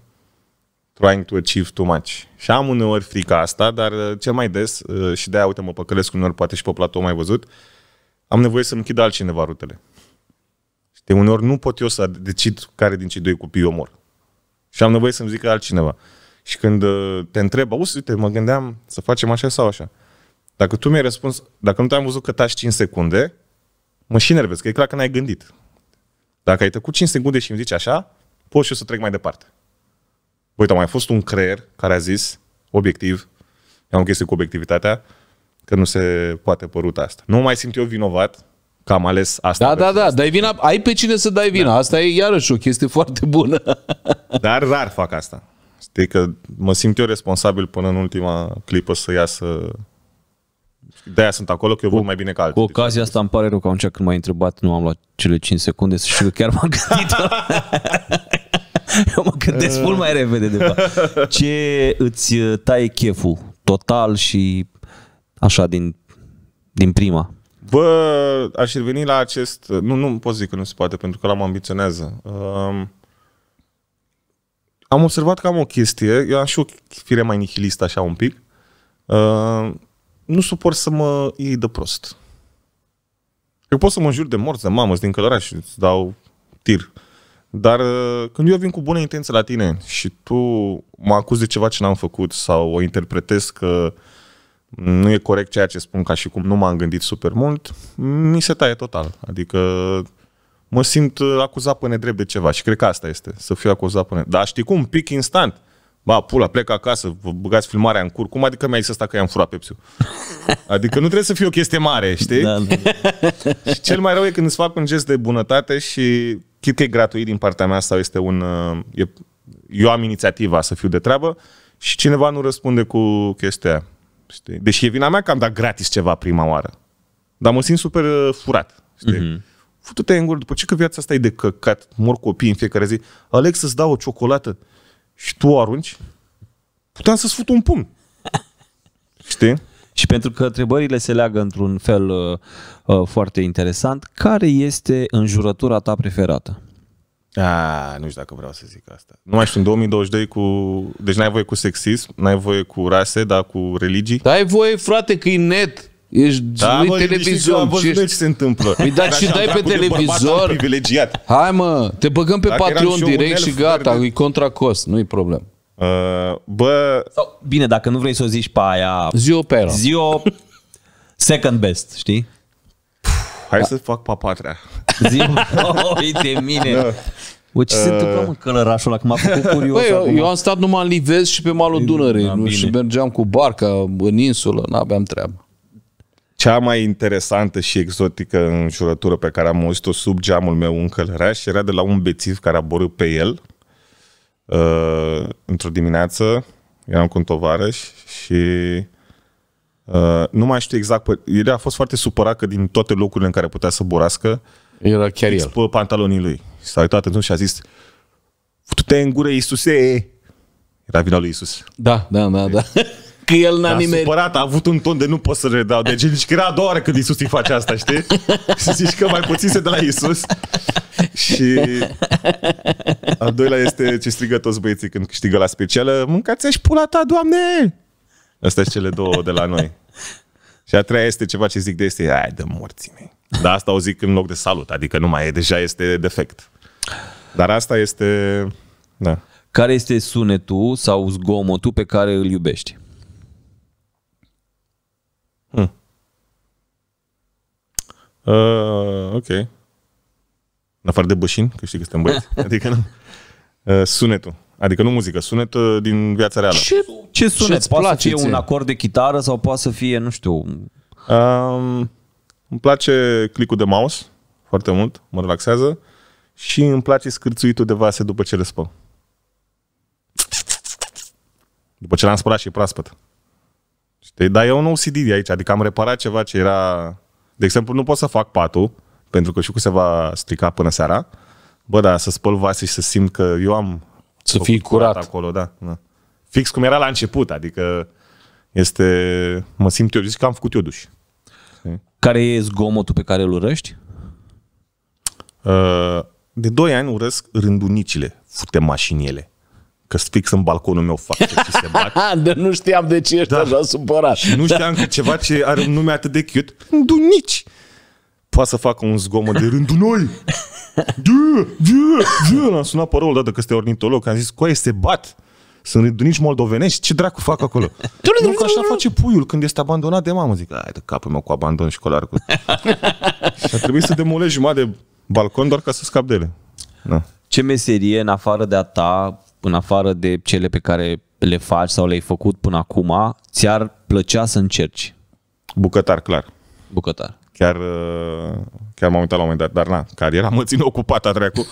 Trying to achieve too much. Și am uneori frica asta, dar uh, cel mai des, uh, și de-aia, uite, mă păcălesc uneori, poate și pe platou mai văzut, am nevoie să-mi închid altcineva rutele. Știi, uneori nu pot eu să decid care din cei doi copii eu mor. Și am nevoie să-mi zică altcineva. Și când uh, te întreb, uite, mă gândeam să facem așa sau așa. Dacă tu mi-ai răspuns, dacă nu te-am văzut că taci 5 secunde, mă și nervez, că e clar că n-ai gândit. Dacă ai tăcut 5 secunde și îmi zici așa, pot și eu să trec mai departe. Uite, a mai fost un creier care a zis, obiectiv, am o chestie cu obiectivitatea, că nu se poate părut asta. Nu mai simt eu vinovat că am ales asta. Da, da, da, dai vina, ai pe cine să dai vina. Da. Asta e iarăși o chestie foarte bună. Dar rar fac asta. Știi că mă simt eu responsabil până în ultima clipă să iasă de-aia sunt acolo, că eu văd mai bine ca alții. Cu ocazia asta îmi pare rău că atunci când m-ai întrebat nu am luat cele 5 secunde să știu că chiar m-am gândit. eu mă gândesc mult mai repede după. Ce îți uh, taie cheful total și așa din, din prima? Bă, aș reveni la acest... Nu, nu pot zic că nu se poate, pentru că la mă ambiționează. Um, am observat că am o chestie, eu am și o fire mai nihilistă așa un pic, um, nu suport să mă iei de prost. Eu pot să mă jur de morți, de mamă, din călăraș și îți dau tir. Dar uh, când eu vin cu bune intenții la tine și tu mă acuzi de ceva ce n-am făcut sau o interpretez că nu e corect ceea ce spun ca și cum nu m-am gândit super mult, mi se taie total. Adică mă simt uh, acuzat pe nedrept de ceva și cred că asta este, să fiu acuzat pe nedrept. Dar știi cum? Pic instant. Ba, pula, plec acasă, vă băgați filmarea în cur. Cum adică mi-ai zis asta că i-am furat pepsi Adică nu trebuie să fie o chestie mare, știi? Da, da. și cel mai rău e când îți fac un gest de bunătate și chit că e gratuit din partea mea sau este un... E, eu am inițiativa să fiu de treabă și cineva nu răspunde cu chestia știi? Deși e vina mea că am dat gratis ceva prima oară. Dar mă simt super uh, furat, știi? Mm-hmm. Fă-te în gură, după ce că viața asta e de căcat, mor copii în fiecare zi, Alex, să-ți dau o ciocolată? și tu o arunci, puteam să-ți fut un pumn. Știi? Și pentru că întrebările se leagă într-un fel uh, uh, foarte interesant, care este înjurătura ta preferată? A, nu știu dacă vreau să zic asta. Nu mai știu, în 2022 cu... Deci n-ai voie cu sexism, n-ai voie cu rase, dar cu religii. Da, ai voie, frate, că e net. Ești da, mă, televizor. Ești... ce deci se întâmplă. Păi da, și dai pe televizor. Privilegiat. Hai mă, te băgăm pe Dacă Patreon direct și gata, de... e contra cost, nu-i problem. Uh, bă... Sau, bine, dacă nu vrei să o zici pe aia... Zio Pera. Zio second best, știi? Hai da. să fac patrea. Zio, oh, uite mine. Da. Bă, ce uh... se întâmplă în călărașul ăla, că m-a făcut curios Băi, eu, eu am stat numai în Livez și pe malul păi, Dunării da, și mergeam cu barca în insulă, n-aveam treabă. Cea mai interesantă și exotică înjurătură pe care am auzit-o sub geamul meu în Călăraș era de la un bețiv care a borât pe el uh, într-o dimineață. Eram cu un tovarăș și uh, nu mai știu exact. El a fost foarte supărat că din toate locurile în care putea să borască, era chiar el. pe pantalonii lui. S-a uitat atunci și a zis tu te în gură, Iisuse! Era vina lui Iisus. Da, da, da, da. Deci, că el n-a nimerit. supărat, a avut un ton de nu pot să redau. Deci nici că era a doua oară când Iisus îi face asta, știi? Și zici că mai puțin se de la Iisus. Și a doilea este ce strigă toți băieții când câștigă la specială, mâncați-și pula ta, Doamne! Astea sunt cele două de la noi. Și a treia este ceva ce zic de este, ai de morții mei. Dar asta o zic în loc de salut, adică nu mai e, deja este defect. Dar asta este... Da. Care este sunetul sau zgomotul pe care îl iubești? Uh, ok. În afară de bășin, că știi că suntem băieți. Adică nu. Uh, sunetul. Adică nu muzică, sunet uh, din viața reală. Ce, ce sunet? Ce-ți poate place să fie ție? un acord de chitară sau poate să fie, nu știu... Um, îmi place clicul de mouse foarte mult, mă relaxează și îmi place scârțuitul de vase după ce le spăl. După ce l-am spălat și e proaspăt. Dar eu un OCD de aici, adică am reparat ceva ce era de exemplu, nu pot să fac patul, pentru că și cu se va strica până seara. Bă, da, să spăl vase și să simt că eu am să fii curat. curat acolo, da, da. Fix cum era la început, adică este, mă simt eu, zic că am făcut eu duș. Care e zgomotul pe care îl urăști? Uh, de doi ani urăsc rândunicile, fute mașiniele că fix în balconul meu fac ce se bat. de nu știam de ce ești da. așa supărat. Și nu da. știam că ceva ce are un nume atât de cute, dunici, poate să facă un zgomot de rândul noi. L-am sunat pe rolul, odată că este ornitolog, am zis, coaie, se bat. Sunt dunici moldovenești, ce dracu fac acolo? nu că așa face puiul când este abandonat de mamă. Zic, hai de capul meu cu abandon școlar. Cu... și a trebuit să demolezi jumătate de balcon doar ca să scap de ele. Da. Ce meserie, în afară de a ta, în afară de cele pe care le faci sau le-ai făcut până acum, ți-ar plăcea să încerci? Bucătar, clar. Bucătar. Chiar, uh, chiar m-am uitat la un moment dat, dar na, cariera mă ține ocupată, treacu. uh,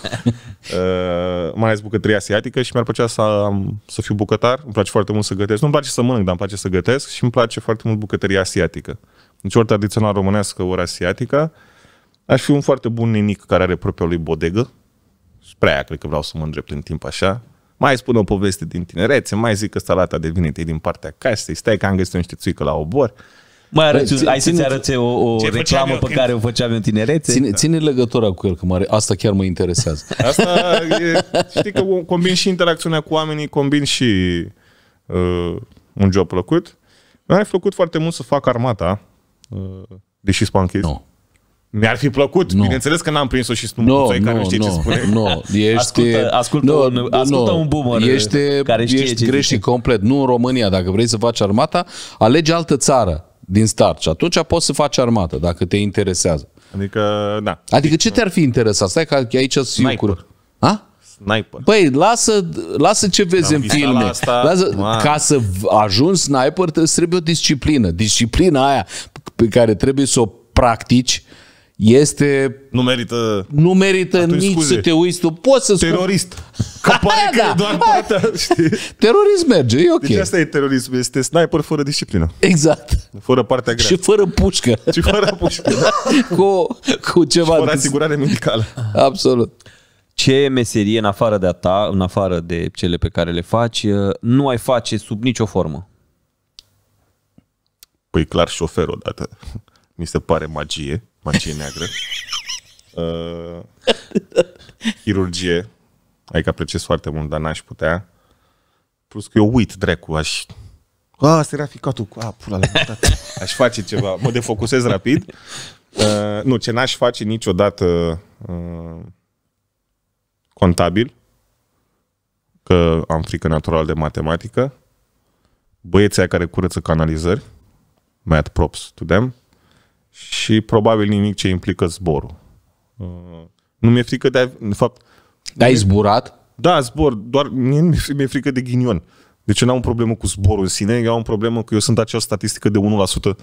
mai ales bucătăria asiatică și mi-ar plăcea să, să fiu bucătar. Îmi place foarte mult să gătesc. Nu-mi place să mănânc, dar îmi place să gătesc și îmi place foarte mult bucătăria asiatică. Deci ori tradițional românească, ori asiatică. Aș fi un foarte bun nenic care are propria lui bodegă. Spre aia cred că vreau să mă îndrept în timp așa. Mai spun o poveste din tinerețe, mai zic că salata a devenit din partea casei, stai că am găsit niște țuică la obor. Mai păi, arăți, ține, să-ți arăți o, o reclamă pe care o făceam în tinerețe. Ține, ține legătura cu el, că mare, asta chiar mă interesează. Asta e, știi că combin și interacțiunea cu oamenii, combin și uh, un job plăcut. Mi-a făcut foarte mult să fac armata, uh, deși spun no. Mi-ar fi plăcut, no. bineînțeles că n-am prins-o și sunt no, no, care nu știe no, ce spune. No, ești, ascultă, ascultă, no, un, ascultă no, un boomer ești, care știe ești ce greșit zice. complet. Nu în România, dacă vrei să faci armata, alege altă țară din start și atunci poți să faci armată, dacă te interesează. Adică, da. Adică ce te-ar fi interesat? Stai că aici sunt eu curios. A? sniper. Păi lasă, lasă ce vezi Am în filme. La asta, lasă, ca să ajungi sniper, trebuie o disciplină. Disciplina aia pe care trebuie să o practici, este... Nu merită... Nu merită nici scuze. să te uiți tu. Poți să Terorist. Că pare da. că doar poate, știi? Terorist merge, e ok. Deci asta e terorism, este sniper fără disciplină. Exact. Fără partea grea. Și fără pușcă. Și fără pușcă. Da. cu, cu ceva... Și fără asigurare medicală. Absolut. Ce meserie, în afară de a ta, în afară de cele pe care le faci, uh, nu ai face sub nicio formă? Păi clar șofer odată. Mi se pare magie magie neagră, uh, chirurgie, adică apreciez foarte mult, dar n-aș putea. Plus că eu uit, dracu, aș... A, asta era ficatul cu a, pula la Aș face ceva, mă defocusez rapid. Uh, nu, ce n-aș face niciodată uh, contabil, că am frică natural de matematică. Băieții care curăță canalizări, mad props to them, și probabil nimic ce implică zborul. Uh, nu mi-e frică de... De fapt... Ai zburat? Da, zbor, doar mie mi-e frică de ghinion. Deci eu n-am o problemă cu zborul în sine, eu am o problemă că eu sunt acea statistică de 1%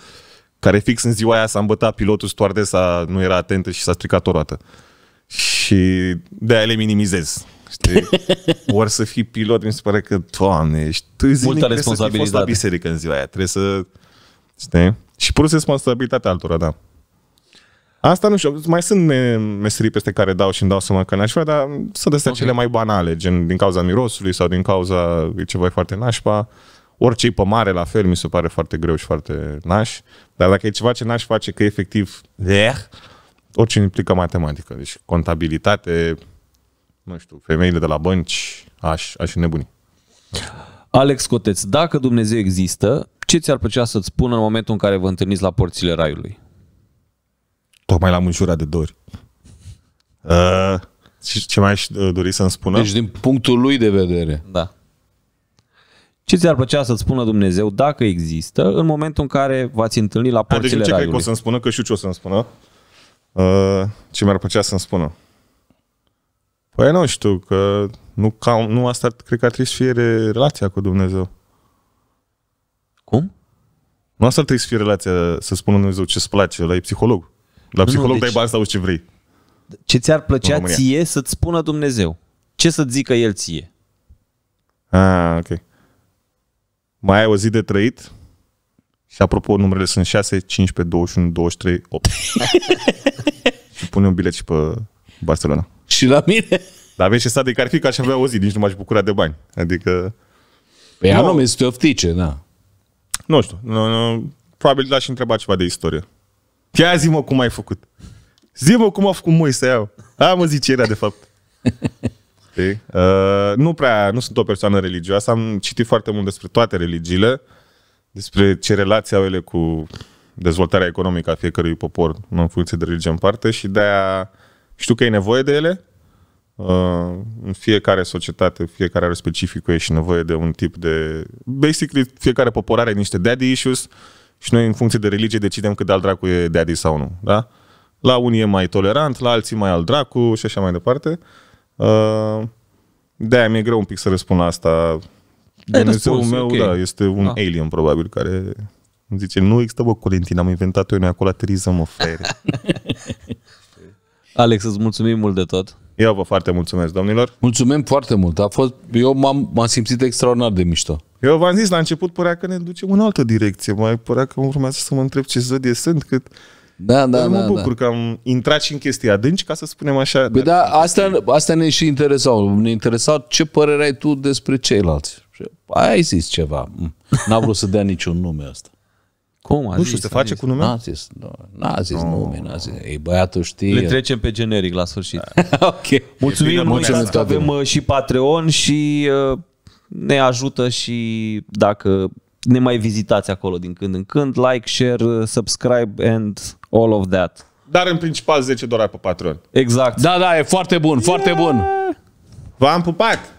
care fix în ziua aia s-a îmbătat pilotul, stoardesa nu era atentă și s-a stricat o roată. Și de aia le minimizez. Știi? Ori să fii pilot, mi se pare că, doamne, ești tu Multă responsabilitate. Să la biserică în ziua aia. Trebuie să Știi? Și plus responsabilitatea altora, da. Asta nu știu, mai sunt meserii peste care dau și îmi dau seama că n-aș vrea, dar sunt astea okay. cele mai banale, gen din cauza mirosului sau din cauza ceva foarte nașpa. Orice e pe mare, la fel, mi se pare foarte greu și foarte naș. Dar dacă e ceva ce n-aș face, că efectiv, yeah, orice implică matematică. Deci contabilitate, nu știu, femeile de la bănci, aș, aș nebuni. Alex Coteț, dacă Dumnezeu există, ce ți-ar plăcea să-ți spună în momentul în care vă întâlniți la porțile raiului? Tocmai la am de dori. Uh, și ce mai aș uh, dori să-mi spună? Deci din punctul lui de vedere. Da. Ce ți-ar plăcea să-ți spună Dumnezeu, dacă există, în momentul în care v-ați întâlnit la porțile Deci ce raiului? cred că o să-mi spună? Că știu ce o să-mi spună. Uh, ce mi-ar plăcea să-mi spună? Păi nu știu, că nu, ca, nu asta cred că ar trebui să fie relația cu Dumnezeu. Cum? Nu asta ar trebui să fie relația, să spună Dumnezeu ce-ți place, la psiholog. La nu, psiholog nu, deci, dai bani să auzi ce vrei. Ce ți-ar plăcea ție să-ți spună Dumnezeu? Ce să zică El ție? Ah, ok. Mai ai o zi de trăit? Și apropo, numerele sunt 6, 15, 21, 23, 8. și pune un bilet și pe Barcelona. Și la mine? Dar aveți ce stat de care fi că aș avea o zi, nici nu m-aș bucura de bani. Adică... Păi nu. anume, sunt oftice, da. Nu știu. Nu, nu, probabil l-aș întreba ceva de istorie. Chiar zi-mă cum ai făcut. Zi-mă cum a făcut să iau. Aia mă zice era, de fapt. Uh, nu prea, nu sunt o persoană religioasă, am citit foarte mult despre toate religiile, despre ce relații au ele cu dezvoltarea economică a fiecărui popor, în funcție de religie în parte, și de-aia știu că e nevoie de ele, Uh, în fiecare societate, fiecare are specificul e și nevoie de un tip de... Basically, fiecare popor are niște daddy issues și noi, în funcție de religie, decidem cât de al dracu e daddy sau nu, da? La unii e mai tolerant, la alții mai al dracu și așa mai departe. Uh, de-aia mi-e greu un pic să răspund la asta. Dumnezeu meu, okay. da, este un ah. alien, probabil, care îmi zice, nu există, bă, Colentin, am inventat eu, noi acolo aterizăm, o Alex, îți mulțumim mult de tot. Eu vă foarte mulțumesc, domnilor. Mulțumim foarte mult. A fost, eu m-am, m-am simțit extraordinar de mișto. Eu v-am zis, la început părea că ne ducem în altă direcție. Mai părea că urmează să mă întreb ce zodie sunt, cât... Da, da, Dar mă da, da. bucur da. că am intrat și în chestii adânci, ca să spunem așa. Păi da, asta, asta ne și interesau. Ne interesau ce părere ai tu despre ceilalți. Ai zis ceva. Mm. N-a vrut să dea niciun nume asta. Cum a Nu știu, se face zis. cu nume? N-a zis, nu. n-a zis no. nume, n-a zis. Ei, băiatul știe. Le trecem pe generic la sfârșit. ok. Mulțumim, bine, mulțumim că avem bine. Uh, și Patreon și uh, ne ajută și dacă ne mai vizitați acolo din când în când. Like, share, uh, subscribe and all of that. Dar în principal 10 dolari pe Patreon. Exact. Da, da, e foarte bun, yeah. foarte bun. V-am pupat!